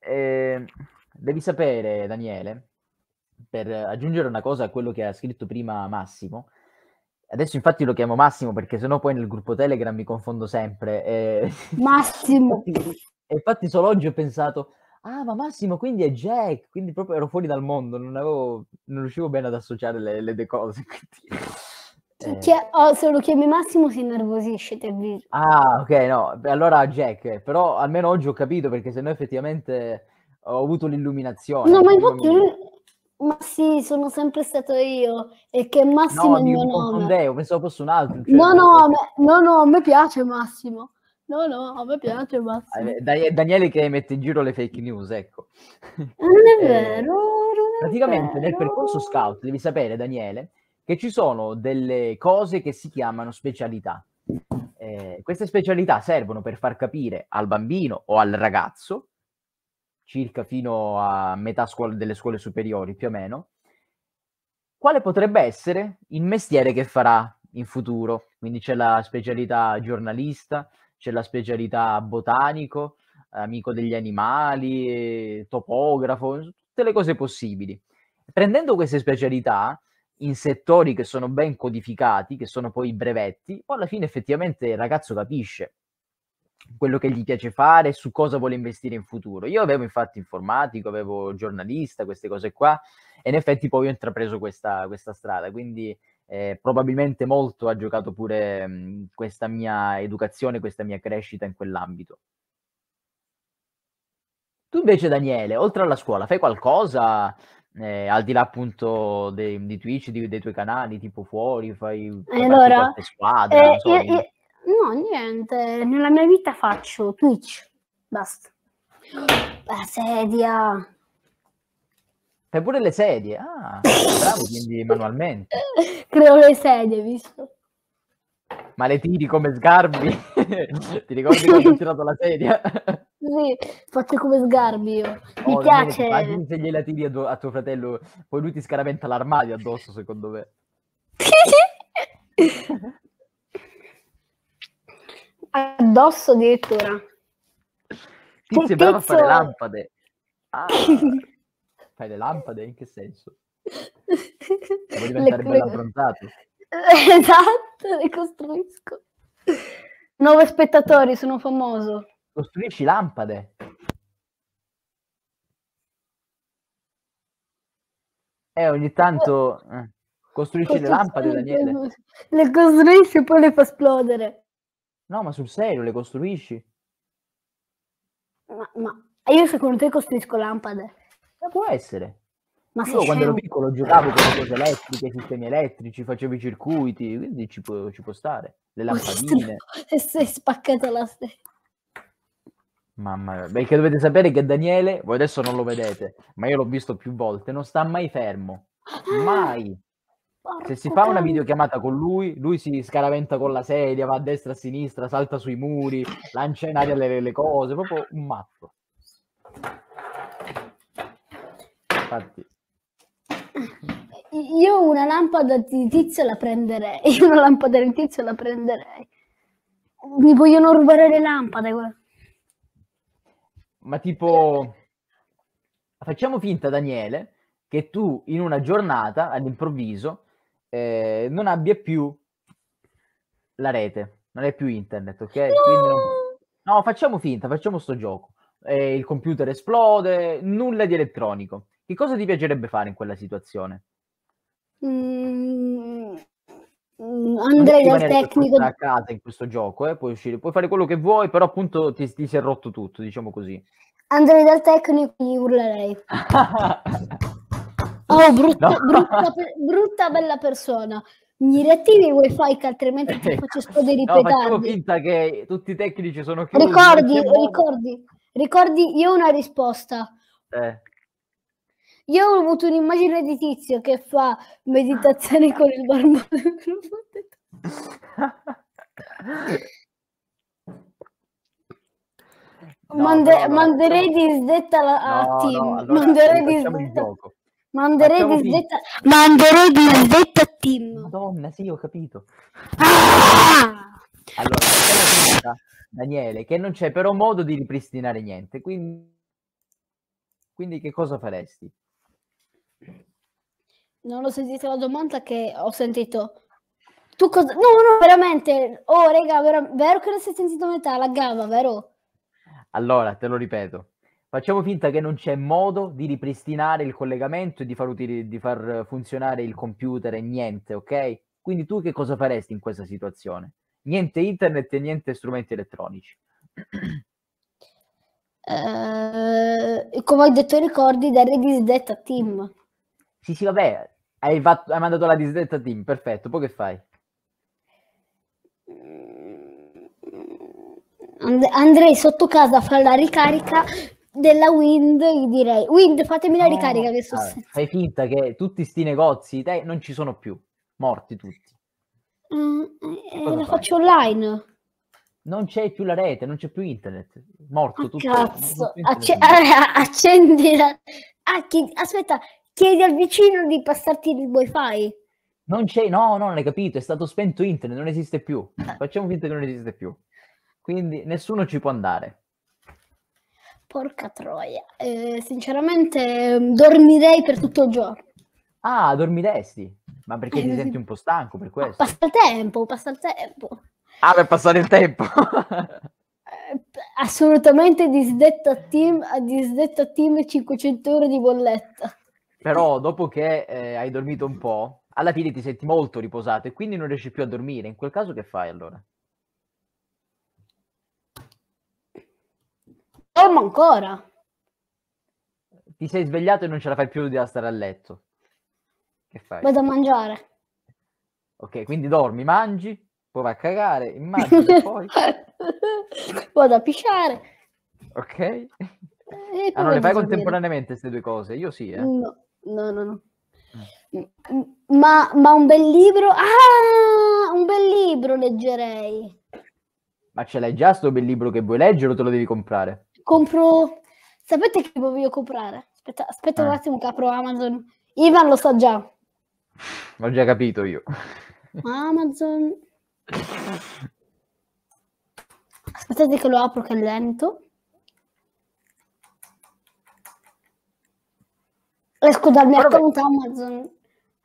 Eh, devi sapere, Daniele, per aggiungere una cosa a quello che ha scritto prima Massimo, Adesso infatti lo chiamo Massimo perché sennò poi nel gruppo Telegram mi confondo sempre. E... Eh. Massimo! e infatti solo oggi ho pensato, ah ma Massimo quindi è Jack, quindi proprio ero fuori dal mondo, non, avevo, non riuscivo bene ad associare le, le due cose. Quindi... Eh. Chia- oh, se lo chiami Massimo si innervosisce, ti avviso. Ah, ok, no, allora Jack, però almeno oggi ho capito perché se no effettivamente ho avuto l'illuminazione. No, ma infatti io... Ma sì, sono sempre stato io e che Massimo no, è il mio mi nome. pensavo fosse un altro. Cioè, no, no, me, no, no, a me piace Massimo. No, no, a me piace Massimo. Eh, Daniele che mette in giro le fake news, ecco. Non è eh, vero. eh, non è praticamente vero. nel percorso scout, devi sapere Daniele, che ci sono delle cose che si chiamano specialità. Eh, queste specialità servono per far capire al bambino o al ragazzo, circa fino a metà scuola, delle scuole superiori più o meno, quale potrebbe essere il mestiere che farà in futuro. Quindi c'è la specialità giornalista, c'è la specialità botanico, amico degli animali, topografo, tutte le cose possibili. Prendendo queste specialità, in settori che sono ben codificati, che sono poi i brevetti, poi alla fine effettivamente il ragazzo capisce quello che gli piace fare, su cosa vuole investire in futuro. Io avevo infatti informatico, avevo giornalista, queste cose qua, e in effetti poi ho intrapreso questa, questa strada, quindi eh, probabilmente molto ha giocato pure mh, mm, questa mia educazione, questa mia crescita in quell'ambito. Tu invece, Daniele, oltre alla scuola, fai qualcosa? eh, al di là appunto dei, di Twitch, dei, dei tuoi canali, tipo fuori, fai allora, qualche squadra? Eh, so, eh, eh, no, niente, nella mia vita faccio Twitch, basta. La sedia. Fai pure le sedie, ah, bravo, quindi manualmente. Creo le sedie, visto? Ma le tiri come sgarbi? Ti ricordi quando ho tirato la sedia? così, faccio come sgarbi io. Mi oh, piace. Immagini se gliela tiri a, a, tuo fratello, poi lui ti scaraventa l'armadio addosso, secondo me. addosso addirittura. Ti sembrava pizzo... fare lampade. Ah, fai le lampade? In che senso? Vuoi diventare bello abbronzato? Esatto, ricostruisco. Nove spettatori, sono famoso. Costruisci lampade. E eh, ogni tanto eh, costruisci le lampade, Daniele. Le costruisci e poi le fa esplodere. No, ma sul serio le costruisci. Ma, ma io secondo te costruisco lampade? Ma può essere. Ma io quando ero piccolo giocavo con le cose elettriche, i sistemi elettrici, facevo i circuiti, quindi ci può, ci può stare. Le lampadine. E sei spaccata la stessa. Mamma mia, perché dovete sapere che Daniele, voi adesso non lo vedete, ma io l'ho visto più volte, non sta mai fermo. Mai. Se si fa una videochiamata con lui, lui si scaraventa con la sedia, va a destra, a sinistra, salta sui muri, lancia in aria le, le cose, proprio un matto. Infatti. Io una lampada di tizio la prenderei, una lampada di tizio la prenderei. Mi vogliono rubare le lampade, guarda. Ma tipo, facciamo finta, Daniele, che tu in una giornata, all'improvviso, eh, non abbia più la rete, non è più internet, ok? No! Non... no facciamo finta, facciamo sto gioco. Eh, il computer esplode, nulla di elettronico. Che cosa ti piacerebbe fare in quella situazione? Mm, Mm, andrei dal tecnico a casa in questo gioco, eh, puoi uscire, puoi fare quello che vuoi, però appunto ti, ti si è rotto tutto, diciamo così. Andrei dal tecnico gli urlerei. oh, brutta, no. brutta, brutta bella persona mi riattivi i wifi che altrimenti ti faccio esplodere i no, finta che tutti i tecnici sono chiusi. Ricordi, ricordi, ricordi, io ho una risposta. Eh. Io ho avuto un'immagine di tizio che fa meditazione con il barbone. Mande- no, no, manderei facciamo... disdetta alla, no, a team. No, allora, manderei disdetta. Manderei disdetta. Manderei disdetta a team. Madonna, sì, ho capito. Ah! Allora, finita, Daniele, che non c'è però modo di ripristinare niente. Quindi, quindi che cosa faresti? Non ho sentito la domanda che ho sentito. Tu cosa... No, no, veramente. Oh, raga, vera... vero che non si è sentito metà, la gamma, vero? Allora, te lo ripeto. Facciamo finta che non c'è modo di ripristinare il collegamento e di far, utili... di far funzionare il computer e niente, ok? Quindi tu che cosa faresti in questa situazione? Niente internet e niente strumenti elettronici. Eh, come ho detto, ricordi del reddit team. Sì, sì, vabbè, hai, fatto, hai mandato la disdetta team, perfetto, poi che fai? Mm, and- andrei sotto casa a fare la ricarica della Wind gli direi Wind fatemi la ricarica no, che so allora, fai finta che tutti sti negozi te, non ci sono più morti tutti mm, eh, la fai? faccio online non c'è più la rete non c'è più internet morto ah, tutto cazzo Acce- accendi la ah, chi- aspetta chiedi al vicino di passarti il wifi. Non c'è, no, no, non hai capito, è stato spento internet, non esiste più. Eh. Facciamo finta che non esiste più. Quindi nessuno ci può andare. Porca troia, eh, sinceramente mm, dormirei per tutto il giorno. Ah, dormiresti? Ma perché ti eh, senti un po' stanco per questo? passa il tempo, passa il tempo. Ah, per passare il tempo. Eh, assolutamente disdetta a team, a team 500 euro di bolletta. Però dopo che eh, hai dormito un po', alla fine ti senti molto riposato e quindi non riesci più a dormire. In quel caso che fai allora? Dormo ancora. Ti sei svegliato e non ce la fai più di stare a letto. Che fai? Vado a mangiare. Ok, quindi dormi, mangi, poi vai a cagare, immagino, poi... Vado a pisciare. Ok. Ah, non le fai contemporaneamente queste due cose? Io sì, eh. No. No, no, no. Eh. Ma, ma, un bel libro? Ah, un bel libro leggerei. Ma ce l'hai già sto bel libro che vuoi leggere o te lo devi comprare? Compro... Sapete che voglio comprare? Aspetta, aspetta eh. un attimo che apro Amazon. Ivan lo so già. L'ho già capito io. Amazon. Aspettate che lo apro che è lento. E eh, scusa, il mio account Amazon.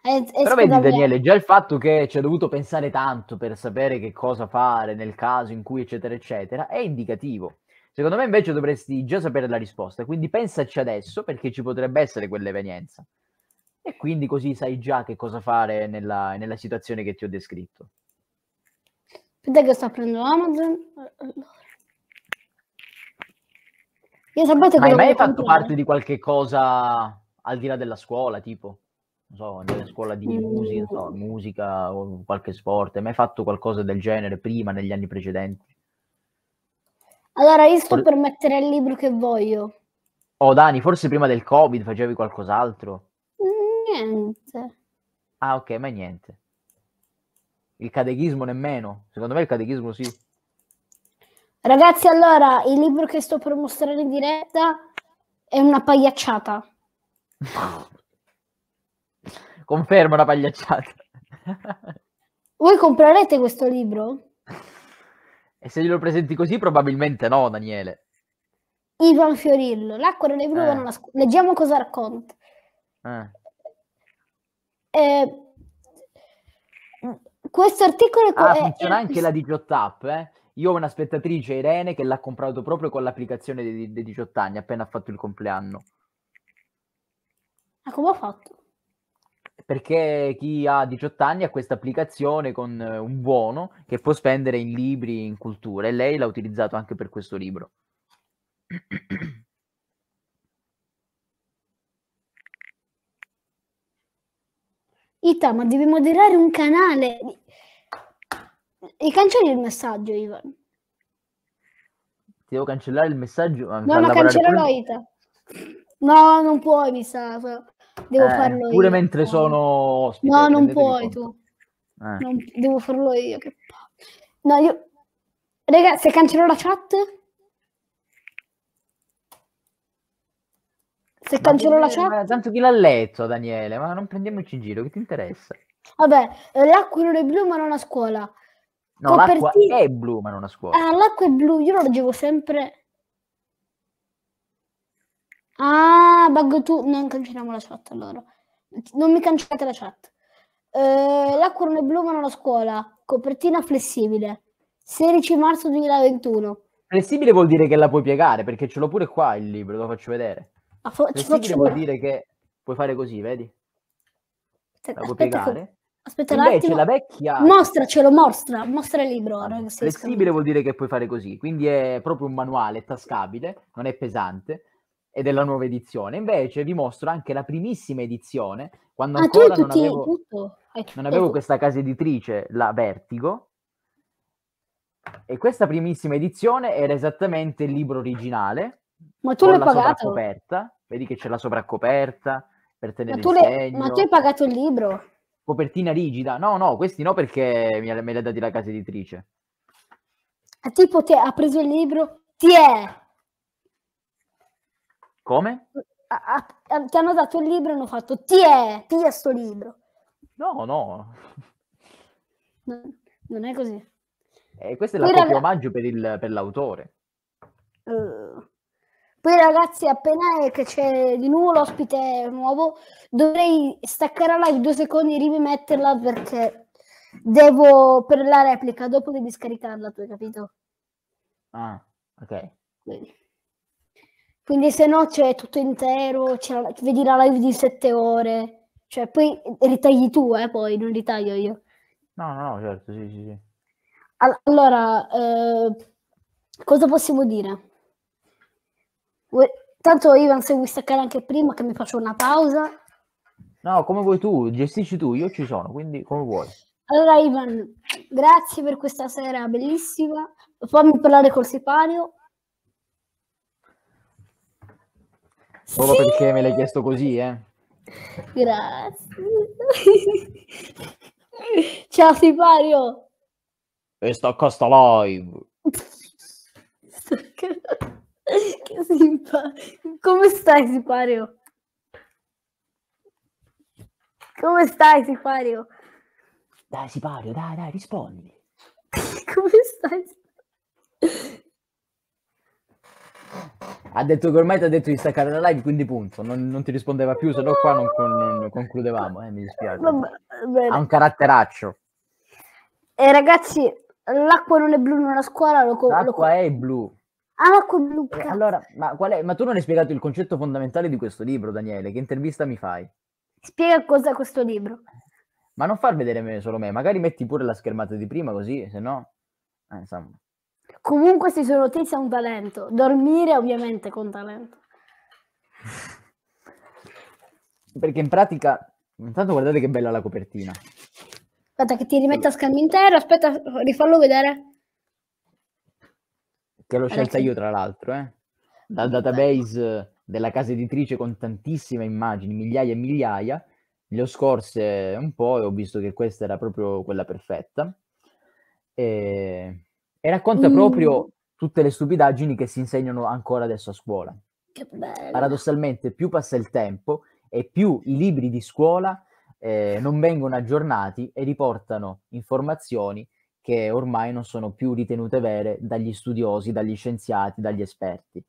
E, eh, e eh, Però vedi Daniele, già il fatto che ci ha dovuto pensare tanto per sapere che cosa fare nel caso in cui eccetera eccetera è indicativo. Secondo me invece dovresti già sapere la risposta, quindi pensaci adesso perché ci potrebbe essere quell'evenienza. E quindi così sai già che cosa fare nella, nella situazione che ti ho descritto. Aspetta che sto aprendo Amazon. Io sapete Ma hai mai fatto comprare? parte di qualche cosa al di là della scuola, tipo, non so, nella scuola di mm. musica, so, musica o qualche sport, hai mai fatto qualcosa del genere prima, negli anni precedenti? Allora, io sto For... per mettere il libro che voglio. Oh, Dani, forse prima del Covid facevi qualcos'altro? Niente. Ah, ok, ma niente. Il catechismo nemmeno. Secondo me il catechismo sì. Ragazzi, allora, il libro che sto per mostrare in diretta è una pagliacciata. Confermo la pagliacciata. Voi comprerete questo libro? E se glielo presenti così, probabilmente no, Daniele. Ivan Fiorillo, l'acqua nelle prove eh. non Leggiamo cosa racconta. Eh. Eh, questo articolo ah, è, eh, funziona è... Eh, anche la Digiot App, eh? Io ho una spettatrice Irene che l'ha comprato proprio con l'applicazione dei, dei 18 anni, appena ha fatto il compleanno. Ma ah, come ho fatto? Perché chi ha 18 anni ha questa applicazione con eh, un buono che può spendere in libri, in cultura, e lei l'ha utilizzato anche per questo libro. Ita, ma devi moderare un canale. E cancelli il messaggio, Ivan. Ti devo cancellare il messaggio? No, ma cancellalo, Ita. No, non puoi, mi sa. Devo eh, farlo pure io. mentre sono ospite. No, non puoi conto. tu. Eh. Non, devo farlo io. Che... No, io... Raga, se cancello la chat... Se cancello la chat... Ma, tanto chi l'ha letto, Daniele? Ma non prendiamoci in giro, che ti interessa? Vabbè, eh, l'acqua non è blu ma non a scuola. No, Copertino... l'acqua è blu ma non a scuola. Ah, l'acqua è blu, io lo leggevo sempre... Ah, bug tu, non cancelliamo la chat allora. Non mi cancellate la chat. Eh, la corona blu vanno alla scuola, copertina flessibile. 16 marzo 2021. Flessibile vuol dire che la puoi piegare, perché ce l'ho pure qua il libro, lo faccio vedere. Ah, fa- flessibile vuol dire che puoi fare così, vedi? La puoi aspetta, piegare. Che... Aspetta Invece un attimo. la vecchia... Mostracelo, mostra, mostra il libro. Allora, flessibile vuol dire che puoi fare così, quindi è proprio un manuale, è tascabile, non è pesante e della nuova edizione. Invece vi mostro anche la primissima edizione, quando ah, ancora non avevo, tutto. Eh, non avevo ecco. questa casa editrice, la Vertigo, e questa primissima edizione era esattamente il libro originale. Ma tu l'hai pagato? Vedi che c'è la sovraccoperta per tenere ma tu il segno. Ma tu hai pagato il libro? Copertina rigida. No, no, questi no perché mi, me li ha dati la casa editrice. Ah, tipo te ha preso il libro? Ti è! Come? A, a, ti hanno dato il libro e hanno fatto ti è, ti è sto libro. No, no. non è così. E eh, questo è la copia ragazzi... omaggio per, il, per l'autore. Uh. Poi ragazzi, appena che c'è di nuovo l'ospite nuovo, dovrei staccare la live due secondi e rimetterla perché devo per la replica, dopo devi scaricarla, tu hai capito? Ah, ok. Quindi. Quindi se no c'è tutto intero, vedi la live di sette ore, cioè poi ritagli tu, eh, poi non ritaglio io. No, no, certo, sì, sì, sì. All- allora, eh, cosa possiamo dire? Tanto Ivan se vuoi staccare anche prima che mi faccio una pausa. No, come vuoi tu, gestisci tu, io ci sono, quindi come vuoi. Allora Ivan, grazie per questa sera bellissima. Fammi parlare col sipario. Solo sì. perché me l'hai chiesto così, eh? Grazie. Ciao Sipario. E sto a Costa Live. che simpatico. Come stai Sipario? Come stai Sipario? Dai Sipario, dai, dai, rispondi. Come stai? ha detto che ormai ti ha detto di staccare la live, quindi punto. Non, non ti rispondeva più, se no qua non, con, non concludevamo. Eh, mi dispiace. Vabbè, ha un caratteraccio. E eh, ragazzi, l'acqua non è blu nella scuola. Lo, co- l'acqua lo... è blu. Ah, l'acqua è blu. Cazzo. Allora, ma, è? ma tu non hai spiegato il concetto fondamentale di questo libro, Daniele. Che intervista mi fai? Spiega cos'è questo libro. Ma non far vedere me, solo me, magari metti pure la schermata di prima così, se no... Eh, insomma. Comunque se sono tesi è un talento. Dormire ovviamente con talento. Perché in pratica, intanto guardate che bella la copertina. Aspetta che ti rimetta a scambio intero, aspetta, rifallo vedere. Che l'ho scelta io tra l'altro, eh. Dal database della casa editrice con tantissime immagini, migliaia e migliaia, le ho scorse un po' e ho visto che questa era proprio quella perfetta. E e racconta mm. proprio tutte le stupidaggini che si insegnano ancora adesso a scuola. Paradossalmente, più passa il tempo e più i libri di scuola eh, non vengono aggiornati e riportano informazioni che ormai non sono più ritenute vere dagli studiosi, dagli scienziati, dagli esperti.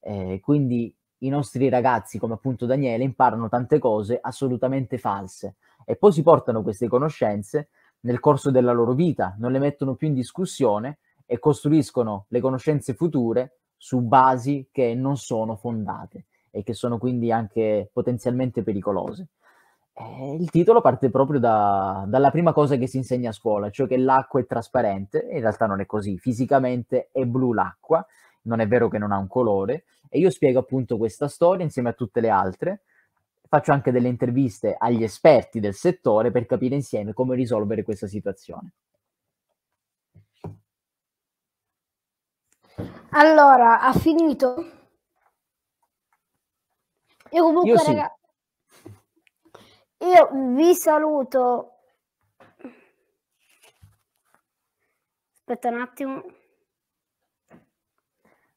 Eh, quindi i nostri ragazzi, come appunto Daniele, imparano tante cose assolutamente false e poi si portano queste conoscenze nel corso della loro vita, non le mettono più in discussione e costruiscono le conoscenze future su basi che non sono fondate e che sono quindi anche potenzialmente pericolose. Eh, il titolo parte proprio da, dalla prima cosa che si insegna a scuola, cioè che l'acqua è trasparente, in realtà non è così, fisicamente è blu l'acqua, non è vero che non ha un colore, e io spiego appunto questa storia insieme a tutte le altre, faccio anche delle interviste agli esperti del settore per capire insieme come risolvere questa situazione. Allora, ha finito? Io comunque, io sì. raga, io vi saluto. Aspetta un attimo.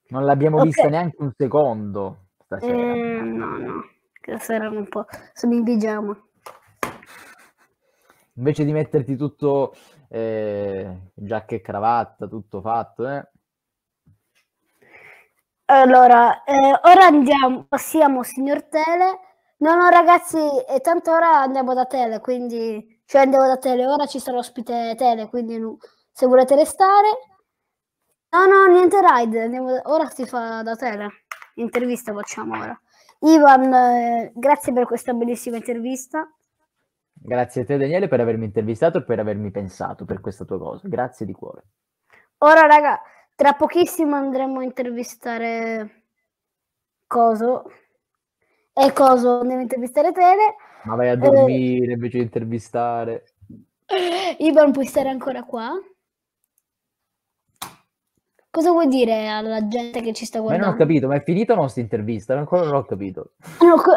Non l'abbiamo okay. vista neanche un secondo stasera. Eh, no, no, stasera un po'. Sono in pigiama. Invece di metterti tutto eh, giacca e cravatta, tutto fatto, eh? Allora, eh, ora andiamo, passiamo signor Tele. No, no, ragazzi, e tanto ora andiamo da Tele, quindi... Cioè andiamo da Tele, ora ci sarà ospite Tele, quindi no, se volete restare... No, no, niente ride, andiamo da, ora si fa da Tele. Intervista facciamo ora. Ivan, eh, grazie per questa bellissima intervista. Grazie a te Daniele per avermi intervistato e per avermi pensato per questa tua cosa. Grazie di cuore. Ora, ragazzi... Tra pochissimo andremo a intervistare Coso. E Coso, andiamo a intervistare Tele. Ma vai a dormire eh... invece di intervistare. Eh, Ivan, puoi stare ancora qua? Cosa vuoi dire alla gente che ci sta guardando? Ma non ho capito, ma è finita la nostra intervista? Ancora non ho capito.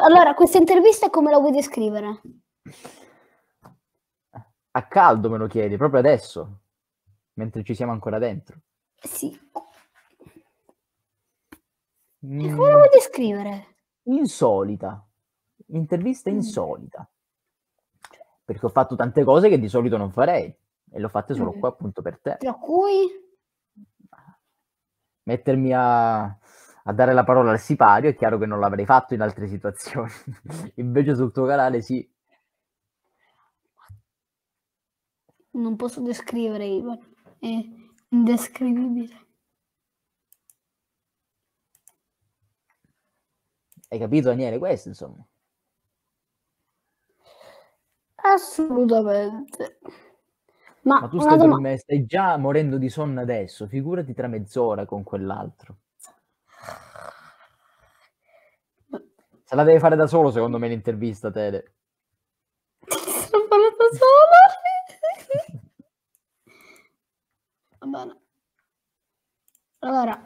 Allora, questa intervista come la vuoi descrivere? A caldo me lo chiedi, proprio adesso, mentre ci siamo ancora dentro. Sì. Mm. E come la vuoi descrivere? Insolita. Intervista mm. insolita. Perché ho fatto tante cose che di solito non farei. E l'ho fatte solo mm. qua appunto per te. Tra cui? Mettermi a a dare la parola al sipario, è chiaro che non l'avrei fatto in altre situazioni. Invece sul tuo canale sì. Non posso descrivere, Ivan. Eh, Indescrivibile. Hai capito Daniele questo, insomma? Assolutamente. Ma, Ma tu stai, dorme, stai già morendo di sonno adesso, figurati tra mezz'ora con quell'altro. Se la devi fare da solo, secondo me, l'intervista, Tele. Se la fare da solo? Va bene. Allora,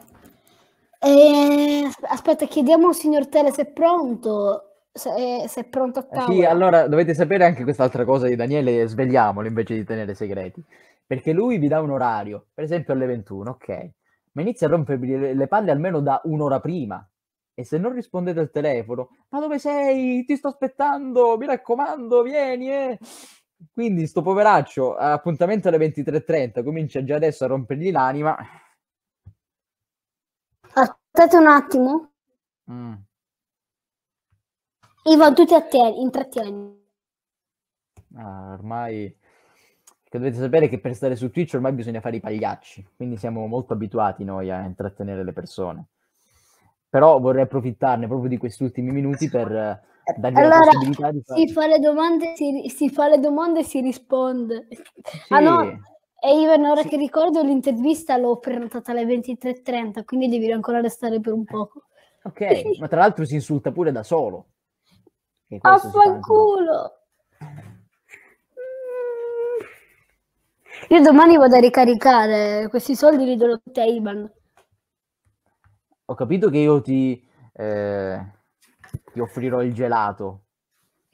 eh, aspetta, chiediamo al signor Tele se è pronto. Se è, eh, se è pronto a eh tavola. Sì, allora dovete sapere anche quest'altra cosa di Daniele, svegliamolo invece di tenere segreti. Perché lui vi dà un orario, per esempio alle 21, ok. Ma inizia a rompervi le palle almeno da un'ora prima, e se non rispondete al telefono, ma dove sei? Ti sto aspettando, mi raccomando, vieni. Eh. Quindi sto poveraccio, appuntamento alle 23.30, comincia già adesso a rompergli l'anima. aspettate un attimo. Mm. Ivan, tu ti attieni, intrattieni. Ah, ormai che dovete sapere che per stare su Twitch ormai bisogna fare i pagliacci, quindi siamo molto abituati noi a intrattenere le persone. Però vorrei approfittarne proprio di questi ultimi minuti per eh, dargli allora, la possibilità di fare... Si fa le domande, si, si fa le domande e si risponde. Sì. Ah no, e Ivan, ora sì. che ricordo l'intervista l'ho prenotata alle 23.30, quindi devi ancora restare per un po'. Ok, ma tra l'altro si insulta pure da solo. Affanculo! Io domani vado a ricaricare, questi soldi li do a Ivan. Ho capito che io ti... Eh ti offrirò il gelato.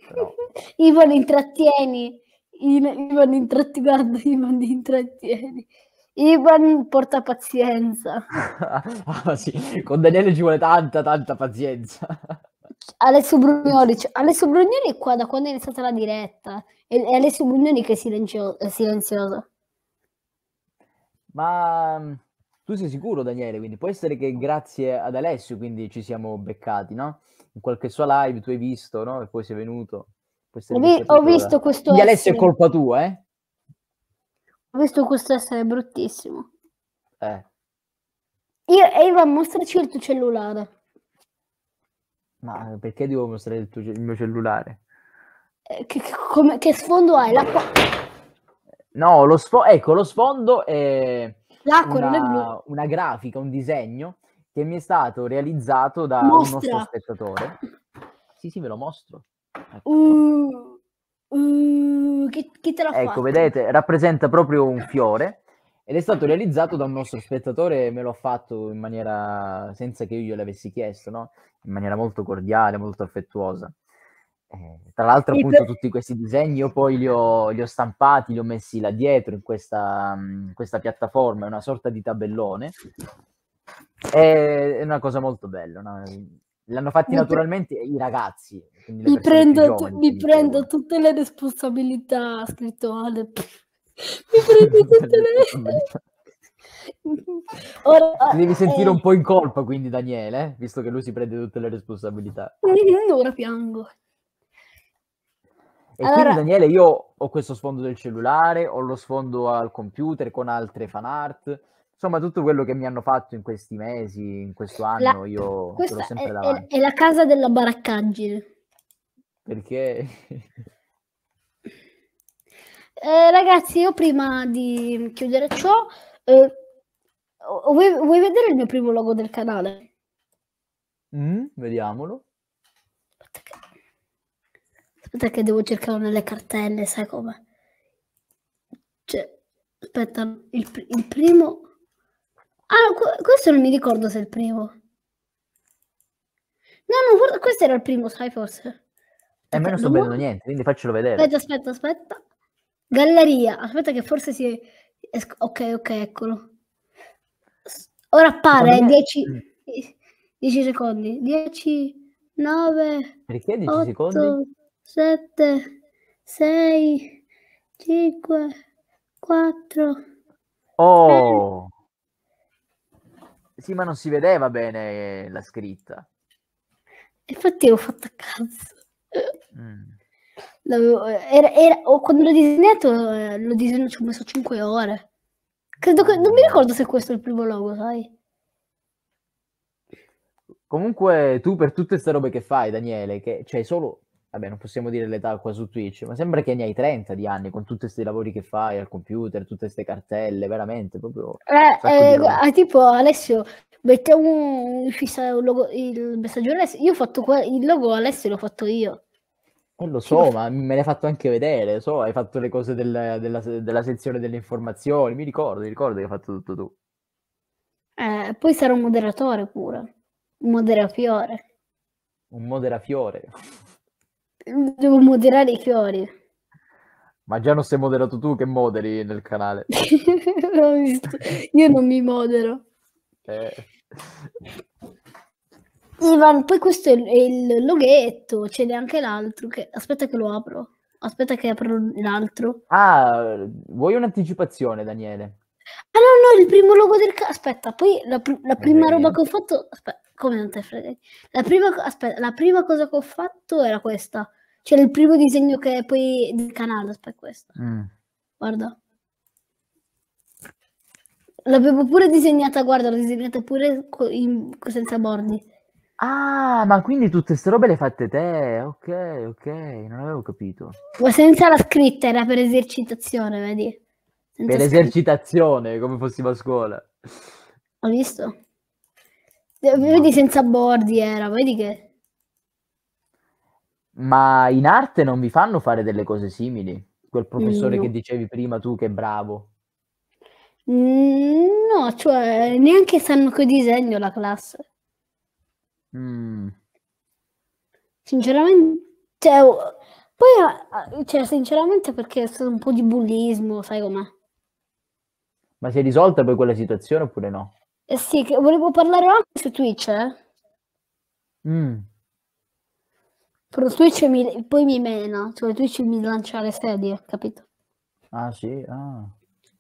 Però... Ivan, intrattieni. Ivan, intratti, guarda, Ivan, intrattieni. Ivan porta pazienza. ah, sì. Con Daniele ci vuole tanta, tanta pazienza. Alessio Brugnoli, cioè, Alessio Brugnoli è qua da quando è iniziata la diretta. È, è Alessio Brugnoli che è, silenzio, è silenzioso. Ma mm, tu sei sicuro, Daniele? Quindi può essere che grazie ad Alessio quindi ci siamo beccati, no? in qualche sua live tu hai visto, no? E poi sei venuto. Ho, vi- ho visto questo... Quindi essere... Alessio è colpa tua, eh? Ho visto questo essere bruttissimo. Eh. Io, Eva, mostraci il tuo cellulare. Ma perché devo mostrare il, tuo, il mio cellulare? Eh, che, che, come, che, sfondo hai? L'acqua? No, lo sfondo, ecco, lo sfondo è... L'acqua una, non è blu. Una grafica, un disegno che mi è stato realizzato da Mostra. un nostro spettatore. Sì, sì, ve lo mostro. Ecco. Uh, uh, chi, te l'ha ecco, fatto? vedete, rappresenta proprio un fiore ed è stato realizzato da un nostro spettatore, me l'ho fatto in maniera senza che io gliel'avessi chiesto, no? In maniera molto cordiale, molto affettuosa. Eh, tra l'altro, appunto, per... tutti questi disegni io poi li ho, li ho, stampati, li ho messi là dietro in questa, in questa piattaforma, è una sorta di tabellone è una cosa molto bella. No? L'hanno fatti mi naturalmente pre... i ragazzi. Mi prendo, giovani, mi prendo tutte le responsabilità, ha scritto Ale. mi prendo tutte le... Ora, devi sentire eh... un po' in colpa quindi Daniele, visto che lui si prende tutte le responsabilità. Ora piango. E allora... quindi Daniele io ho questo sfondo del cellulare, ho lo sfondo al computer con altre fan art, insomma tutto quello che mi hanno fatto in questi mesi, in questo anno, la... io Questa sempre è, davanti. È la casa della baraccaggine. Perché? eh, ragazzi, io prima di chiudere ciò, eh, vuoi, vuoi, vedere il mio primo logo del canale? Mm, vediamolo. Aspetta che... aspetta che devo cercare nelle cartelle, sai come? Cioè, aspetta, il, il primo Ah, questo non mi ricordo se è il primo. No, no, questo era il primo, sai forse. E eh, me non sto vedendo niente, quindi faccelo vedere. Aspetta, aspetta, aspetta. Galleria, aspetta che forse si... È... Ok, ok, eccolo. Ora appare 10 10 secondi. 10 9 Perché 10 8, secondi? 7 6 5 4 Oh! 3, sì, ma non si vedeva bene eh, la scritta. Infatti ho fatto a cazzo. Mm. Era, era, quando l'ho disegnato, eh, l'ho disegnato, ci ho messo 5 ore. Credo che, non mi ricordo se questo è il primo logo, sai? Comunque tu per tutte queste robe che fai, Daniele, che c'hai cioè, solo vabbè, non possiamo dire l'età qua su Twitch, ma sembra che ne hai 30 di anni con tutti questi lavori che fai al computer, tutte queste cartelle, veramente proprio. Eh, eh ah, tipo Alessio, mettiamo fissa il logo, il messaggio Alessio. Io ho fatto que- il logo Alessio, l'ho fatto io. E eh, lo so, ma me l'hai fatto anche vedere, so, hai fatto le cose del, della, della, sezione delle informazioni, mi ricordo, mi ricordo che hai fatto tutto tu. Eh, poi sarò un moderatore pure, un moderafiore. Un moderafiore. Devo moderare i fiori. Ma già non sei moderato tu che moderi nel canale. non sto... Io non mi modero. Eh. Ivan, poi questo è il loghetto, ce n'è anche l'altro. Che... Aspetta che lo apro. Aspetta che apro l'altro. Ah, vuoi un'anticipazione, Daniele? Ah no, no, il primo logo del... Ca- aspetta, poi la, pr- la prima roba che ho fatto... Aspetta. Come non te frega? La prima, aspetta, la prima cosa che ho fatto era questa. Cioè il primo disegno che poi del canale, aspetta questo. Mm. Guarda. L'avevo pure disegnata, guarda, l'ho disegnata pure in, senza bordi. Ah, ma quindi tutte queste robe le fatte te? Ok, ok, non avevo capito. Ma senza la scritta, era per esercitazione, vedi? Senza per scritta. esercitazione, come fossimo a scuola. Ho visto? Eh, vedi senza bordi era, vedi che... Ma in arte non vi fanno fare delle cose simili? Quel professore no. che dicevi prima tu che è bravo. Mm, no, cioè neanche sanno che disegno la classe. Mm. Sinceramente, cioè, oh, poi, ah, ah, cioè, sinceramente perché è stato un po' di bullismo, sai com'è. Ma si è risolta poi quella situazione oppure no? Eh sì, che volevo parlare anche su Twitch, eh? Mm. Però Twitch mi, poi mi mena, cioè Twitch mi lancia le sedie, capito? Ah sì, ah.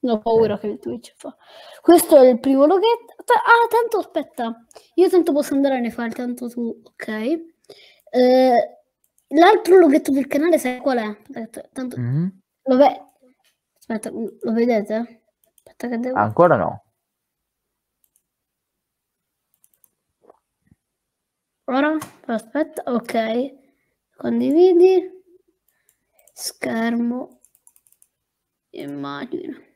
Non ho paura eh. che Twitch fa. Questo è il primo loghetto. Ah, tanto aspetta, io tanto posso andare a ne fare, tanto tu, ok. Eh, l'altro loghetto del canale sai qual è? Tanto... Mm-hmm. Lo, aspetta, lo vedete? Aspetta che devo... Ancora no. ora aspetta ok condividi schermo immagine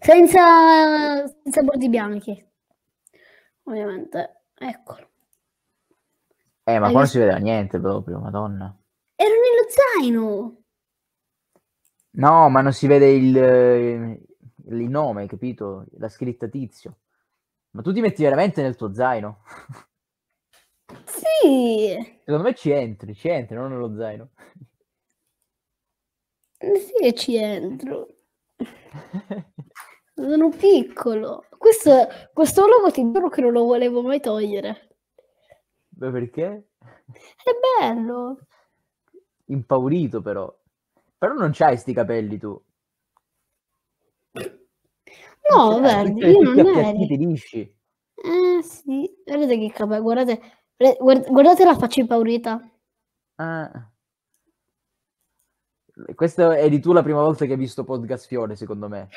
senza, senza bordi bianchi ovviamente eccolo eh ma qua non si vedeva niente proprio madonna ero nello zaino no ma non si vede il, il, il nome capito la scritta tizio ma tu ti metti veramente nel tuo zaino Sì! Secondo me ci entri, ci entri, non nello zaino. Sì ci entro. Sono piccolo. Questo, questo logo ti giuro che non lo volevo mai togliere. Beh, perché? È bello. Impaurito però. Però non c'hai sti capelli tu. No, vabbè, io non eri. Ti Eh sì, guardate che capelli, guardate, Guardate la faccia impaurita. Ah. Questa è di tu la prima volta che hai visto podcast Fiore, secondo me.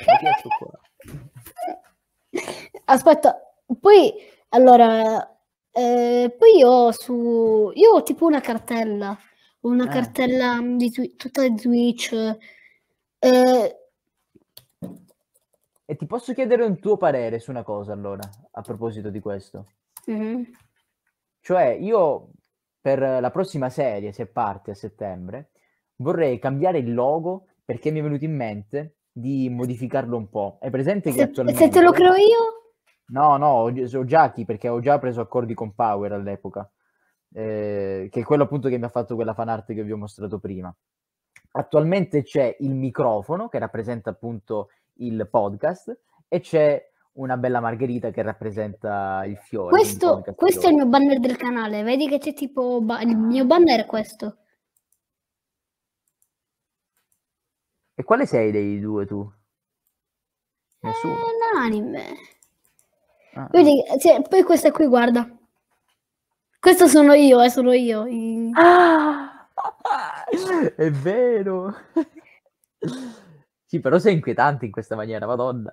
Aspetta, poi allora, eh, poi io, su, io ho tipo una cartella, una ah. cartella di tu, tutta di Twitch. Eh. E ti posso chiedere un tuo parere su una cosa allora, a proposito di questo? Mm-hmm. Cioè io per la prossima serie, se parte a settembre, vorrei cambiare il logo perché mi è venuto in mente di modificarlo un po'. È presente che se, attualmente... Se te lo creo io? No, no, ho già chi, perché ho già preso accordi con Power all'epoca, eh, che è quello appunto che mi ha fatto quella fan art che vi ho mostrato prima. Attualmente c'è il microfono che rappresenta appunto il podcast e c'è una bella margherita che rappresenta il fiore. Questo, questo è il mio banner del canale, vedi che c'è tipo... Ba- il mio banner è questo. E quale sei dei due tu? Nessuno. Eh, l'anime. Ah. ah. Vedi, cioè, poi questa qui, guarda. Questo sono io, eh, sono io. Ah, è vero. Sì, però sei inquietante in questa maniera, madonna.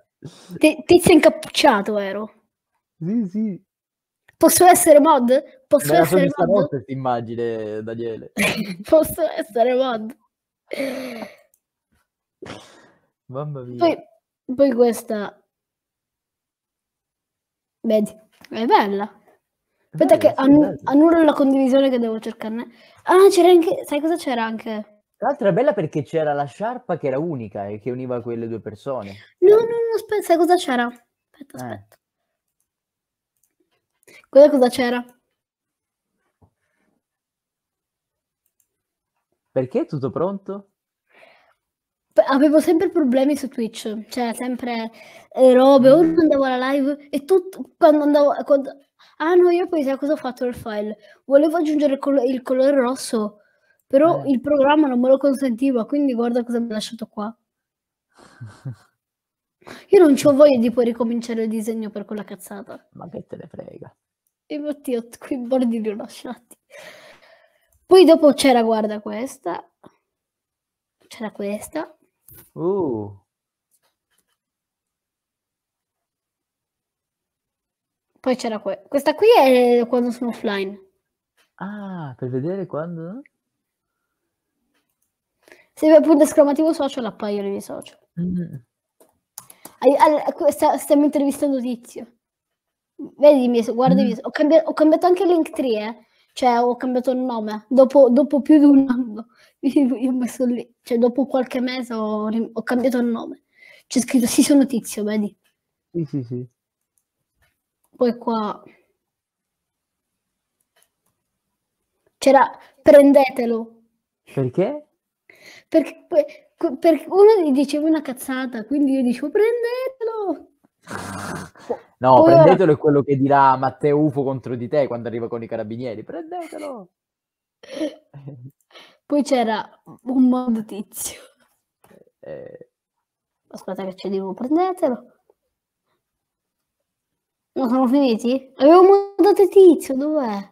Te, tizio incappucciato, ero. Sì, sì. Posso essere mod? Posso Me essere mod? Notte, questa immagine, Daniele. Posso essere mod? Mamma mia. Poi, poi questa... Vedi, è bella. Aspetta bella, che annu- annullo la condivisione che devo cercarne. Ah, c'era anche... Sai cosa c'era anche? Tra l'altro era bella perché c'era la sciarpa che era unica e che univa quelle due persone. No, no, no, aspetta, cosa c'era? Aspetta, eh. aspetta. Eh. Cosa, c'era? Perché è tutto pronto? Avevo sempre problemi su Twitch, cioè sempre eh, robe, o non andavo alla live e tutto, quando andavo... Quando... Ah no, io poi sai cosa ho fatto il file? Volevo aggiungere col- il colore rosso, però eh. il programma non me lo consentiva, quindi guarda cosa mi ha lasciato qua. Io non ho voglia di poi ricominciare il disegno per quella cazzata. Ma che te ne frega. E oddio, quei bordi li ho lasciati. Poi dopo c'era, guarda questa. C'era questa. Uh. Poi c'era que- questa qui è quando sono offline. Ah, per vedere quando? Se punto esclamativo social appaiono nei social. Mm. Mm-hmm. St- stiamo intervistando tizio. Vedi, guarda, mm. ho, cambi- ho, cambiato anche Linktree, eh? cioè ho cambiato il nome dopo, dopo più di un anno. Io ho messo lì, cioè dopo qualche mese ho, ho cambiato il nome. C'è scritto sì sono tizio, vedi? Sì, sì, sì. Poi qua c'era prendetelo. Perché? Perché, perché uno diceva una cazzata, quindi io dicevo prendetelo. No, Poi prendetelo è quello che dirà Matteo Ufo contro di te quando arriva con i carabinieri, prendetelo. Poi c'era un modo tizio. Eh, eh... Aspetta che c'è di nuovo, prendetelo. Non sono finiti? Avevo un modo tizio, dov'è?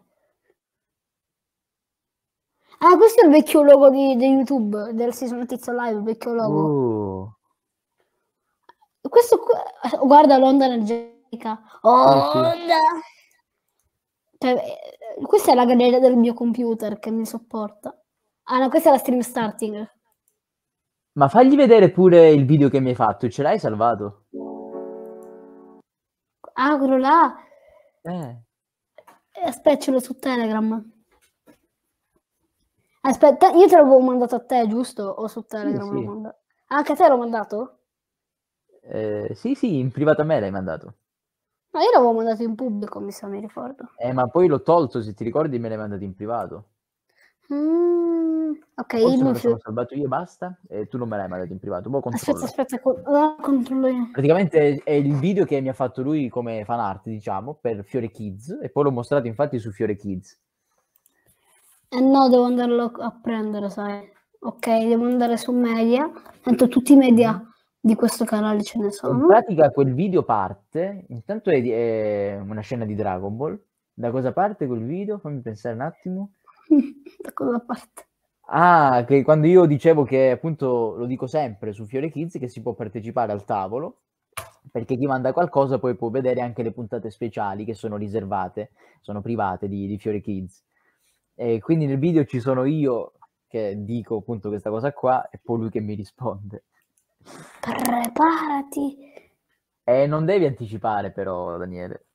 Ah, questo è il vecchio logo di, di YouTube, del Season Tizio Live, il vecchio logo. Uh. Questo qua, guarda l'onda energetica. Oh, sì. Cioè, eh, questa è la galleria del mio computer che mi sopporta. Ah no, questa è la stream starting. Ma fagli vedere pure il video che mi hai fatto, ce l'hai salvato? Ah, quello là! Eh. eh Aspettalo su Telegram. Aspetta, io te l'avevo mandato a te, giusto? O su Telegram? Sì, sì. Anche ah, a te l'ho mandato? Eh, sì, sì, in privato a me l'hai mandato. Ma io l'avevo mandato in pubblico, mi sa, mi ricordo. Eh, ma poi l'ho tolto, se ti ricordi me l'hai mandato in privato. Mm, ok, Forse me lo sono salvato io, basta, e tu non me l'hai mandato in privato. Boh, aspetta, aspetta, co- controllo io. Praticamente è il video che mi ha fatto lui come fan art, diciamo, per Fiore Kids, e poi l'ho mostrato infatti su Fiore Kids. Eh no, devo andarlo a prendere, sai. Ok, devo andare su media. Tanto tutti i media di questo canale ce ne sono. In pratica quel video parte, intanto è, è una scena di Dragon Ball. Da cosa parte quel video? Fammi pensare un attimo. da cosa parte? Ah, che quando io dicevo che appunto lo dico sempre su Fiore Kids che si può partecipare al tavolo perché chi manda qualcosa poi può vedere anche le puntate speciali che sono riservate, sono private di, di Fiore Kids. E quindi nel video ci sono io che dico appunto questa cosa qua e poi lui che mi risponde. Preparati. E eh, non devi anticipare però, Daniele.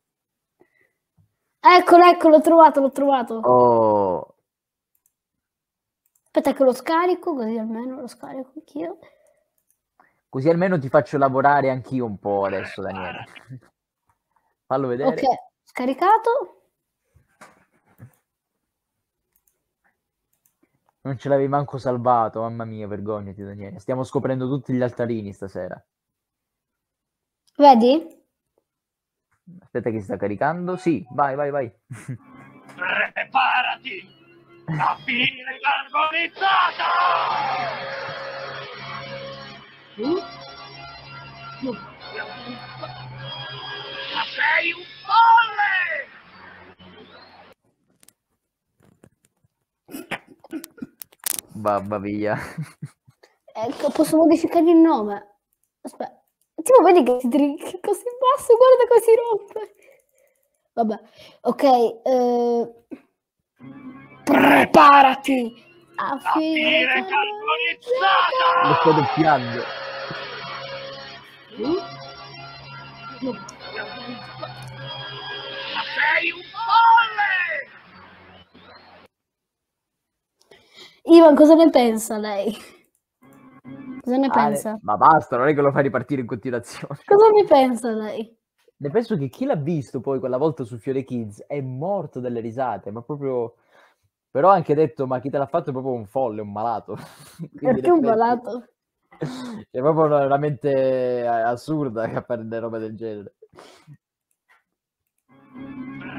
Eccolo, eccolo, l'ho trovato, l'ho trovato. Oh. Aspetta che lo scarico, così almeno lo scarico anch'io. Così almeno ti faccio lavorare anch'io un po' adesso, Daniele. Fallo vedere. Ok, scaricato. Non ce l'avevi manco salvato, mamma mia, vergognati Daniele. Stiamo scoprendo tutti gli altarini stasera. Vedi? Aspetta che si sta caricando. Sì, vai, vai, vai. Preparati a finire l'armonizzata! Ma sei un folle! Babba via. Ecco, eh, posso modificare il nome. Aspetta. Tipo, vedi che si drinca così basso, guarda come si rompe. Vabbè, ok. Eh... Preparati a finire carbonizzata! Lo sto doppiando. Mm? No. Ivan, cosa ne pensa lei? Cosa ne Ale, pensa? Ma basta, non è che lo fai ripartire in continuazione. Cosa ne pensa lei? Ne penso che chi l'ha visto poi quella volta su Fiore Kids è morto dalle risate, ma proprio... Però ha anche detto, ma chi te l'ha fatto è proprio un folle, un malato. Perché un malato? È proprio una, mente eh, assurda che fare delle robe del genere.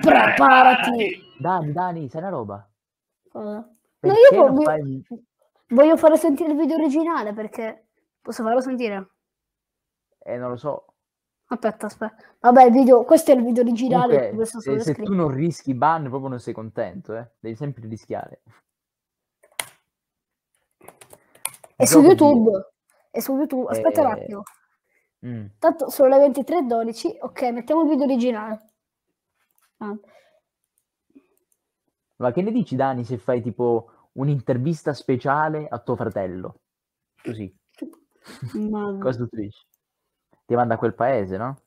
Preparati! Dani, Dani, sai una roba? Cosa? No, io voglio, fai... voglio farlo sentire il video originale perché posso farlo sentire? Eh, non lo so. Aspetta, aspetta. Vabbè, video, questo è il video originale. Comunque, se, se tu non rischi ban, proprio non sei contento, eh? Devi sempre rischiare. È su YouTube. È su YouTube. Eh, aspetta eh, un attimo. mm. Tanto sono le 23.12. Ok, mettiamo il video originale. Ah. Ma che ne dici, Dani, se fai tipo un'intervista speciale a tuo fratello? Così. Mamma. Cosa tu dici? Ti manda a quel paese, no?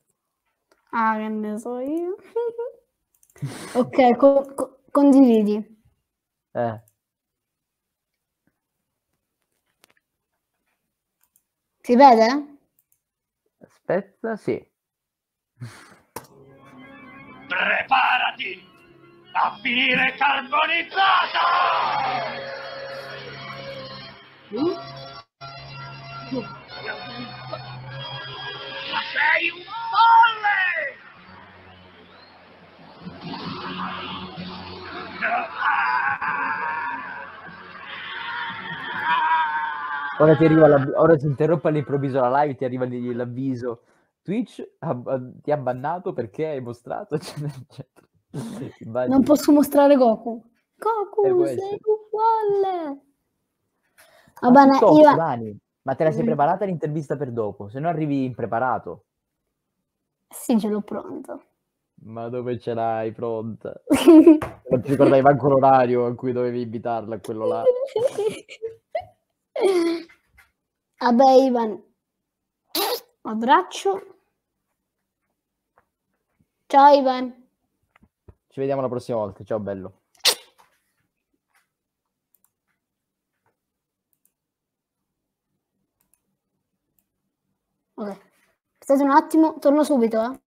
Ah, che ne so io. ok, co- co- condividi. Eh. Si vede? Aspetta, sì. Preparati! a finire carbonizzata! Ma sei un folle! Ora ti, arriva ora si interrompe all'improvviso la live, ti arriva l'avviso. Twitch ha, ti ha bannato perché hai mostrato, eccetera, eccetera. Non posso mostrare Goku. Goku, eh, sei uguale. Ah, Vabbè, ma, io... Domani. ma te la sei mm. preparata l'intervista per dopo? Se no arrivi impreparato. Sì, ce l'ho pronto. Ma dove ce l'hai pronta? non ti ricordavi manco l'orario a cui dovevi invitarla, quello là. Vabbè, Ivan. Abbraccio. Ciao, Ivan. Ci vediamo la prossima volta. Ciao, bello. Ok. Aspettate un attimo, torno subito, eh.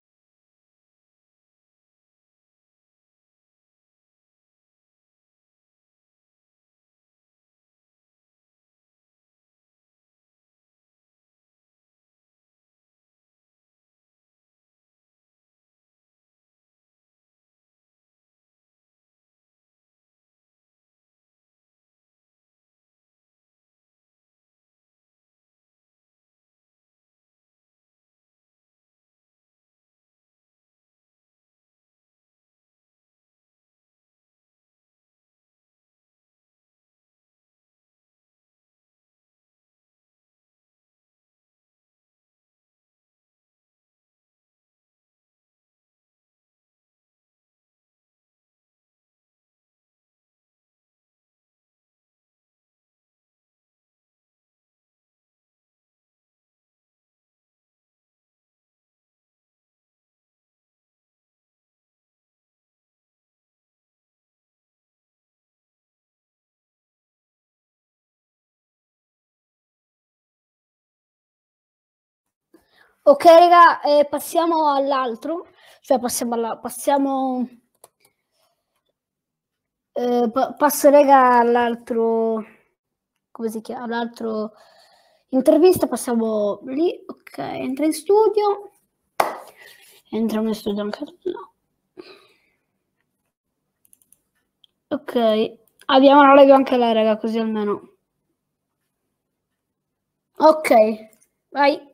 Ok, raga, eh, passiamo all'altro. Cioè, passiamo alla... Passiamo... Eh, pa- passo, raga, all'altro... Come si chiama? All'altro... Intervista, passiamo lì. Ok, entra in studio. Entriamo in studio anche... No. Ok. Abbiamo la lega anche lei, raga, così almeno. Ok. Vai.